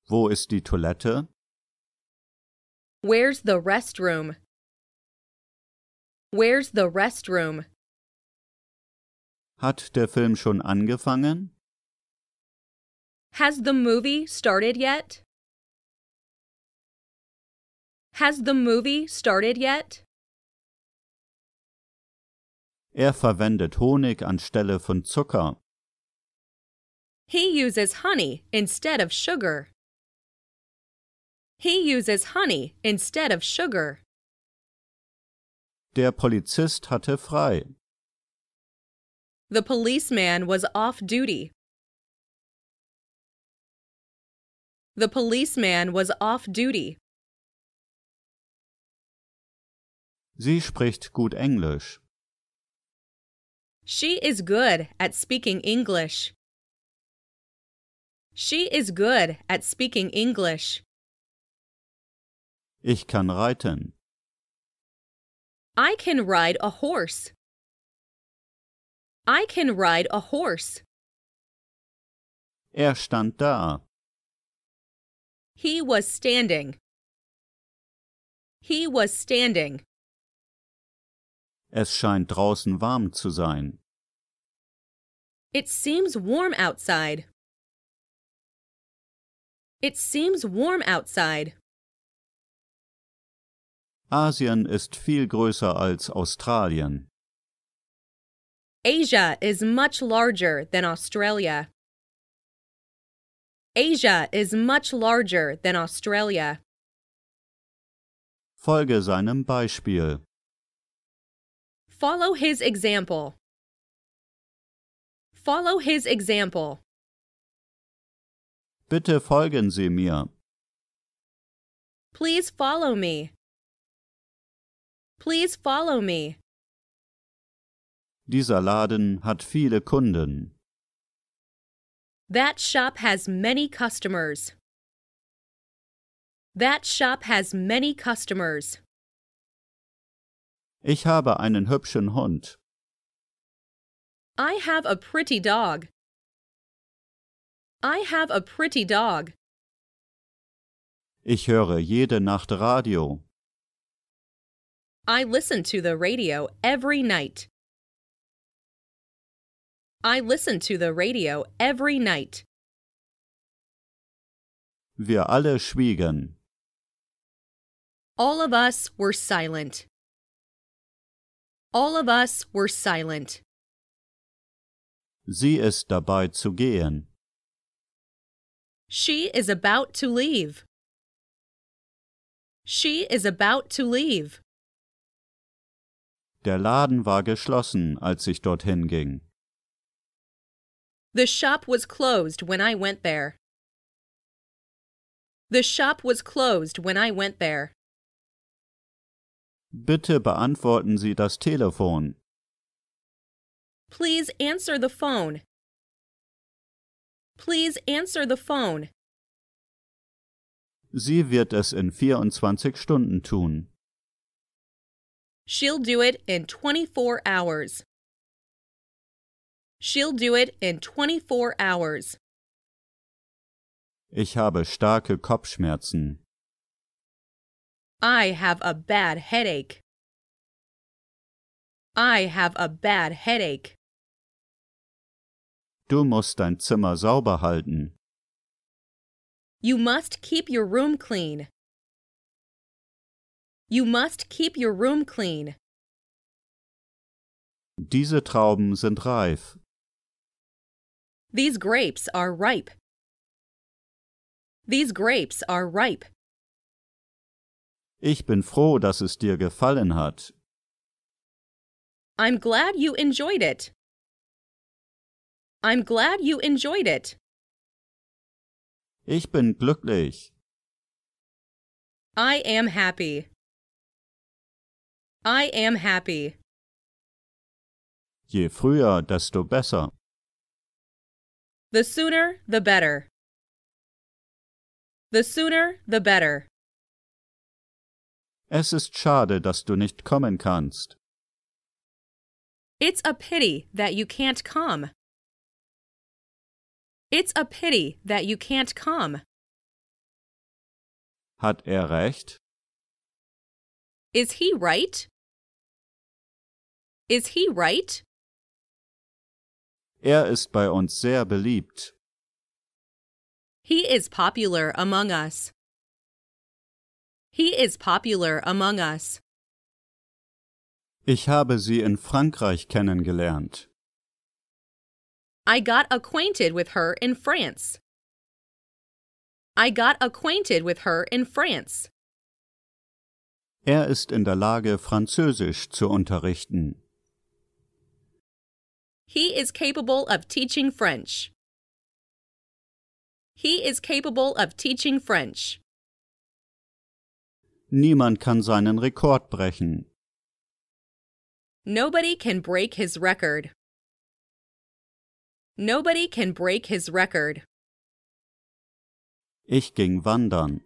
Wo ist die Toilette? Where's the restroom? Where's the restroom? Hat der Film schon angefangen? Has the movie started yet? Has the movie started yet? Er verwendet Honig anstelle von Zucker. He uses honey instead of sugar. He uses honey instead of sugar. Der Polizist hatte frei. The policeman was off duty. The policeman was off duty. Sie spricht gut Englisch. She is good at speaking English. She is good at speaking English. Ich kann reiten. I can ride a horse. I can ride a horse. Er stand da. He was standing. He was standing. Es scheint draußen warm zu sein. It seems warm outside. It seems warm outside. Asien ist viel größer als Australien. Asia is much larger than Australia. Asia is much larger than Australia. Folge seinem Beispiel. Follow his example. Follow his example. Bitte folgen Sie mir. Please follow me. Please follow me. Dieser Laden hat viele Kunden. That shop has many customers. That shop has many customers. Ich habe einen hübschen Hund. I have a pretty dog. I have a pretty dog. Ich höre jede Nacht Radio. I listen to the radio every night. I listen to the radio every night. Wir alle schwiegen. All of us were silent. All of us were silent. Sie ist dabei zu gehen. She is about to leave. She is about to leave. Der Laden war geschlossen, als ich dorthin ging. The shop was closed when I went there. The shop was closed when I went there. Bitte beantworten Sie das Telefon. Please answer the phone. Please answer the phone. Sie wird es in 24 Stunden tun. She'll do it in 24 hours. She'll do it in 24 hours. Ich habe starke Kopfschmerzen. I have a bad headache. I have a bad headache. Du musst dein Zimmer sauber halten. You must keep your room clean. You must keep your room clean. Diese Trauben sind reif. These grapes are ripe. These grapes are ripe. Ich bin froh, dass es dir gefallen hat. I'm glad you enjoyed it. I'm glad you enjoyed it. Ich bin glücklich. I am happy. I am happy. Je früher, desto besser. The sooner, the better. The sooner, the better. Es ist schade, dass du nicht kommen kannst. It's a pity that you can't come. It's a pity that you can't come. Hat er recht? Is he right? Is he right? Er ist bei uns sehr beliebt. He is popular among us. He is popular among us. Ich habe sie in Frankreich kennengelernt. I got acquainted with her in France. I got acquainted with her in France. Er ist in der Lage, Französisch zu unterrichten. He is capable of teaching French. He is capable of teaching French. Niemand kann seinen Rekord brechen. Nobody can break his record. Nobody can break his record. Ich ging wandern.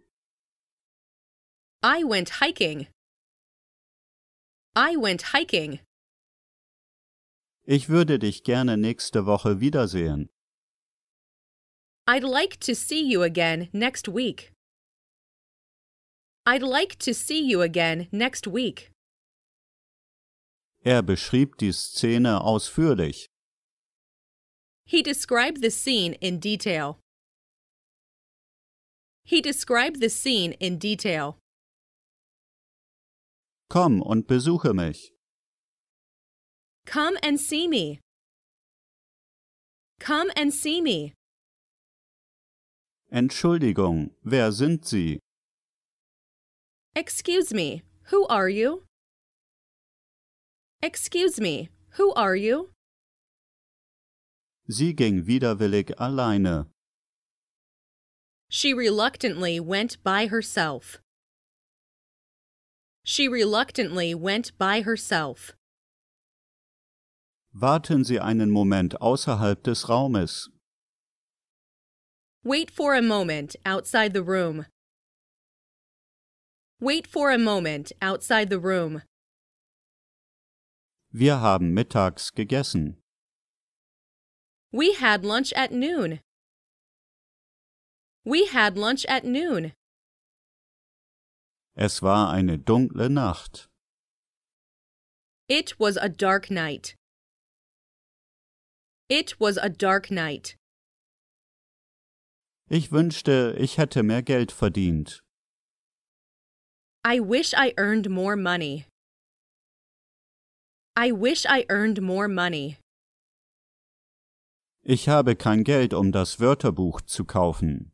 I went hiking. I went hiking. Ich würde dich gerne nächste Woche wiedersehen. I'd like to see you again next week. I'd like to see you again next week. Er beschrieb die Szene ausführlich. He described the scene in detail. He described the scene in detail. Komm und besuche mich. Come and see me. Come and see me. Entschuldigung, wer sind Sie? Excuse me, who are you? Excuse me, who are you? Sie ging widerwillig alleine. She reluctantly went by herself. She reluctantly went by herself. Warten Sie einen Moment außerhalb des Raumes. Wait for a moment outside the room. Wait for a moment outside the room. Wir haben mittags gegessen. We had lunch at noon. We had lunch at noon. Es war eine dunkle Nacht. It was a dark night. It was a dark night. Ich wünschte, ich hätte mehr Geld verdient. I wish I earned more money. I wish I earned more money. Ich habe kein Geld, um das Wörterbuch zu kaufen.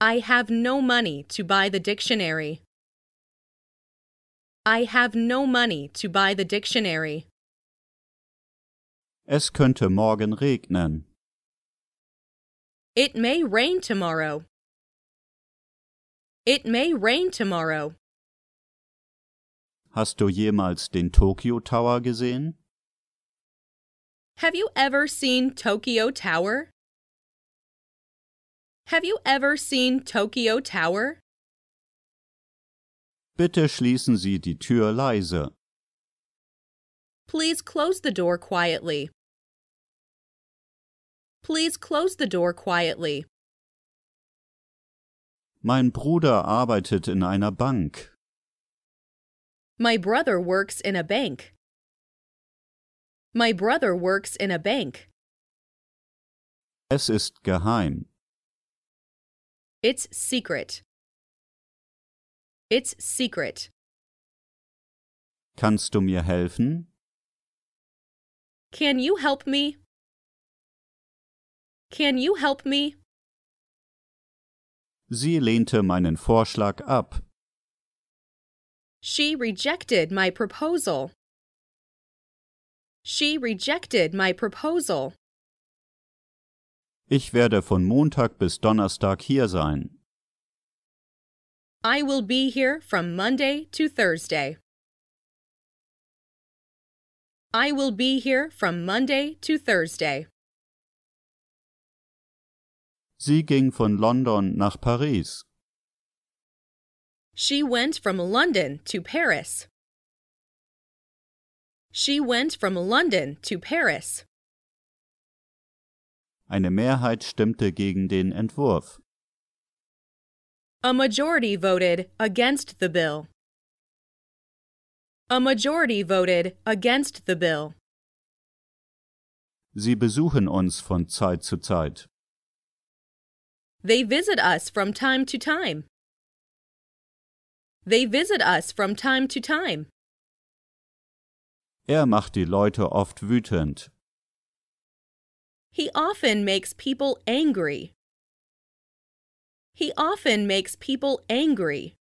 I have no money to buy the dictionary. I have no money to buy the dictionary. Es könnte morgen regnen. It may rain tomorrow. It may rain tomorrow. Hast du jemals den Tokyo Tower gesehen? Have you ever seen Tokyo Tower? Have you ever seen Tokyo Tower? Bitte schließen Sie die Tür leise. Please close the door quietly. Please close the door quietly. Mein Bruder arbeitet in einer Bank. My brother works in a bank. My brother works in a bank. Es ist geheim. It's secret. It's secret. Kannst du mir helfen? Can you help me? Can you help me? Sie lehnte meinen Vorschlag ab. She rejected my proposal. She rejected my proposal. Ich werde von Montag bis Donnerstag hier sein. I will be here from Monday to Thursday. I will be here from Monday to Thursday. Sie ging von London nach Paris. She went from London to Paris. She went from London to Paris. Eine Mehrheit stimmte gegen den Entwurf. A majority voted against the bill. A majority voted against the bill. Sie besuchen uns von Zeit zu Zeit. They visit us from time to time. They visit us from time to time. Er macht die Leute oft wütend. He often makes people angry. He often makes people angry.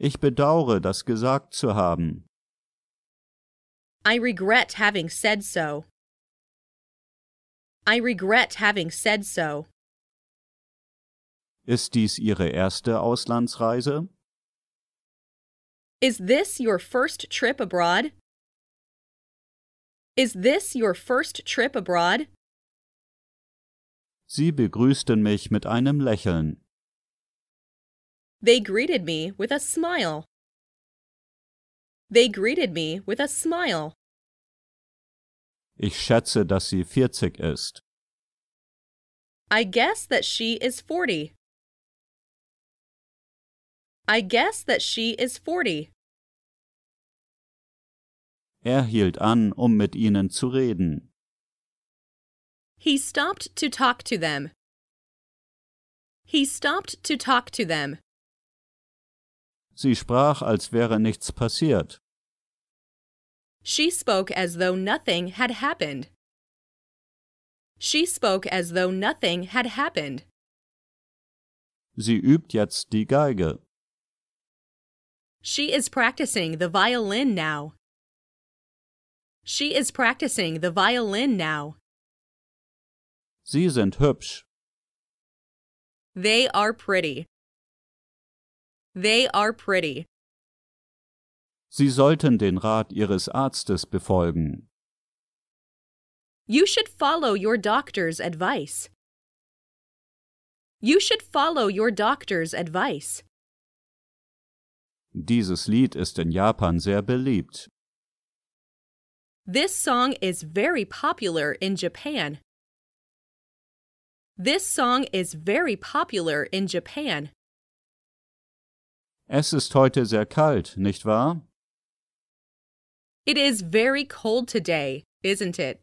Ich bedaure, das gesagt zu haben. I regret having said so. I regret having said so. Ist dies Ihre erste Auslandsreise? Is this your first trip abroad? Is this your first trip abroad? Sie begrüßten mich mit einem Lächeln. They greeted me with a smile. They greeted me with a smile. Ich schätze, dass sie 40 ist. I guess that she is 40. I guess that she is 40. Er hielt an, um mit ihnen zu reden. He stopped to talk to them. He stopped to talk to them. Sie sprach, als wäre nichts passiert. She spoke as though nothing had happened. She spoke as though nothing had happened. Sie übt jetzt die Geige. She is practicing the violin now. She is practicing the violin now. Sie sind hübsch. They are pretty. They are pretty. Sie sollten den Rat Ihres Arztes befolgen. You should follow your doctor's advice. You should follow your doctor's advice. Dieses Lied ist in Japan sehr beliebt. This song is very popular in Japan. This song is very popular in Japan. Es ist heute sehr kalt, nicht wahr? It is very cold today, isn't it?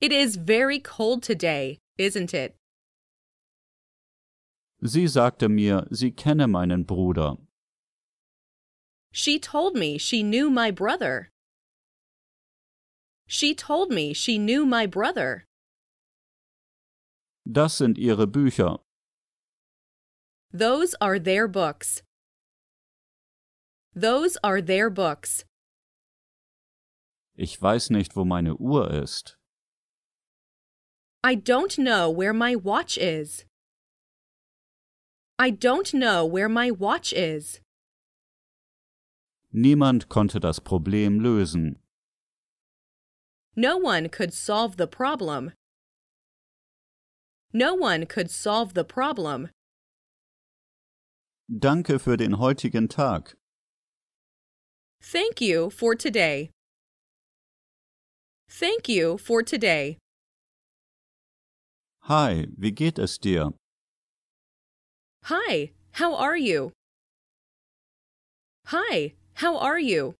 It is very cold today, isn't it? Sie sagte mir, sie kenne meinen Bruder. She told me she knew my brother. She told me she knew my brother. Das sind ihre Bücher. Those are their books. Those are their books. Ich weiß nicht, wo meine Uhr ist. I don't know where my watch is. I don't know where my watch is. Niemand konnte das Problem lösen. No one could solve the problem. No one could solve the problem. Danke für den heutigen Tag. Thank you for today. Thank you for today. Hi, wie geht es dir? Hi, how are you? Hi, how are you?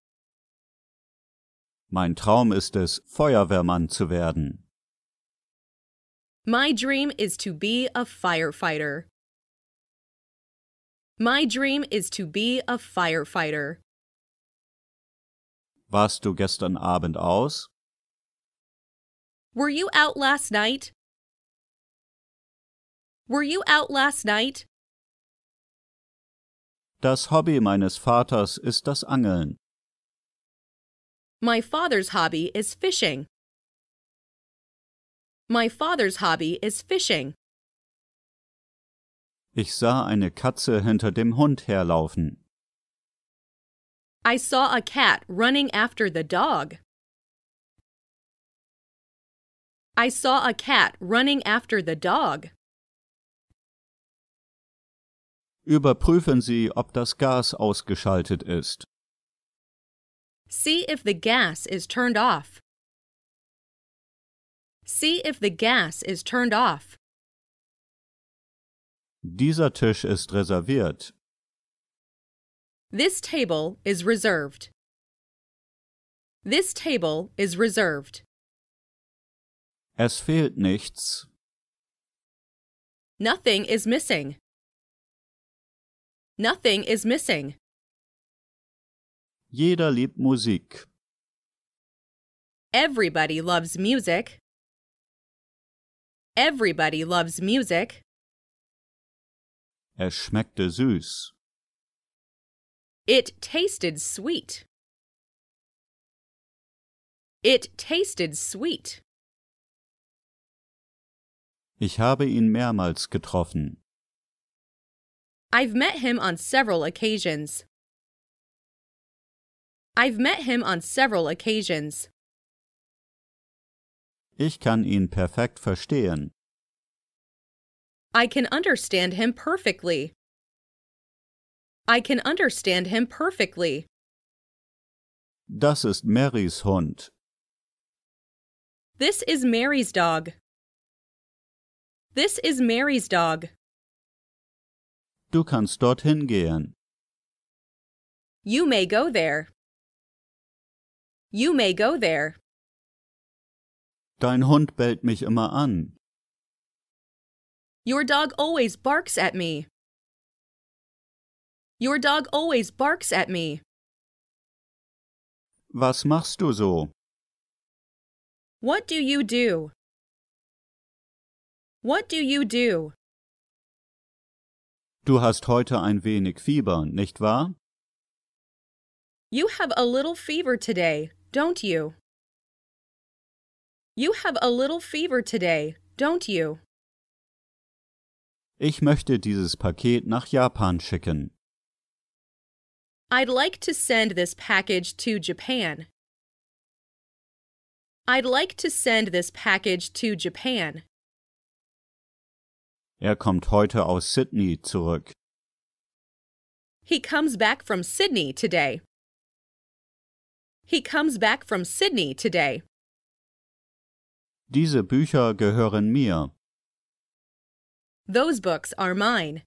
Mein Traum ist es, Feuerwehrmann zu werden. My dream is to be a firefighter. My dream is to be a firefighter. Warst du gestern Abend aus? Were you out last night? Were you out last night? Das Hobby meines Vaters ist das Angeln. My father's hobby is fishing. My father's hobby is fishing. Ich sah eine Katze hinter dem Hund herlaufen. I saw a cat running after the dog. I saw a cat running after the dog. Überprüfen Sie, ob das Gas ausgeschaltet ist. See if the gas is turned off. See if the gas is turned off. Dieser Tisch ist reserviert. This table is reserved. This table is reserved. Es fehlt nichts. Nothing is missing. Nothing is missing. Jeder liebt Musik. Everybody loves music. Everybody loves music. Es schmeckte süß. It tasted sweet. It tasted sweet. Ich habe ihn mehrmals getroffen. I've met him on several occasions. I've met him on several occasions. Ich kann ihn perfekt verstehen. I can understand him perfectly. I can understand him perfectly. Das ist Marys Hund. This is Mary's dog. This is Mary's dog. Du kannst dorthin gehen. You may go there. You may go there. Dein Hund bellt mich immer an. Your dog always barks at me. Your dog always barks at me. Was machst du so? What do you do? What do you do? Du hast heute ein wenig Fieber, nicht wahr? You have a little fever today, don't you? You have a little fever today, don't you? Ich möchte dieses Paket nach Japan schicken. I'd like to send this package to Japan. I'd like to send this package to Japan. Er kommt heute aus Sydney zurück. He comes back from Sydney today. He comes back from Sydney today. Diese Bücher gehören mir. Those books are mine.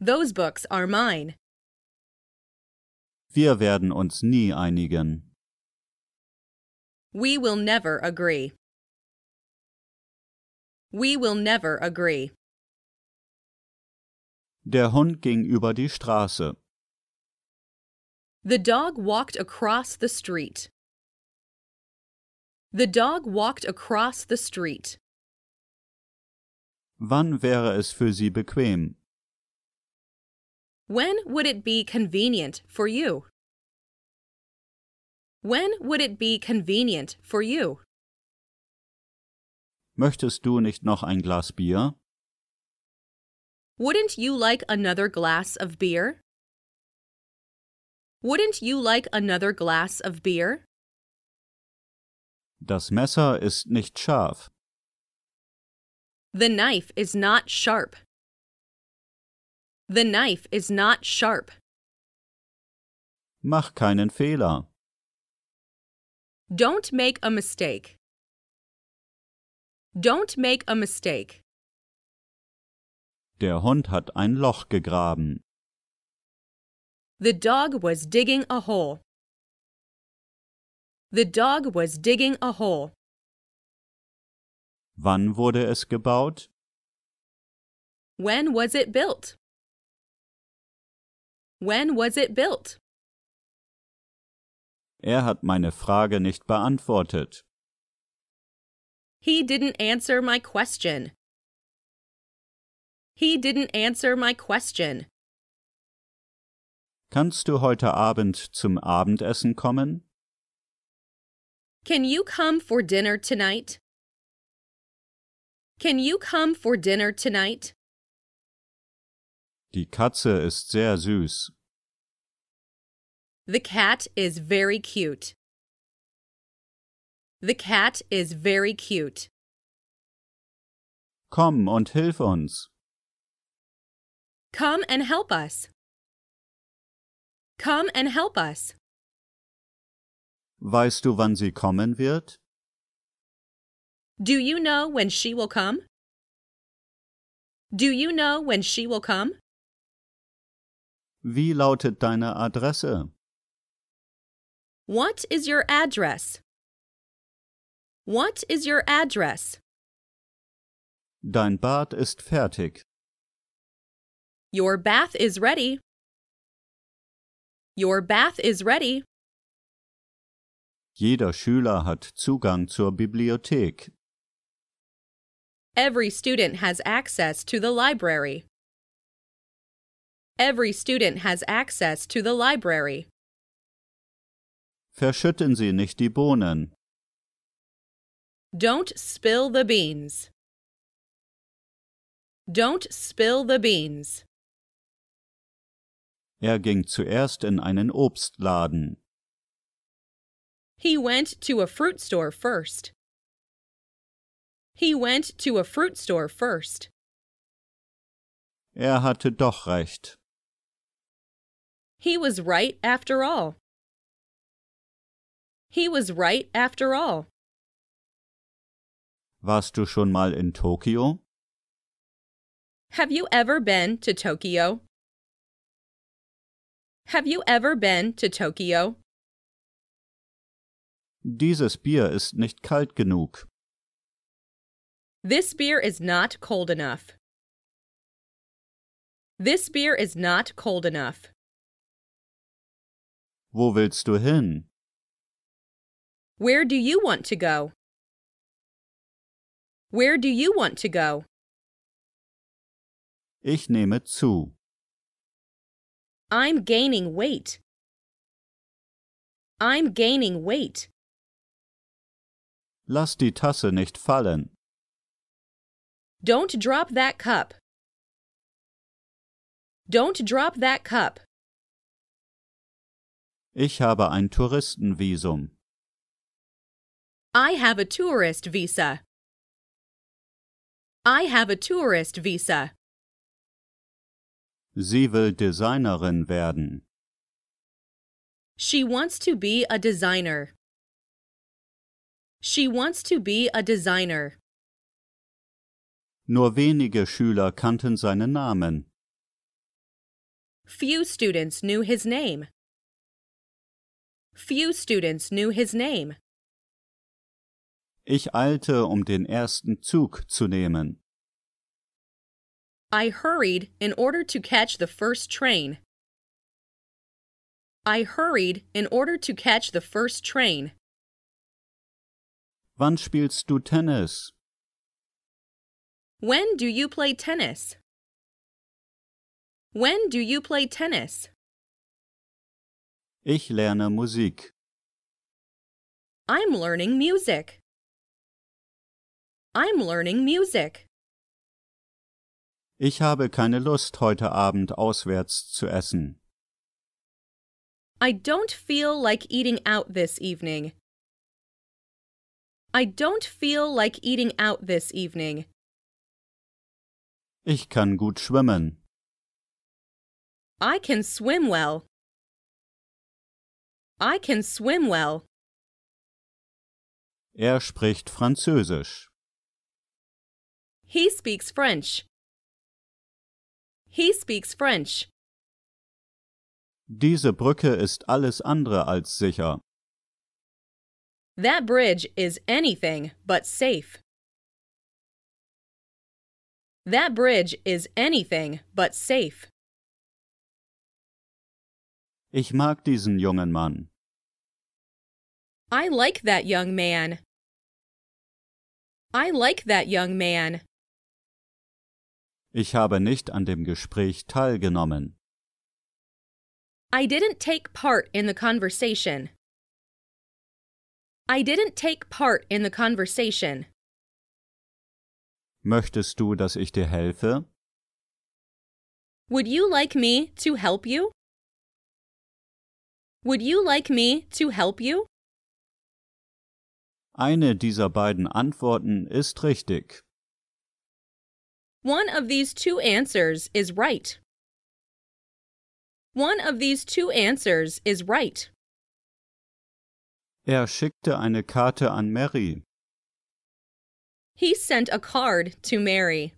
Those books are mine. Wir werden uns nie einigen. We will never agree. We will never agree. Der Hund ging über die Straße. The dog walked across the street. The dog walked across the street. Wann wäre es für Sie bequem? When would it be convenient for you? When would it be convenient for you? Möchtest du nicht noch ein Glas Bier? Wouldn't you like another glass of beer? Wouldn't you like another glass of beer? Das Messer ist nicht scharf. The knife is not sharp. The knife is not sharp. Mach keinen Fehler. Don't make a mistake. Don't make a mistake. Der Hund hat ein Loch gegraben. The dog was digging a hole. The dog was digging a hole. Wann wurde es gebaut? When was it built? When was it built? Er hat meine Frage nicht beantwortet. He didn't answer my question. He didn't answer my question. Kannst du heute Abend zum Abendessen kommen? Can you come for dinner tonight? Can you come for dinner tonight? Die Katze ist sehr süß. The cat is very cute. The cat is very cute. Komm und hilf uns. Come and help us. Come and help us. Weißt du, wann sie kommen wird? Do you know when she will come? Do you know when she will come? Wie lautet deine Adresse? What is your address? What is your address? Dein Bad ist fertig. Your bath is ready. Your bath is ready. Jeder Schüler hat Zugang zur Bibliothek. Every student has access to the library. Every student has access to the library. Verschütten Sie nicht die Bohnen. Don't spill the beans. Don't spill the beans. Er ging zuerst in einen Obstladen. He went to a fruit store first. He went to a fruit store first. Er hatte doch recht. He was right after all. He was right after all. Warst du schon mal in Tokio? Have you ever been to Tokyo? Have you ever been to Tokyo? Dieses Bier ist nicht kalt genug. This beer is not cold enough. This beer is not cold enough. Wo willst du hin? Where do you want to go? Where do you want to go? Ich nehme zu. I'm gaining weight. I'm gaining weight. Lass die Tasse nicht fallen. Don't drop that cup. Don't drop that cup. Ich habe ein Touristenvisum. I have a tourist visa. I have a tourist visa. Sie will Designerin werden. She wants to be a designer. She wants to be a designer. Nur wenige Schüler kannten seinen Namen. Few students knew his name. Few students knew his name. Ich eilte, um den ersten Zug zu nehmen. I hurried in order to catch the first train. I hurried in order to catch the first train. Wann spielst du Tennis? When do you play tennis? When do you play tennis? Ich lerne Musik. I'm learning music. I'm learning music. Ich habe keine Lust, heute Abend auswärts zu essen. I don't feel like eating out this evening. I don't feel like eating out this evening. Ich kann gut schwimmen. I can swim well. I can swim well. Er spricht Französisch. He speaks French. He speaks French. Diese Brücke ist alles andere als sicher. That bridge is anything but safe. That bridge is anything but safe. Ich mag diesen jungen Mann. I like that young man. I like that young man. Ich habe nicht an dem Gespräch teilgenommen. I didn't take part in the conversation. I didn't take part in the conversation. Möchtest du, dass ich dir helfe? Would you like me to help you? Would you like me to help you? Eine dieser beiden Antworten ist richtig. One of these two answers is right. One of these two answers is right. Er schickte eine Karte an Mary. He sent a card to Mary.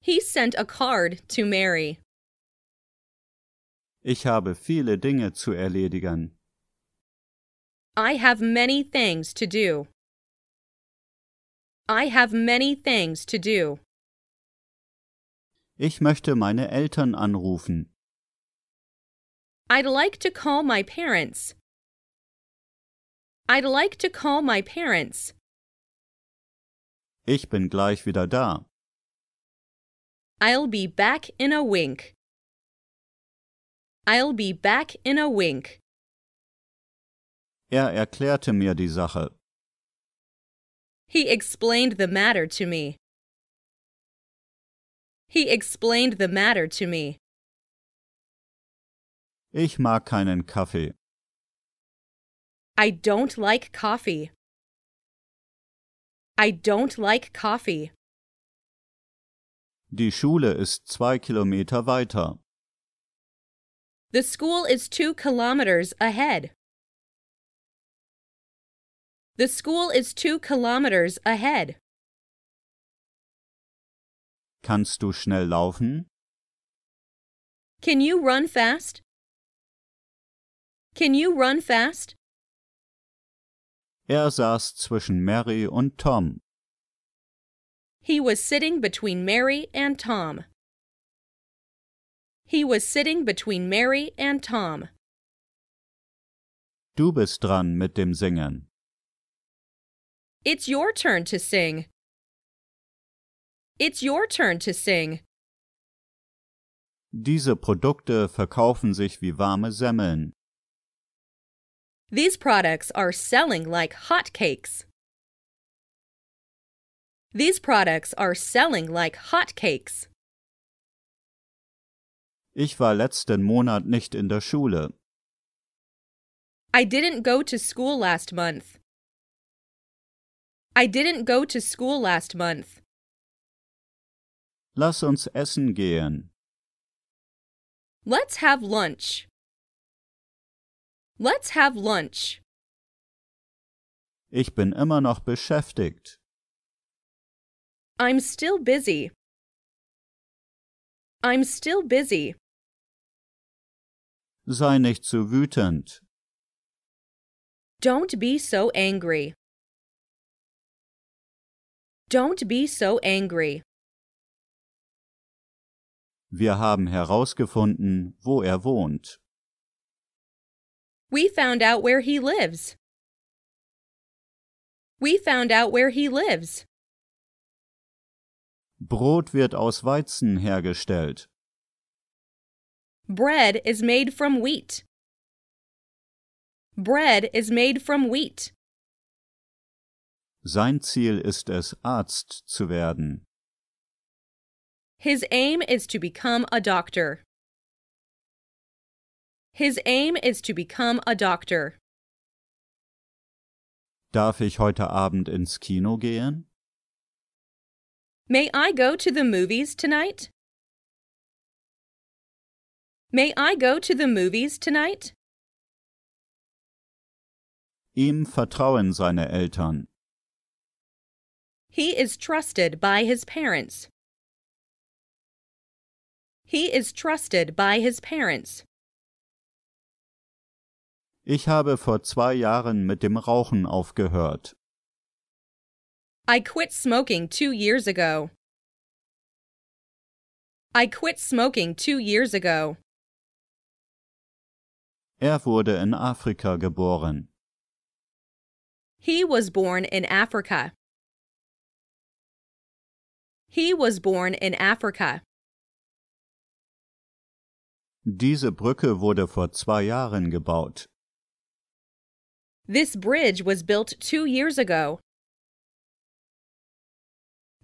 He sent a card to Mary. Ich habe viele Dinge zu erledigen. I have many things to do. I have many things to do. Ich möchte meine Eltern anrufen. I'd like to call my parents. I'd like to call my parents. Ich bin gleich wieder da. I'll be back in a wink. I'll be back in a wink. Er erklärte mir die Sache. He explained the matter to me. He explained the matter to me. Ich mag keinen Kaffee. I don't like coffee. I don't like coffee. Die Schule ist zwei Kilometer weiter. The school is two kilometers ahead. The school is two kilometers ahead. Kannst du schnell laufen? Can you run fast? Can you run fast? Er saß zwischen Mary und Tom. He was sitting between Mary and Tom. He was sitting between Mary and Tom. Du bist dran mit dem Singen. It's your turn to sing. It's your turn to sing. Diese Produkte verkaufen sich wie warme Semmeln. These products are selling like hotcakes. These products are selling like hotcakes. Ich war letzten Monat nicht in der Schule. I didn't go to school last month. I didn't go to school last month. Lass uns essen gehen. Let's have lunch. Let's have lunch. Ich bin immer noch beschäftigt. I'm still busy. I'm still busy. Sei nicht so wütend. Don't be so angry. Don't be so angry. Wir haben herausgefunden, wo er wohnt. We found out where he lives. We found out where he lives. Brot wird aus Weizen hergestellt. Bread is made from wheat. Bread is made from wheat. Sein Ziel ist es, Arzt zu werden. His aim is to become a doctor. His aim is to become a doctor. Darf ich heute Abend ins Kino gehen? May I go to the movies tonight? May I go to the movies tonight? Ihm vertrauen seine Eltern. He is trusted by his parents. He is trusted by his parents. Ich habe vor zwei Jahren mit dem Rauchen aufgehört. I quit smoking two years ago. I quit smoking two years ago. Er wurde in Afrika geboren. He was born in Africa. He was born in Africa. Diese Brücke wurde vor zwei Jahren gebaut. This bridge was built two years ago.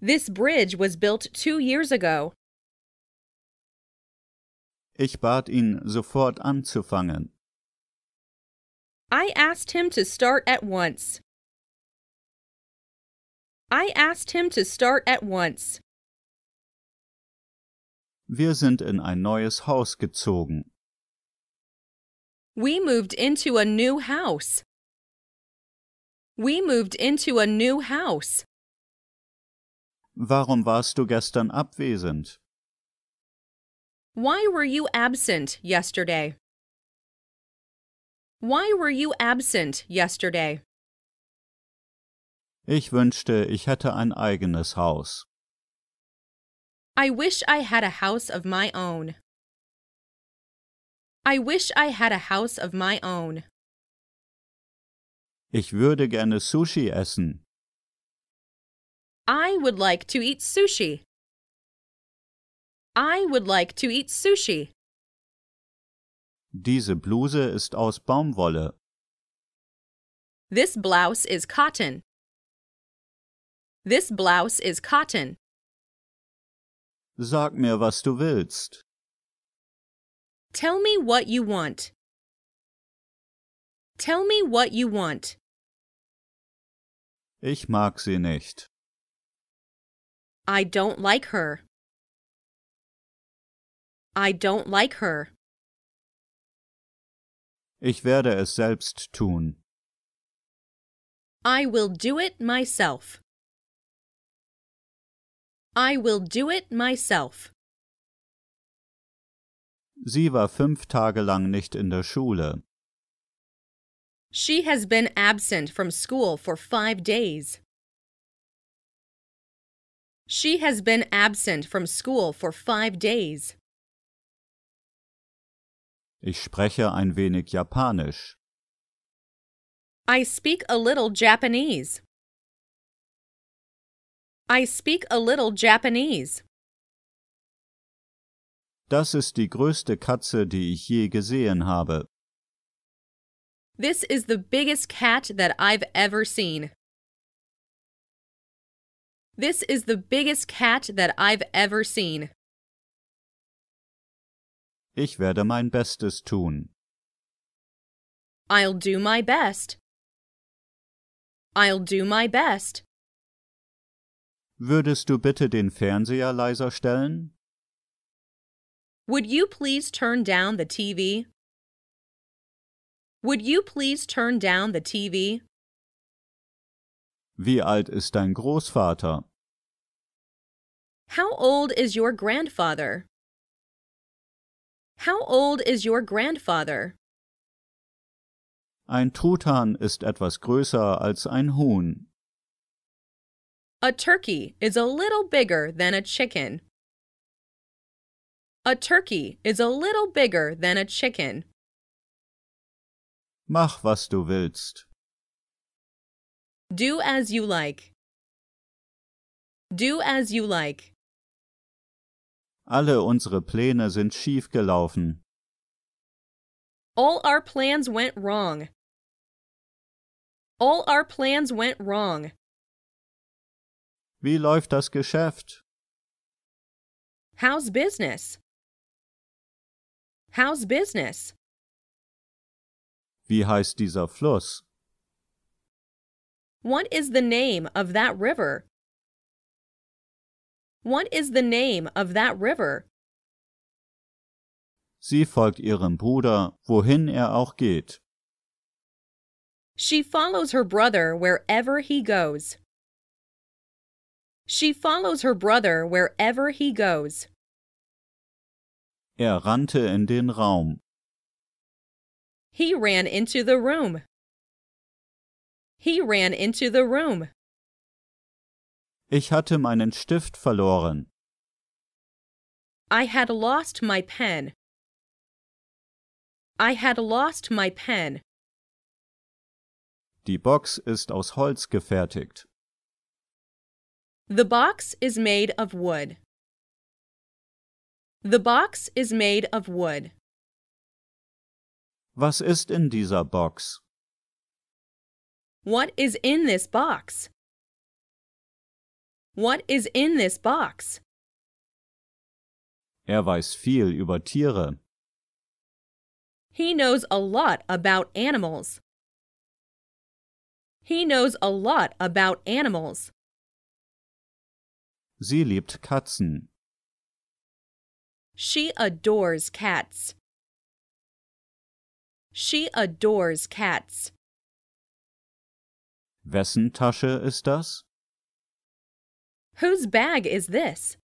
This bridge was built two years ago. Ich bat ihn sofort anzufangen. I asked him to start at once. I asked him to start at once. Wir sind in ein neues Haus gezogen. We moved into a new house. We moved into a new house. Warum warst du gestern abwesend? Why were you absent yesterday? Why were you absent yesterday? Ich wünschte, ich hätte ein eigenes Haus. I wish I had a house of my own. I wish I had a house of my own. Ich würde gerne Sushi essen. I would like to eat sushi. I would like to eat sushi. Diese Bluse ist aus Baumwolle. This blouse is cotton. This blouse is cotton. Sag mir, was du willst. Tell me what you want. Tell me what you want. Ich mag sie nicht. I don't like her. I don't like her. Ich werde es selbst tun. I will do it myself. I will do it myself. Sie war fünf Tage lang nicht in der Schule. She has been absent from school for five days. She has been absent from school for five days. Ich spreche ein wenig Japanisch. I speak a little Japanese. I speak a little Japanese. Das ist die größte Katze, die ich je gesehen habe. This is the biggest cat that I've ever seen. This is the biggest cat that I've ever seen. Ich werde mein Bestes tun. I'll do my best. I'll do my best. Würdest du bitte den Fernseher leiser stellen? Would you please turn down the TV? Would you please turn down the TV? Wie alt ist dein Großvater? How old is your grandfather? How old is your grandfather? Ein Truthahn ist etwas größer als ein Huhn. A turkey is a little bigger than a chicken. A turkey is a little bigger than a chicken. Mach was du willst. Do as you like. Do as you like. Alle unsere Pläne sind schief gelaufen. All our plans went wrong. All our plans went wrong. Wie läuft das Geschäft? How's business? How's business? Wie heißt dieser Fluss? What is the name of that river? What is the name of that river? Sie folgt ihrem Bruder, wohin er auch geht. She follows her brother wherever he goes. She follows her brother wherever he goes. Er rannte in den Raum. He ran into the room. He ran into the room. Ich hatte meinen Stift verloren. I had lost my pen. I had lost my pen. Die Box ist aus Holz gefertigt. The box is made of wood. The box is made of wood. Was ist in dieser Box? What is in this box? What is in this box? Er weiß viel über Tiere. He knows a lot about animals. He knows a lot about animals. Sie liebt Katzen. She adores cats. She adores cats. Wessen Tasche ist das? Whose bag is this?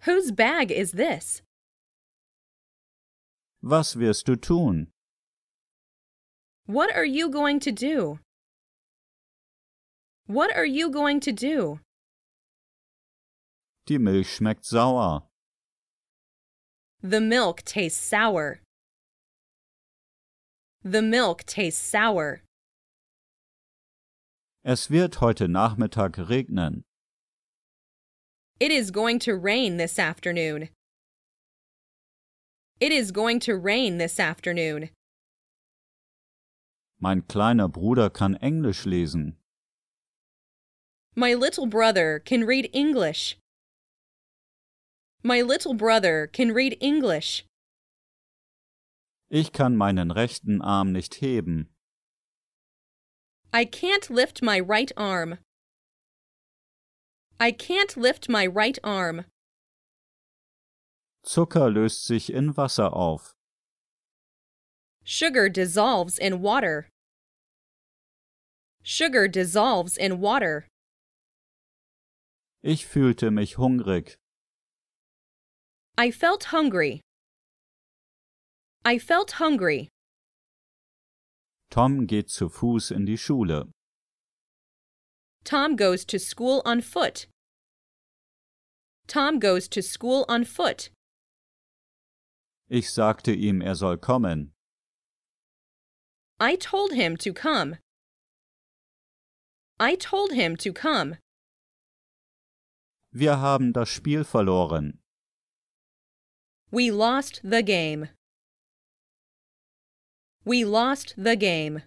Whose bag is this? Was wirst du tun? What are you going to do? What are you going to do? Die Milch schmeckt sauer. The milk tastes sour. The milk tastes sour. Es wird heute Nachmittag regnen. It is going to rain this afternoon. It is going to rain this afternoon. Mein kleiner Bruder kann Englisch lesen. My little brother can read English. My little brother can read English. Ich kann meinen rechten Arm nicht heben. I can't lift my right arm. I can't lift my right arm. Zucker löst sich in Wasser auf. Sugar dissolves in water. Sugar dissolves in water. Ich fühlte mich hungrig. I felt hungry. I felt hungry. Tom geht zu Fuß in die Schule. Tom goes to school on foot. Tom goes to school on foot. Ich sagte ihm, er soll kommen. I told him to come. I told him to come. Wir haben das Spiel verloren. We lost the game. We lost the game.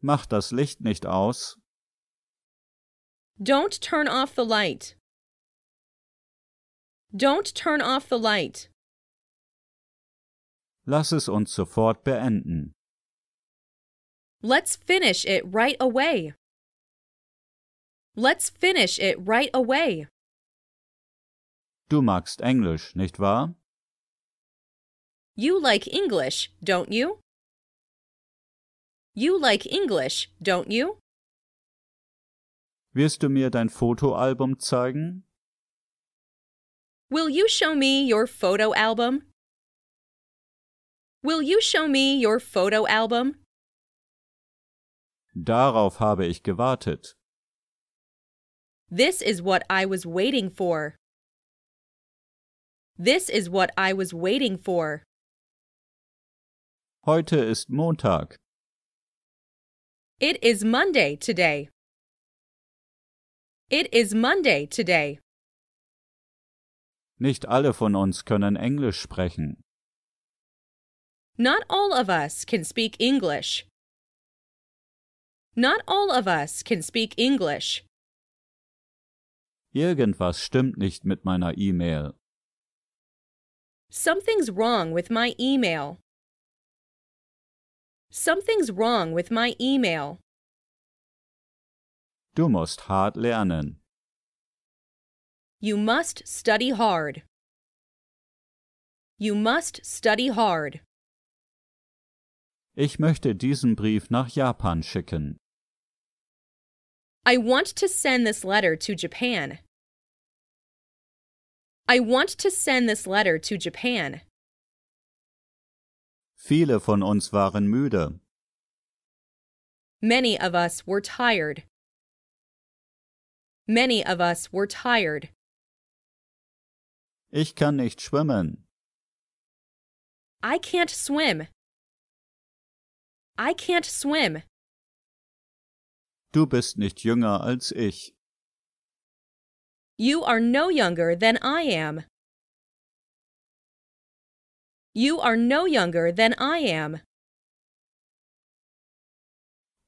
Mach das Licht nicht aus. Don't turn off the light. Don't turn off the light. Lass es uns sofort beenden. Let's finish it right away. Let's finish it right away. Du magst Englisch, nicht wahr? You like English, don't you? You like English, don't you? Wirst du mir dein Fotoalbum zeigen? Will you show me your photo album? Will you show me your photo album? Darauf habe ich gewartet. This is what I was waiting for. This is what I was waiting for. Heute ist Montag. It is Monday today. It is Monday today. Nicht alle von uns können Englisch sprechen. Not all of us can speak English. Not all of us can speak English. Irgendwas stimmt nicht mit meiner E-Mail. Something's wrong with my email. Something's wrong with my email. Du musst hart lernen. You must study hard. You must study hard. Ich möchte diesen Brief nach Japan schicken. I want to send this letter to Japan. I want to send this letter to Japan. Viele von uns waren müde. Many of us were tired. Many of us were tired. Ich kann nicht schwimmen. I can't swim. I can't swim. Du bist nicht jünger als ich. You are no younger than I am. You are no younger than I am.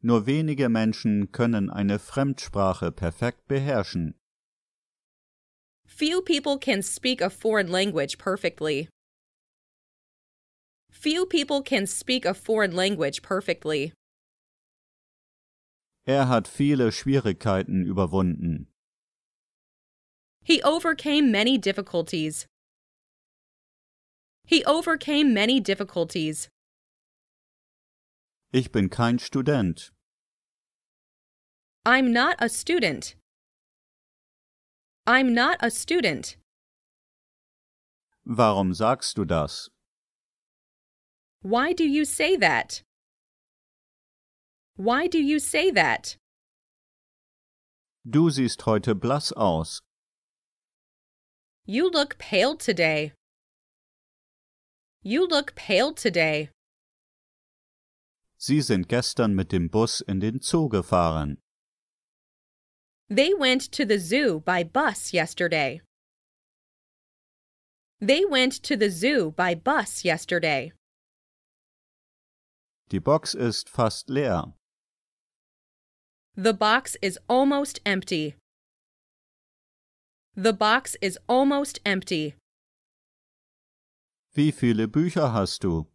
Nur wenige Menschen können eine Fremdsprache perfekt beherrschen. Few people can speak a foreign language perfectly. Few people can speak a foreign language perfectly. Er hat viele Schwierigkeiten überwunden. He overcame many difficulties. He overcame many difficulties. Ich bin kein Student. I'm not a student. I'm not a student. Warum sagst du das? Why do you say that? Why do you say that? Du siehst heute blass aus. You look pale today. You look pale today. Sie sind gestern mit dem Bus in den Zoo gefahren. They went to the zoo by bus yesterday. They went to the zoo by bus yesterday. Die Box ist fast leer. The box is almost empty. The box is almost empty. Wie viele Bücher hast du?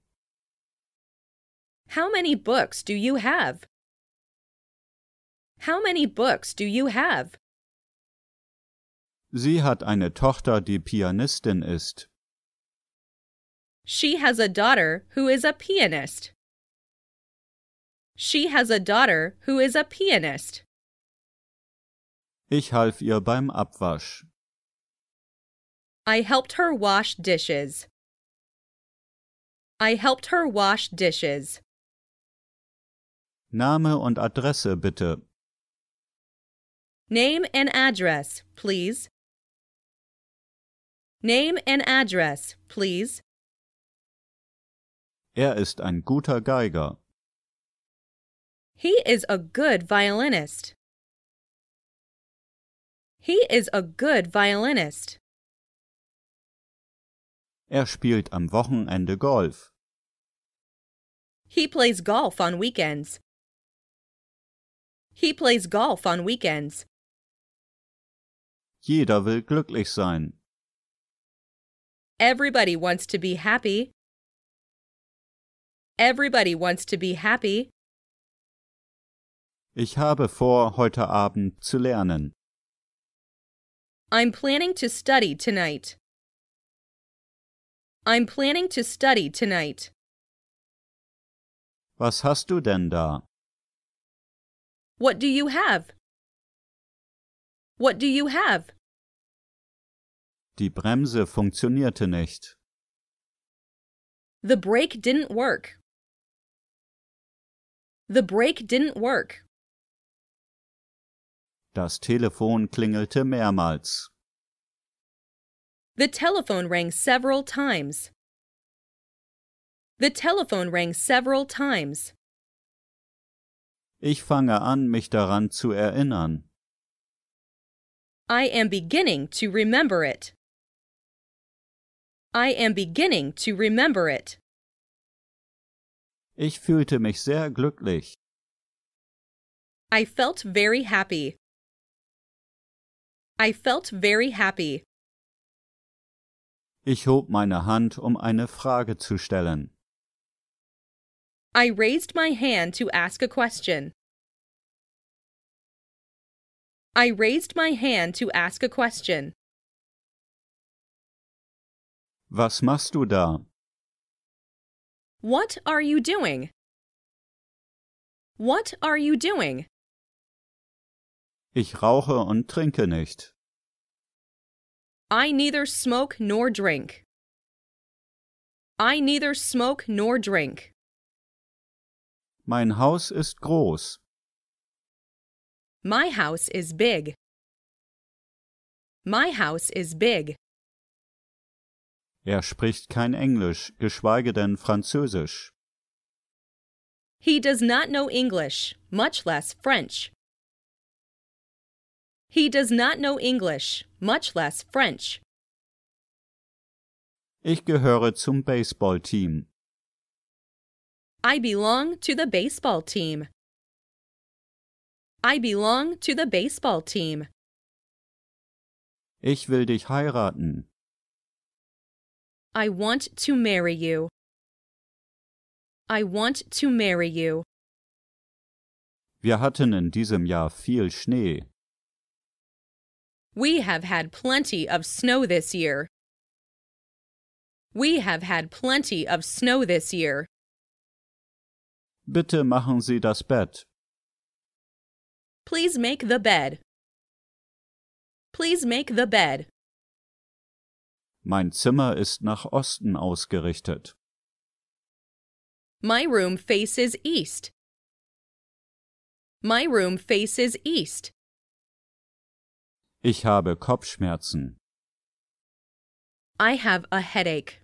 How many books do you have? How many books do you have? Sie hat eine Tochter, die Pianistin ist. She has a daughter who is a pianist. She has a daughter who is a pianist. Ich half ihr beim Abwasch. I helped her wash dishes. I helped her wash dishes. Name und Adresse bitte. Name and address, please. Name and address, please. Er ist ein guter Geiger. He is a good violinist. He is a good violinist. Er spielt am Wochenende Golf. He plays golf on weekends. He plays golf on weekends. Jeder will glücklich sein. Everybody wants to be happy. Everybody wants to be happy. Ich habe vor, heute Abend zu lernen. I'm planning to study tonight. I'm planning to study tonight. Was hast du denn da? What do you have? What do you have? Die Bremse funktionierte nicht. The brake didn't work. The brake didn't work. Das Telefon klingelte mehrmals. The telephone rang several times. The telephone rang several times. Ich fange an, mich daran zu erinnern. I am beginning to remember it. I am beginning to remember it. Ich fühlte mich sehr glücklich. I felt very happy. I felt very happy. Ich hob meine Hand, um eine Frage zu stellen. I raised my hand to ask a question. I raised my hand to ask a question. Was machst du da? What are you doing? What are you doing? Ich rauche und trinke nicht. I neither smoke nor drink. I neither smoke nor drink. Mein Haus ist groß. My house is big. My house is big. Er spricht kein Englisch, geschweige denn Französisch. He does not know English, much less French. He does not know English, much less French. Ich gehöre zum Baseballteam. I belong to the baseball team. I belong to the baseball team. Ich will dich heiraten. I want to marry you. I want to marry you. Wir hatten in diesem Jahr viel Schnee. We have had plenty of snow this year. We have had plenty of snow this year. Bitte machen Sie das Bett. Please make the bed. Please make the bed. Mein Zimmer ist nach Osten ausgerichtet. My room faces east. My room faces east. Ich habe Kopfschmerzen. I have a headache.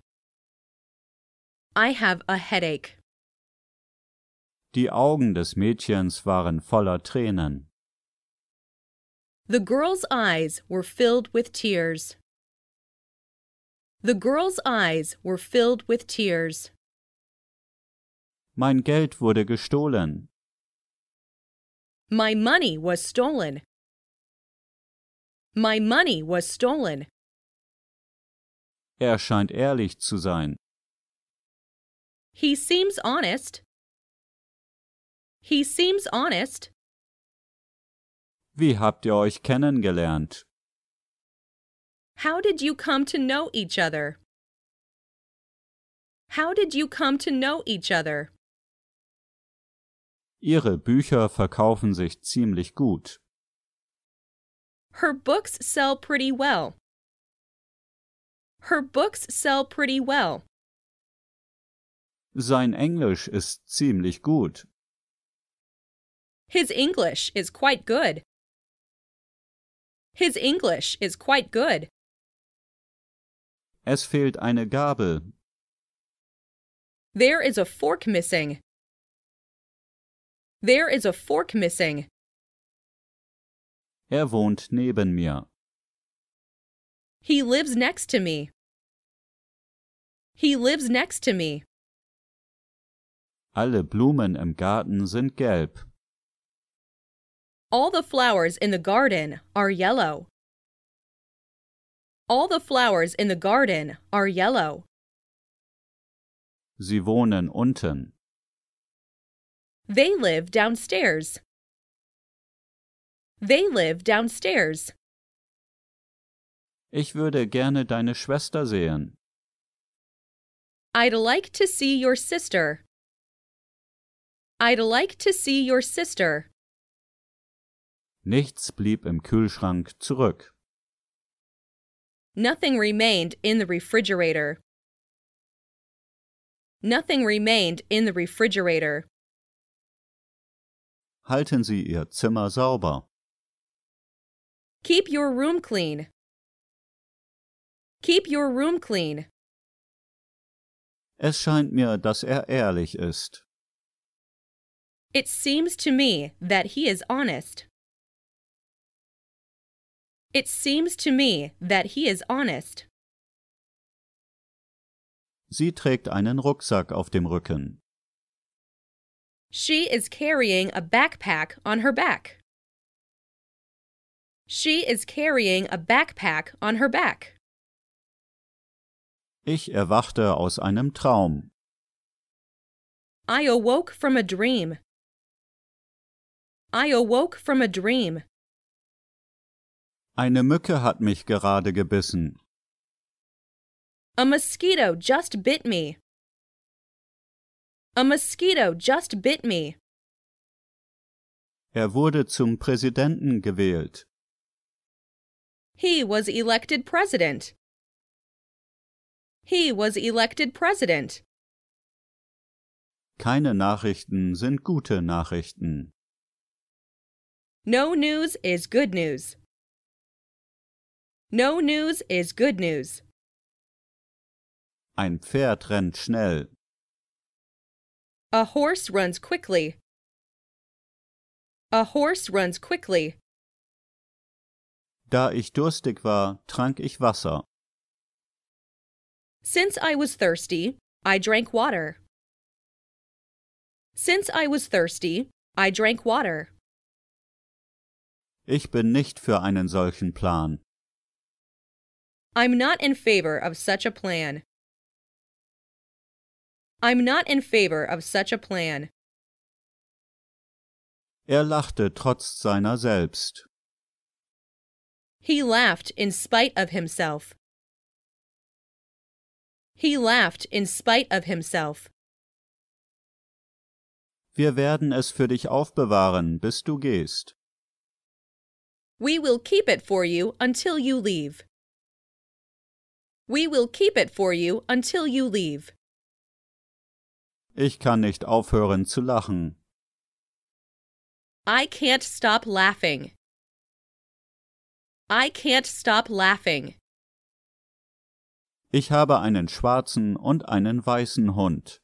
I have a headache. Die Augen des Mädchens waren voller Tränen. The girl's eyes were filled with tears. The girl's eyes were filled with tears. Mein Geld wurde gestohlen. My money was stolen. My money was stolen. Er scheint ehrlich zu sein. He seems honest. He seems honest. Wie habt ihr euch kennengelernt? How did you come to know each other? How did you come to know each other? Ihre Bücher verkaufen sich ziemlich gut. Her books sell pretty well. Her books sell pretty well. Sein Englisch ist ziemlich gut. His English is quite good. His English is quite good. Es fehlt eine Gabel. There is a fork missing. There is a fork missing. Er wohnt neben mir. He lives next to me. He lives next to me. Alle Blumen im Garten sind gelb. All the flowers in the garden are yellow. All the flowers in the garden are yellow. Sie wohnen unten. They live downstairs. They live downstairs. Ich würde gerne deine Schwester sehen. I'd like to see your sister. I'd like to see your sister. Nichts blieb im Kühlschrank zurück. Nothing remained in the refrigerator. Nothing remained in the refrigerator. Halten Sie Ihr Zimmer sauber. Keep your room clean. Keep your room clean. Es scheint mir, dass er ehrlich ist. It seems to me that he is honest. It seems to me that he is honest. Sie trägt einen Rucksack auf dem Rücken. She is carrying a backpack on her back. She is carrying a backpack on her back. Ich erwachte aus einem Traum. I awoke from a dream. I awoke from a dream. Eine Mücke hat mich gerade gebissen. A mosquito just bit me. A mosquito just bit me. Er wurde zum Präsidenten gewählt. He was elected president. He was elected president. Keine Nachrichten sind gute Nachrichten. No news is good news. No news is good news. Ein Pferd rennt schnell. A horse runs quickly. A horse runs quickly. Da ich durstig war, trank ich Wasser. Since I was thirsty, I drank water. Since I was thirsty, I drank water. Ich bin nicht für einen solchen Plan. I'm not in favor of such a plan. I'm not in favor of such a plan. Er lachte trotz seiner selbst. He laughed in spite of himself. He laughed in spite of himself. Wir werden es für dich aufbewahren, bis du gehst. We will keep it for you until you leave. We will keep it for you until you leave. Ich kann nicht aufhören zu lachen. I can't stop laughing. I can't stop laughing. Ich habe einen schwarzen und einen weißen Hund.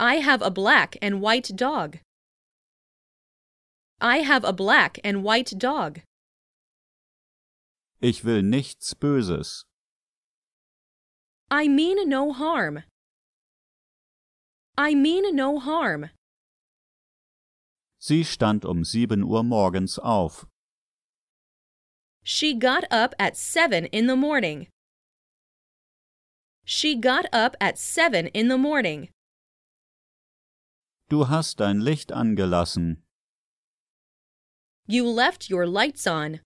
I have a black and white dog. I have a black and white dog. Ich will nichts Böses. I mean no harm. I mean no harm. Sie stand um sieben Uhr morgens auf. She got up at seven in the morning. She got up at seven in the morning. Du hast dein Licht angelassen. You left your lights on.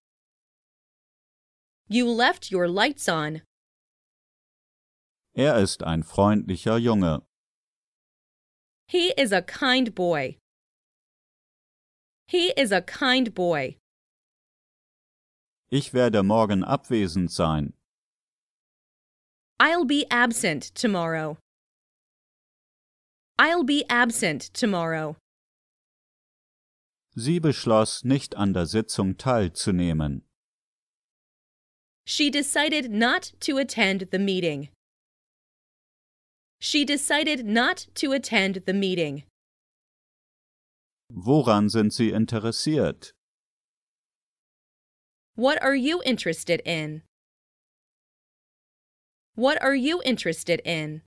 You left your lights on. Er ist ein freundlicher Junge. He is a kind boy. He is a kind boy. Ich werde morgen abwesend sein. I'll be absent tomorrow. I'll be absent tomorrow. Sie beschloss, nicht an der Sitzung teilzunehmen. She decided not to attend the meeting. She decided not to attend the meeting. Woran sind Sie interessiert? What are you interested in? What are you interested in?